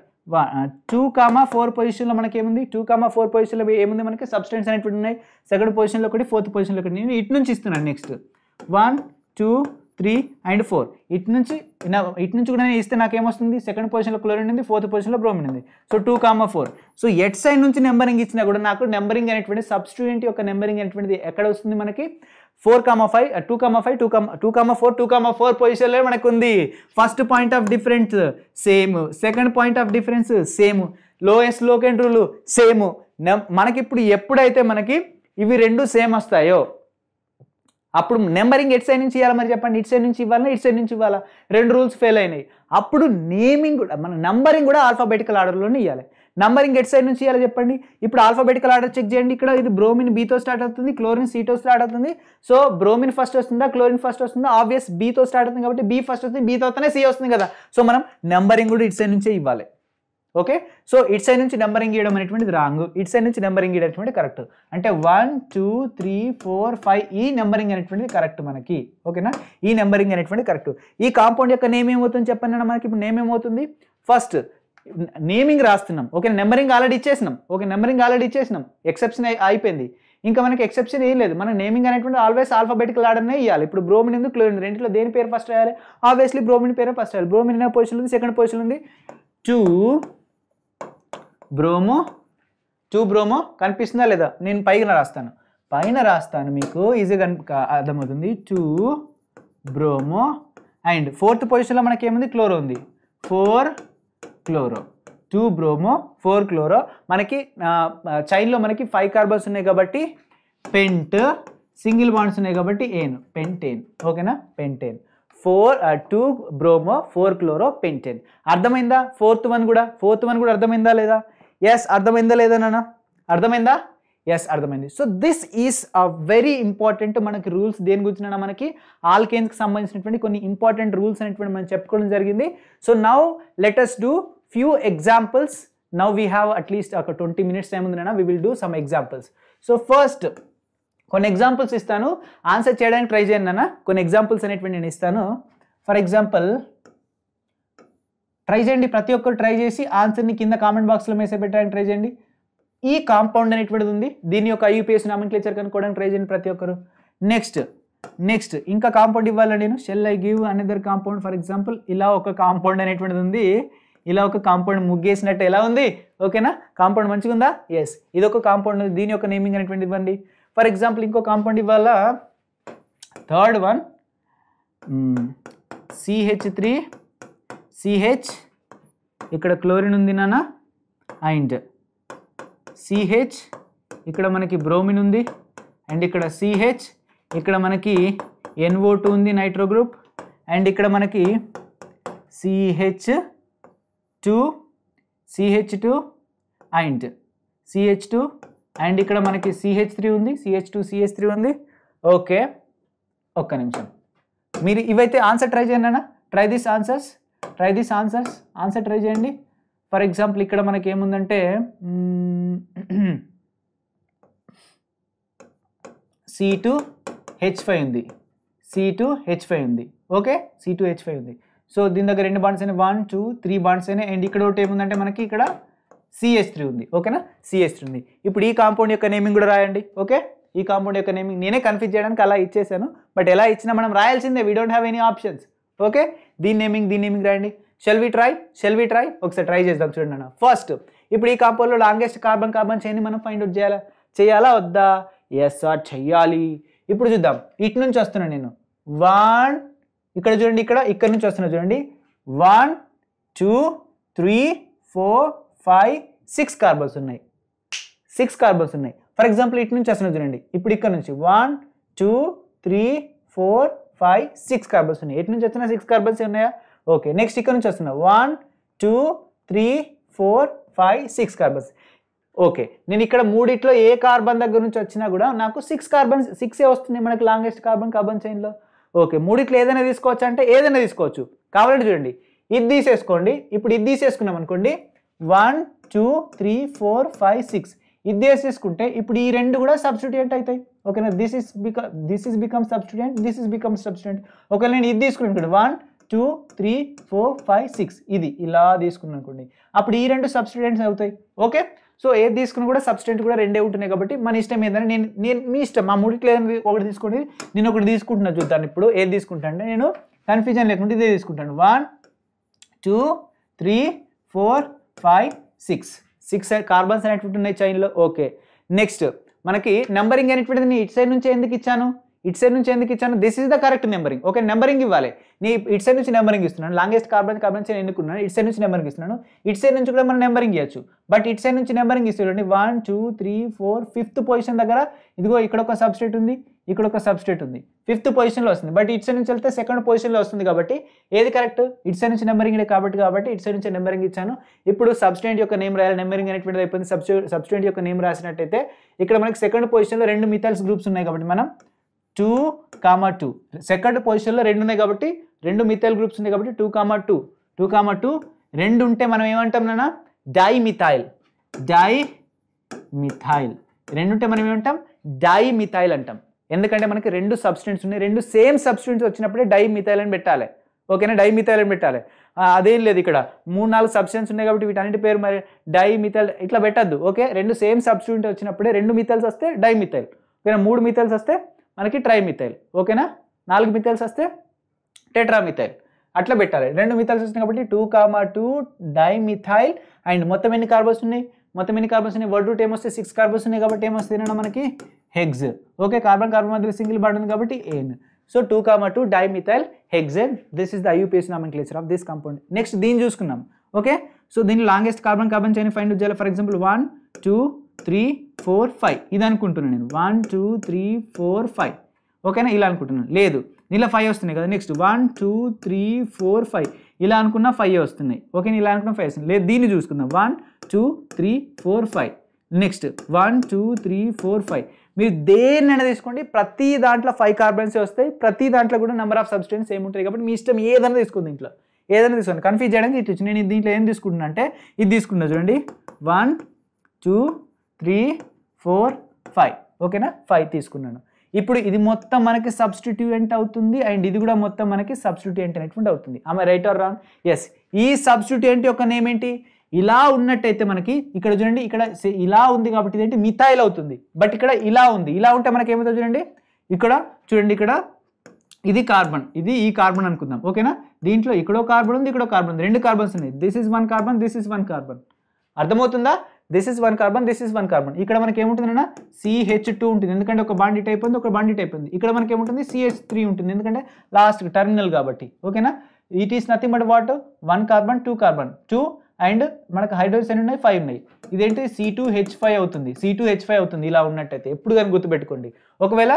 two comma four పొజిషన్లో మనకి ఏముంది టూ కామా ఫోర్ పొజిషన్లో ఏముంది మనకి సబ్స్టెన్స్ అనేటువంటి ఉన్నాయి సెకండ్ పొజిషన్లో ఒకటి ఫోర్త్ పొజిషన్లో ఒకటి నేను ఇటు నుంచి ఇస్తున్నాను next one two three and four ఇటు నుంచి ఇటు నుంచి కూడా నేను ఇస్తే నాకేమొస్తుంది సెకండ్ పొజిషన్లో క్లోరిన్ ఉంది ఫోర్త్ పొజిషన్లో బ్రోమిన్ ఉంది so two comma four so ఎట్ సైడ్ నుంచి నెంబరింగ్ ఇచ్చినా కూడా నాకు నెంబరింగ్ అనేటువంటి స్టూడెంట్ యొక్క నెంబరింగ్ అనేటువంటిది ఎక్కడ వస్తుంది మనకి four comma five two comma five two comma two comma four two comma four పొజిషన్లో మనకు ఉంది first point of difference same second point of difference same lowest locant rule same మనకి ఇప్పుడు ఎప్పుడైతే మనకి ఇవి రెండు సేమ్ వస్తాయో అప్పుడు నెంబరింగ్ ఎట్ సైడ్ నుంచి ఇవ్వాలి మరి చెప్పండి ఇట్ సైడ్ నుంచి ఇవ్వాలా ఇట్ సైడ్ నుంచి ఇవ్వాలా రెండు రూల్స్ ఫెయిల్ అయినాయి అప్పుడు నేమింగ్ కూడా మన నంబరింగ్ కూడా ఆల్ఫాబెటికల్ ఆర్డర్లోనే ఇవ్వాలి నంబరింగ్ ఎట్ సైడ్ నుంచి ఇవ్వాలి చెప్పండి ఇప్పుడు ఆల్ఫాబెటికల్ ఆర్డర్ చెక్ చేయండి ఇక్కడ ఇది బ్రోమిన్ బీతో స్టార్ట్ అవుతుంది క్లోరిన్ సీతో స్టార్ట్ అవుతుంది సో బ్రోమిన్ ఫస్ట్ వస్తుందా క్లోరిన్ ఫస్ట్ వస్తుందా ఆబ్వియస్ బీతో స్టార్ట్ అవుతుంది కాబట్టి బీ ఫస్ట్ వస్తుంది బీతో వస్తేనే సి వస్తుంది కదా సో మనం నెంబరింగ్ కూడా ఇట్ సైడ్ నుంచే ఇవ్వాలి ఓకే సో ఇట్ సైడ్ నుంచి నెంబరింగ్ ఇవ్వడం అనేటువంటిది రాంగ్ ఇట్ సైడ్ నుంచి నెంబరింగ్ ఇవ్వడం కరెక్ట్ అంటే one two three four five ఈ నెంబరింగ్ అనేటువంటిది కరెక్ట్ మనకి ఓకేనా ఈ నెంబరింగ్ అనేటువంటిది కరెక్ట్ ఈ కాంపౌండ్ యొక్క నేమ్ ఏమవుతుంది చెప్పండి మనకి ఇప్పుడు నేమ్ ఏమవుతుంది ఫస్ట్ నేమింగ్ రాస్తున్నాం ఓకే నెంబరింగ్ ఆల్రెడీ ఇచ్చేసినాం ఓకే నెంబరింగ్ ఆల్రెడీ ఇచ్చేసినాం ఎక్సెప్షన్ అయిపోయింది ఇంకా మనకి ఎక్సెప్షన్ ఏం లేదు మన నేమింగ్ అనేటువంటి ఆల్వేస్ ఆల్ఫాబెటిక్ ఆర్డర్నే ఇవ్వాలి ఇప్పుడు బ్రోమిన్ ఎందుకు క్లోరిన్ రెండింటిలో దేని పేరు ఫస్ట్ అయ్యాలి ఆబ్వియస్లీ బ్రోమిన్ పేరే ఫస్ట్ అయ్యాలి బ్రోమిన్ పొజిషన్ ఉంది సెకండ్ పొజిషన్ ఉంది టూ బ్రోము టూ బ్రోమో కనిపిస్తుందా లేదా నేను పైన రాస్తాను పైన రాస్తాను మీకు ఈజీ కనిపి అర్థమవుతుంది టూ బ్రోమో అండ్ ఫోర్త్ పొజిషన్లో మనకి ఏముంది క్లోరో ఉంది four chloro two bromo four chloro మనకి చైన్లో మనకి ఫైవ్ కార్బన్స్ ఉన్నాయి కాబట్టి పెంట్ సింగిల్ బాండ్స్ ఉన్నాయి కాబట్టి ఏన్ పెంటేన్ ఓకేనా pentane four two bromo four chloro pentane అర్థమైందా ఫోర్త్ వన్ కూడా ఫోర్త్ వన్ కూడా అర్థమైందా లేదా ఎస్ అర్థమైందా లేదనా అర్థమైందా ఎస్ అర్థమైంది so this is a very important మనకి రూల్స్ దేని గురించినైనా మనకి ఆల్కేన్స్కి సంబంధించినటువంటి కొన్ని ఇంపార్టెంట్ రూల్స్ అనేటువంటి మనం చెప్పుకోవడం జరిగింది so now let us do few examples now we have at least ఒక ట్వంటీ మినిట్స్ టైం ఉంది we will do some examples so first కొన్ని ఎగ్జాంపుల్స్ ఇస్తాను ఆన్సర్ చేయడానికి ట్రై చేయండి నాన్న కొన్ని ఎగ్జాంపుల్స్ అనేటువంటి నేను ఇస్తాను ఫర్ ఎగ్జాంపుల్ ట్రై చేయండి ప్రతి ఒక్కరు ట్రై చేసి ఆన్సర్ని కింద కామెంట్ బాక్స్లో మెసేజ్ పెట్టడానికి ట్రై చేయండి ఈ కాంపౌండ్ అనేటువంటిది ఉంది దీని యొక్క నామిన్ క్లేచర్ కనుక్కోవడానికి ట్రై చేయండి ప్రతి ఒక్కరు నెక్స్ట్ నెక్స్ట్ ఇంకా కాంపౌండ్ ఇవ్వాలా నేను shall I give another compound for example ఇలా ఒక కాంపౌండ్ అనేటువంటిది ఉంది ఇలా ఒక కాంపౌండ్ ముగ్గేసినట్టు ఎలా ఉంది ఓకేనా కాంపౌండ్ మంచిగా ఉందా ఎస్ ఇది ఒక కాంపౌండ్ దీని యొక్క నేమింగ్ అనేటువంటి ఇవ్వండి ఫర్ ఎగ్జాంపుల్ ఇంకో కాంపౌండ్ ఇవ్వాల third one CH three CH ఇక్కడ క్లోరిన్ ఉంది నాన్న అండ్ సిహెచ్ ఇక్కడ మనకి బ్రోమిన్ ఉంది అండ్ ఇక్కడ సిహెచ్ ఇక్కడ మనకి ఎన్ఓ టూ ఉంది నైట్రో గ్రూప్ అండ్ ఇక్కడ మనకి CH two CH two and CH two and ఇక్కడ మనకి సిహెచ్ త్రీ ఉంది సిహెచ్ టూ సిహెచ్ త్రీ ఉంది ఓకే ఒక్క నిమిషం మీరు ఇవైతే ఆన్సర్ ట్రై చేయండి అన్న try this answers try this answers answer try చేయండి ఫర్ ఎగ్జాంపుల్ ఇక్కడ మనకి ఏముందంటే సి టు హెచ్ ఫైవ్ ఉంది సి టు హెచ్ ఫైవ్ ఉంది okay C two H five ఉంది సో దీని దగ్గర రెండు బాండ్స్ అయినా వన్ టూ త్రీ బాండ్స్ అయినా అండ్ ఇక్కడ ఒకటి ఏముందంటే మనకి ఇక్కడ సిఎస్ త్రీ ఉంది ఓకేనా సిఎస్ త్రీ ఉంది ఇప్పుడు ఈ కాంపౌండ్ యొక్క నేమింగ్ కూడా రాయండి ఓకే ఈ కాంపౌండ్ యొక్క నేమింగ్ నేనే కన్ఫ్యూజ్ చేయడానికి అలా ఇచ్చేసాను బట్ ఎలా ఇచ్చినా మనం రాయాల్సిందే we don't have any options okay దీని నేమింగ్ దీని నేమింగ్ రాయండి షెల్ ట్రై షెల్ ట్రై ఒకసారి ట్రై చేద్దాం చూడండి అన్న ఫస్ట్ ఇప్పుడు ఈ కాంపౌండ్లో లాంగెస్ట్ కార్బన్ కార్బన్ చైన్ మనం ఫైండ్ అవుట్ చేయాలా చేయాలా వద్దా ఎస్ సార్ చెయ్యాలి ఇప్పుడు చూద్దాం ఇటు నుంచి వస్తున్నాను నేను వన్ ఇక్కడ చూడండి ఇక్కడ ఇక్కడ నుంచి వస్తున్నా చూడండి one two three four five six carbons ఉన్నాయి సిక్స్ కార్బన్స్ ఉన్నాయి ఫర్ ఎగ్జాంపుల్ ఇటు నుంచి వస్తున్నా చూడండి ఇప్పుడు ఇక్కడ నుంచి one two three four five six carbons ఉన్నాయి ఎటు నుంచి వచ్చినా సిక్స్ కార్బన్స్ ఉన్నాయా ఓకే నెక్స్ట్ ఇక్కడ నుంచి వస్తున్నా one two three four five six carbons okay నేను ఇక్కడ మూడిట్లో ఏ కార్బన్ దగ్గర నుంచి వచ్చినా కూడా నాకు సిక్స్ కార్బన్స్ సిక్సే వస్తుంది మనకు లాంగెస్ట్ కార్బన్ కార్బన్ చైన్లో ఓకే మూడిట్లో ఏదైనా తీసుకోవచ్చు అంటే ఏదైనా తీసుకోవచ్చు కావాలంటే చూడండి ఇది తీసేసుకోండి ఇప్పుడు ఇది తీసేసుకున్నాం అనుకోండి one two three four five six ఇది తీసేసుకుంటే ఇప్పుడు ఈ రెండు కూడా సబ్స్టిట్యూట్ అవుతాయి ఓకేనా this is become this is become substituent this is become substituent okay నేను ఇది తీసుకున్నాను అనుకోండి one two three four five six ఇది ఇలా తీసుకున్నాను అనుకోండి అప్పుడు ఈ రెండు సబ్స్టిడెంట్స్ అవుతాయి ఓకే సో ఏది తీసుకున్నా కూడా సబ్స్టెంట్ కూడా రెండే ఉంటున్నాయి కాబట్టి మన ఇష్టం ఏంటంటే నేను నేను మీ ఇష్టం మా లేదని ఒకటి తీసుకోండి నేను ఒకటి తీసుకుంటున్నా చూద్దాను ఇప్పుడు ఏది తీసుకుంటాను అంటే నేను కన్ఫ్యూజన్ లేకుండా ఇదే తీసుకుంటాను one two three four five six six carbons అనేటువంటి ఉన్నాయి చైన్లో ఓకే నెక్స్ట్ మనకి నెంబరింగ్ అనేటువంటిది నేను ఇటు సైడ్ నుంచి ఎందుకు ఇచ్చాను ఇటు సైడ్ నుంచి ఎందుకు ఇచ్చాను this is the correct numbering okay numbering ఇవ్వాలి నీ ఇటు సైడ్ నుంచి నెంబరింగ్ ఇస్తున్నాను లాంగెస్ట్ కార్బన్ కార్బన్ నేను ఎన్నుకున్నాను ఇటు సైడ్ నుంచి నెంబరింగ్ ఇస్తున్నాను ఇటు సైడ్ నుంచి కూడా మనం నెంబరింగ్ ఇవ్వచ్చు బట్ ఇటు సైడ్ నుంచి నెంబరింగ్ ఇస్తుంది one two three four fifth position దగ్గర ఇదిగో ఇక్కడ ఒక సబ్స్టేట్ ఉంది ఇక్కడ ఒక సబ్స్టేట్ ఉంది ఫిఫ్త్ పొజిషన్లో వస్తుంది బట్ ఇటు సైడ్ నుంచి వెళ్తే సెకండ్ పొజిషన్లో వస్తుంది కాబట్టి ఏది కరెక్ట్ ఇటు నుంచి నెంబరింగ్ కాబట్టి కాబట్టి ఇటు సైడ్ నుంచి నెంబరింగ్ ఇచ్చాను ఇప్పుడు సబ్స్టెంట్ యొక్క నేమ్ రాయాలి నెంబరింగ్ అనేటువంటిది అయిపోయింది సబ్స్టెంట్ యొక్క నేమ్ రాసినట్టయితే ఇక్కడ మనకి సెకండ్ పొజిషన్లో రెండు మిథల్స్ గ్రూప్స్ ఉన్నాయి కాబట్టి మనం టూ కామా టూ సెకండ్ పొజిషన్లో రెండు ఉన్నాయి కాబట్టి రెండు మిథాల్ గ్రూప్స్ ఉన్నాయి కాబట్టి two comma two two comma two రెండు ఉంటే మనం ఏమంటాం నాన్న డై మిథాయిల్ డై మిథాయిల్ రెండు ఉంటే మనం ఏమంటాం డై మిథాయిల్ అంటాం ఎందుకంటే మనకి రెండు సబ్స్టెంట్స్ ఉన్నాయి రెండు సేమ్ సబ్స్టెంట్స్ వచ్చినప్పుడే డై డైమిథైలైన్ పెట్టాలి ఓకేనా డై డైమిథైలైన్ పెట్టాలి అదేం లేదు ఇక్కడ మూడు నాలుగు సబ్స్టెంట్స్ ఉన్నాయి కాబట్టి వీటన్నిటి పేరు మరి డై మిథైల్ ఇట్లా పెట్టద్దు ఓకే రెండు సేమ్ సబ్స్టెంట్ వచ్చినప్పుడే రెండు మిథైల్స్ వస్తే డై మిథైల్ ఓకేనా మూడు మిథైల్స్ వస్తే మనకి ట్రై మిథైల్ ఓకేనా నాలుగు మిథైల్స్ వస్తే టెట్రా మిథైల్ అట్లా పెట్టాలి రెండు మిథైల్స్ వస్తున్నాయి కాబట్టి two comma two di methyl and మొత్తం ఎన్ని కార్బన్స్ ఉన్నాయి మొత్తం ఎన్ని కార్బన్స్ ఉన్నాయి వర్డ్ రూట్ ఏమొస్తే సిక్స్ కార్బన్స్ ఉన్నాయి కాబట్టి ఏమొస్తుంది మనకి హెగ్జ్ ఓకే కార్బన్ కార్బన్ మధ్య సింగిల్ బాండ్ ఉంది కాబట్టి ane so two comma two dimethyl hexane this is the nomenclature of this compound next దీన్ని చూసుకున్నాం ఓకే సో దీని longest carbon carbon chain find చేయాలి for example one two three four five ఇది అనుకుంటున్నాను నేను one two three four five ఓకేనా ఇలా అనుకుంటున్నాను లేదు ఇలా ఫైవ్ వస్తున్నాయి కదా next one two three four five ఇలా అనుకున్న ఫైవ్ వస్తున్నాయి ఓకేనా ఇలా అనుకున్న ఫైవ్ వస్తున్నాయి లేదు దీన్ని చూసుకుందాం one two three four five next one two three four five మీరు దేన్నైనా తీసుకోండి ప్రతి దాంట్లో ఫైవ్ కార్బన్స్ వస్తాయి ప్రతి దాంట్లో కూడా నెంబర్ ఆఫ్ సబ్స్టెన్స్ ఏముంటాయి కాబట్టి మీ ఇష్టం ఏదైనా తీసుకోండి దీంట్లో ఏదైనా తీసుకోండి కన్ఫ్యూజ్ చేయడానికి ఇటు నేను దీంట్లో ఏం తీసుకుంటున్నా అంటే ఇది తీసుకుంటున్నా చూడండి one two three four five ఓకేనా ఫైవ్ తీసుకున్నాను ఇప్పుడు ఇది మొత్తం మనకి సబ్స్టిట్యూయెంట్ అవుతుంది అండ్ ఇది కూడా మొత్తం మనకి సబ్స్టిట్యూయెంట్ అనేటువంటి అవుతుంది ఆమె రైట్ ఆర్ రాంగ్ ఎస్ ఈ సబ్స్టిట్యూయెంట్ యొక్క నేమ్ ఏంటి ఇలా ఉన్నట్టయితే మనకి ఇక్కడ చూడండి ఇక్కడ ఇలా ఉంది కాబట్టి ఇదేంటి మిథాయిల్ అవుతుంది బట్ ఇక్కడ ఇలా ఉంది ఇలా ఉంటే మనకి ఏమవుతుంది చూడండి ఇక్కడ చూడండి ఇక్కడ ఇది కార్బన్ ఇది ఈ కార్బన్ అనుకుందాం ఓకేనా దీంట్లో ఇక్కడో కార్బన్ ఉంది ఇక్కడో కార్బన్ ఉంది రెండు కార్బన్స్ ఉన్నాయి this is one carbon this is one carbon అర్థమవుతుందా this is one carbon this is one carbon ఇక్కడ మనకి ఏముంటుందన్నా సిహెచ్ టూ ఉంటుంది ఎందుకంటే ఒక బాండి టైప్ ఉంది ఒక బాండి టైప్ ఉంది ఇక్కడ మనకి ఏముంటుంది సిహెచ్ త్రీ ఉంటుంది ఎందుకంటే లాస్ట్ టర్మినల్ కాబట్టి ఓకేనా it is nothing but what one carbon two carbon two and మనకు హైడ్రోజన్స్ ఎన్ని ఉన్నాయి ఫైవ్ ఉన్నాయి ఇదేంటి సి టూ హెచ్ ఫైవ్ అవుతుంది సి టూ హెచ్ ఫైవ్ అవుతుంది ఇలా ఉన్నట్టయితే ఎప్పుడు కానీ గుర్తుపెట్టుకోండి ఒకవేళ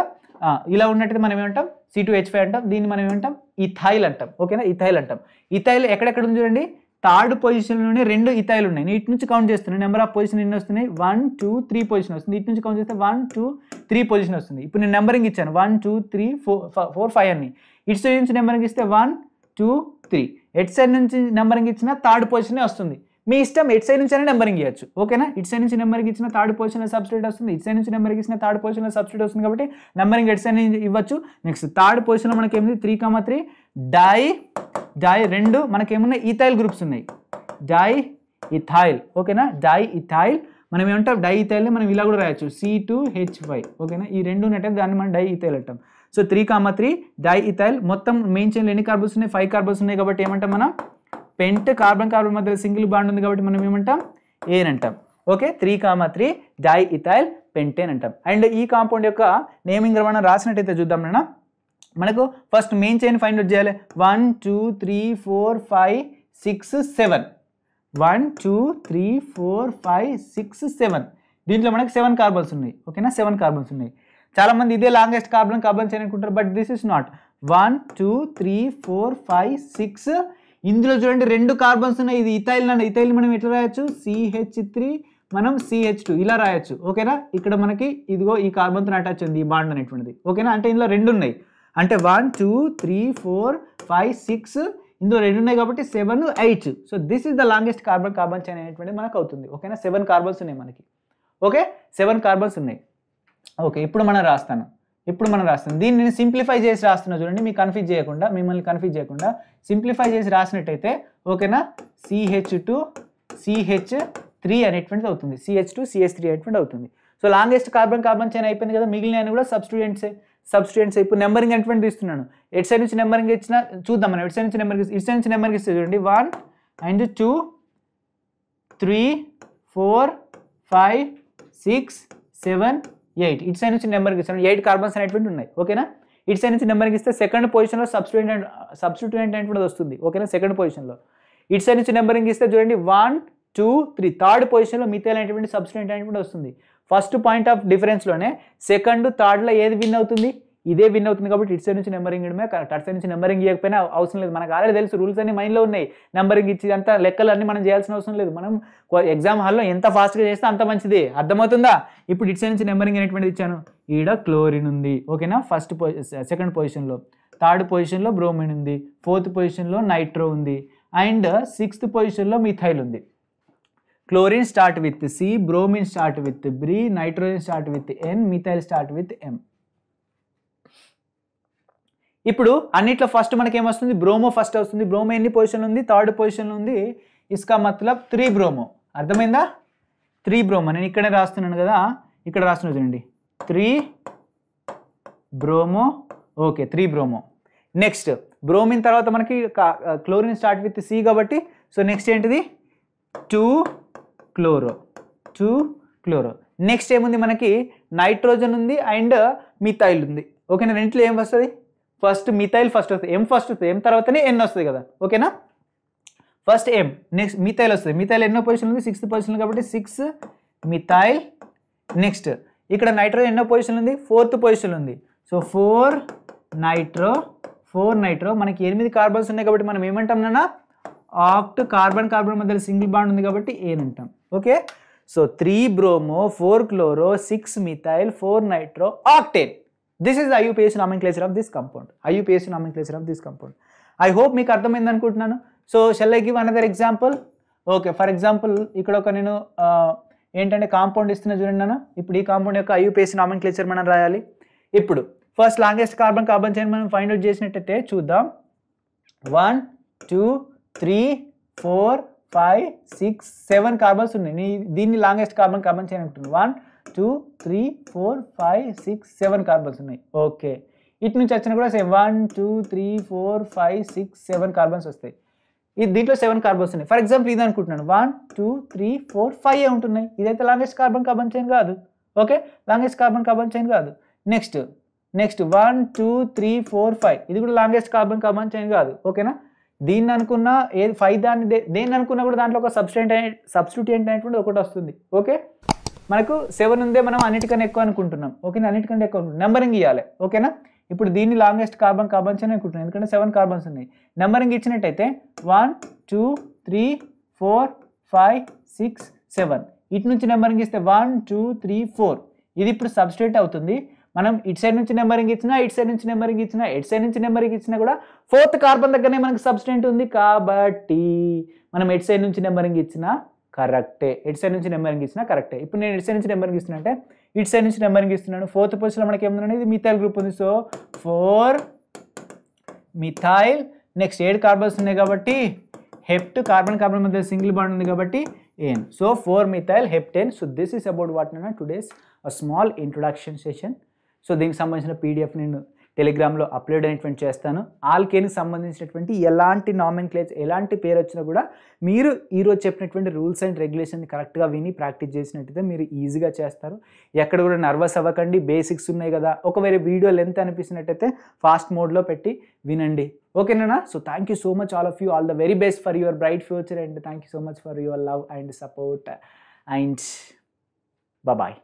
ఇలా ఉన్నట్టయితే మనం ఏమంటాం సి టూ హెచ్ ఫైవ్ అంటాం దీన్ని మనం ఏమంటాం ఇథాయిల్ అంటాం ఓకేనా ఇథాయిల్ అంటాం ఇథాయిల్ ఎక్కడెక్కడ ఉంది చూడండి థర్డ్ పొజిషన్లోనే రెండు ఇథాయిల్ ఉన్నాయి నేను ఇటు నుంచి కౌంట్ చేస్తున్నాను నెంబర్ ఆఫ్ పొజిషన్ ఎన్ని వస్తున్నాయి వన్ టూ త్రీ పొజిషన్ వస్తుంది ఇటు నుంచి కౌంట్ చేస్తే వన్ టూ త్రీ పొజిషన్ వస్తుంది ఇప్పుడు నేను నెంబరింగ్ ఇచ్చాను one two three four four five అని ఇటు నుంచి నెంబరింగ్ ఇస్తే వన్ టూ త్రీ హెడ్ సైడ్ నుంచి నెంబరింగ్ ఇచ్చినా థర్డ్ పొజిషనే వస్తుంది మీ ఇష్టం ఎట్ సైడ్ నుంచి అయినా నెంబరింగ్ ఇవ్వచ్చు ఓకేనా ఇట్ సైడ్ నుంచి నెంబరింగ్ ఇచ్చిన థర్డ్ పొజిషన్ సబ్సిడీ వస్తుంది ఇట్ సైడ్ నుంచి నెంబరింగ్ ఇచ్చిన థర్డ్ పొజిషన్ సబ్సిడీ వస్తుంది కాబట్టి నెంబరింగ్ ఎట్ సైడ్ నుంచి ఇవ్వచ్చు నెక్స్ట్ థర్డ్ పొజిషన్లో మనకి ఏమిది three comma three di di రెండు మనకేమున్నాయి ఈథైల్ గ్రూప్స్ ఉన్నాయి డై ఇథాయిల్ ఓకేనా డై ఇథాయిల్ మనం ఏమంటాం డై ఇథైల్ని మనం ఇలా కూడా రాయొచ్చు సి టూ హెచ్ ఫైవ్ ఓకేనా ఈ రెండు ఉన్నట్టే దాన్ని మనం డై ఇథైల్ అంటాం so three comma three di ethyl మొత్తం మెయిన్ చైన్లో ఎన్ని కార్బన్స్ ఉన్నాయి ఫైవ్ కార్బన్స్ ఉన్నాయి కాబట్టి ఏమంటాం మనం పెంట్ కార్బన్ కార్బన్ మధ్య సింగిల్ బాండ్ ఉంది కాబట్టి మనం ఏమంటాం ఏన్ అంటాం okay three comma three di ethyl pentane అంటాం అండ్ ఈ కాంపౌండ్ యొక్క నేమింగ్ మనం రాసినట్టయితే చూద్దాం నాన్న మనకు first main chain find out చేయాలి one two three four five six seven one two three four five six seven దీంట్లో మనకు సెవెన్ కార్బన్స్ ఉన్నాయి ఓకేనా సెవెన్ కార్బన్స్ ఉన్నాయి చాలామంది ఇదే లాంగెస్ట్ కార్బన్ కార్బన్ చైన్ అనుకుంటారు but this is not one two three four five six ఇందులో చూడండి రెండు కార్బన్స్ ఉన్నాయి ఇది ఇథైల్ అండి ఇథైల్ మనం ఎట్లా రాయొచ్చు సిహెచ్ త్రీ మనం సిహెచ్ టూ ఇలా రాయొచ్చు ఓకేనా ఇక్కడ మనకి ఇదిగో ఈ కార్బన్తో అటాచ్ ఉంది ఈ బాండ్ అనేటువంటిది ఓకేనా అంటే ఇందులో రెండు ఉన్నాయి అంటే one two three four five six ఇందులో రెండు ఉన్నాయి కాబట్టి seven eight so this is the longest carbon carbon chain అనేటువంటిది మనకు అవుతుంది ఓకేనా సెవెన్ కార్బన్స్ ఉన్నాయి మనకి ఓకే సెవెన్ కార్బన్స్ ఉన్నాయి ఓకే ఇప్పుడు మనం రాస్తాను ఇప్పుడు మనం రాస్తాను దీన్ని నేను సింప్లిఫై చేసి రాస్తున్నా చూడండి మీకు కన్ఫ్యూజ్ చేయకుండా మిమ్మల్ని కన్ఫ్యూజ్ చేయకుండా సింప్లిఫై చేసి రాసినట్టయితే ఓకేనా సిహెచ్ టు సిహెచ్ త్రీ అనేటువంటిది అవుతుంది సిహెచ్ టు సిహెచ్ త్రీ అనేటువంటి అవుతుంది so longest carbon carbon chain అయిపోయింది కదా మిగిలిన కూడా సబ్ సబ్స్టిట్యూయెంట్స్ ఇప్పుడు నెంబరింగ్ అనేటువంటి ఇస్తున్నాను ఎట్ సైడ్ నుంచి నెంబరింగ్ ఇచ్చిన చూద్దాం మనం ఎట్ సైడ్ నుంచి నెంబర్ ఇట్ సైడ్ నుంచి నెంబరింగ్ ఇస్తే చూడండి one and two three four five six seven eight ఇటు సైడ్ నుంచి నెంబర్కి ఇస్తాను ఎయిట్ కార్బన్స్ అనేటువంటి ఉన్నాయి ఓకేనా ఇటు సైడ్ నుంచి నెంబర్కి ఇస్తే సెకండ్ పొజిషన్లో సబ్స్టిట్యూట్ సబ్స్టిట్యూట్ అనేటువంటి వస్తుంది ఓకేనా సెకండ్ పొజిషన్లో ఇటు సైడ్ నుంచి నెంబరింగ్ ఇస్తే చూడండి వన్ టూ త్రీ థర్డ్ పొజిషన్లో మిథైల్ అనేటువంటి సబ్స్టిట్యూట్ అనేటువంటి వస్తుంది ఫస్ట్ పాయింట్ ఆఫ్ డిఫరెన్స్లోనే సెకండ్ థర్డ్లో ఏది విన్ అవుతుంది ఇదే విన్ అవుతుంది కాబట్టి ఇటు సైడ్ నుంచి నెంబరింగ్ ఇవ్వడమే అటు సైడ్ నుంచి నెంబరింగ్ ఇవ్వకపోయినా అవసరం లేదు మనకు ఆల్రెడీ తెలుసు రూల్స్ అన్ని మైండ్లో ఉన్నాయి నెంబరింగ్ ఇచ్చి అంత లెక్కలు అన్ని మనం చేయాల్సిన అవసరం లేదు మనం ఎగ్జామ్ హాల్లో ఎంత ఫాస్ట్గా చేస్తే అంత మంచిది అర్థమవుతుందా ఇప్పుడు ఇటు సైడ్ నుంచి నెంబరింగ్ అనేటువంటిది ఇచ్చాను ఈడ క్లోరిన్ ఉంది ఓకేనా ఫస్ట్ సెకండ్ పొజిషన్లో థర్డ్ పొజిషన్లో బ్రోమిన్ ఉంది ఫోర్త్ పొజిషన్లో నైట్రో ఉంది అండ్ సిక్స్త్ పొజిషన్లో మిథైల్ ఉంది chlorine start with C bromine start with బ్రీ nitrogen start with N methyl start with M ఇప్పుడు అన్నిట్లో ఫస్ట్ మనకేమొస్తుంది బ్రోమో ఫస్ట్ వస్తుంది బ్రోమో ఎన్ని పొజిషన్ ఉంది థర్డ్ పొజిషన్ ఉంది ఇస్కా మతలబ్ త్రీ బ్రోమో అర్థమైందా త్రీ బ్రోమో నేను ఇక్కడే రాస్తున్నాను కదా ఇక్కడ రాస్తున్నా చూడండి three bromo okay three bromo next bromine తర్వాత మనకి క్లోరిన్ స్టార్ట్ విత్ సి కాబట్టి సో నెక్స్ట్ ఏంటిది two chloro two chloro next ఏముంది మనకి నైట్రోజన్ ఉంది అండ్ మిథైల్ ఉంది ఓకేనా రెంట్లో ఏం వస్తుంది ఫస్ట్ మిథైల్ ఫస్ట్ వస్తుంది ఎం ఫస్ట్ వస్తుంది ఎం తర్వాతనే ఎన్ వస్తుంది కదా ఓకేనా ఫస్ట్ ఎం నెక్స్ట్ మిథైల్ వస్తుంది మిథైల్ ఎన్నో పొజిషన్ ఉంది సిక్స్త్ పొజిషన్ కాబట్టి సిక్స్ మిథైల్ నెక్స్ట్ ఇక్కడ నైట్రో ఎన్నో పొజిషన్ ఉంది ఫోర్త్ పొజిషన్ ఉంది so four nitro four nitro మనకి ఎనిమిది కార్బన్స్ ఉన్నాయి కాబట్టి మనం ఏమంటాం నాన్న ఆక్ట్ కార్బన్ కార్బన్ మధ్యలో సింగిల్ బాండ్ ఉంది కాబట్టి ఏన్ అంటాం okay so three bromo four chloro six methyl four nitro octane this is IUPAC nomenclature of this compound IUPAC nomenclature of this compound I hope మీకు అర్థమైంది అనుకుంటున్నాను so shall I give another example okay for example ఇక్కడ ఒక నేను ఏంటంటే కాంపౌండ్ ఇస్తున్న చూడండి నాన్న ఇప్పుడు ఈ కాంపౌండ్ యొక్క ఐయూపీఎస్ నామిక్లేచర్ మనం రాయాలి ఇప్పుడు first longest carbon carbon chain మనం ఫైండ్ అవుట్ చేసినట్టయితే చూద్దాం one two three four five six seven carbons ఉన్నాయి దీన్ని లాంగెస్ట్ కార్బన్ కార్బన్ చైన్ అంటున్నాను one two three four five six seven carbons ఉన్నాయి ఓకే ఇటు నుంచి వచ్చిన కూడా one two three four five six seven carbons వస్తాయి ఇది దీంట్లో సెవెన్ కార్బన్స్ ఉన్నాయి ఫర్ ఎగ్జాంపుల్ ఇది అనుకుంటున్నాను one two three four five ఏ ఉంటున్నాయి ఇదైతే లాంగెస్ట్ కార్బన్ కార్బన్ చైన్ కాదు okay longest carbon carbon chain కాదు next next one two three four five ఇది కూడా లాంగెస్ట్ కార్బన్ కార్బన్ చైన్ కాదు ఓకేనా దీన్ని అనుకున్నా ఏది ఫైవ్ దాన్ని దేన్ని అనుకున్నా కూడా దాంట్లో ఒక సబ్స్టెంట్ సబ్స్టిట్యూట్ ఏంటనేటువంటి ఒకటి వస్తుంది ఓకే మనకు సెవెన్ ఉందే మనం అన్నిటికన్నా ఎక్కువ అనుకుంటున్నాం ఓకేనా అన్నిటికంటే ఎక్కువ అనుకుంటున్నాం నెంబరింగ్ ఇవ్వాలి ఓకేనా ఇప్పుడు దీన్ని లాంగెస్ట్ కార్బన్ కార్బన్స్ అని అనుకుంటున్నాను ఎందుకంటే సెవెన్ కార్బన్స్ ఉన్నాయి నెంబరింగ్ ఇచ్చినట్టయితే one two three four five six seven ఇటు నుంచి నెంబరింగ్ ఇస్తే వన్ టూ త్రీ ఫోర్ ఇది ఇప్పుడు సబ్స్టేట్ అవుతుంది మనం ఇటు సైడ్ నుంచి నెంబరింగ్ ఇచ్చినా ఇటు సైడ్ నుంచి నెంబరింగ్ ఇచ్చినా ఎటు సైడ్ నుంచి నెంబరింగ్ ఇచ్చినా కూడా ఫోర్త్ కార్బన్ దగ్గరనే మనకు సబ్స్టెంట్ ఉంది కాబట్టి మనం ఎటు సైడ్ నుంచి నెంబరింగ్ ఇచ్చినా కరెక్టే ఎడ్ సైడ్ నుంచి నెంబర్ ఇచ్చినా కరెక్టే ఇప్పుడు నేను ఎడ్ సైడ్ నుంచి నెంబరింగ్ గీస్తున్నా అంటే ఇట్ సైడ్ నుంచి నెంబరింగ్ ఇస్తున్నాను ఫోర్త్ పొజిషన్లో మనకి ఏముందండి ఇది మిథాయిల్ గ్రూప్ ఉంది సో ఫోర్ మిథాయిల్ నెక్స్ట్ ఏడు కార్బన్స్ ఉన్నాయి కాబట్టి హెప్ట్ కార్బన్ కార్బన్ మధ్య సింగిల్ బాండ్ ఉంది కాబట్టి ane so four methyl heptane so this is about what నైనా today's a small introduction session so దీనికి సంబంధించిన పీడిఎఫ్ నేను టెలిగ్రామ్లో అప్లోడ్ అయినటువంటి చేస్తాను ఆల్కేని సంబంధించినటువంటి ఎలాంటి నామిన్ క్లేజ్ ఎలాంటి పేరు వచ్చినా కూడా మీరు ఈరోజు చెప్పినటువంటి రూల్స్ అండ్ రెగ్యులేషన్ కరెక్ట్గా విని ప్రాక్టీస్ చేసినట్టయితే మీరు ఈజీగా చేస్తారు ఎక్కడ కూడా నర్వస్ అవ్వకండి బేసిక్స్ ఉన్నాయి కదా ఒకవేళ వీడియో లెంత్ అనిపించినట్టయితే ఫాస్ట్ మోడ్లో పెట్టి వినండి ఓకేనా so thank you so much all of you all the very best for your bright future and thank you so much for your love and support and bye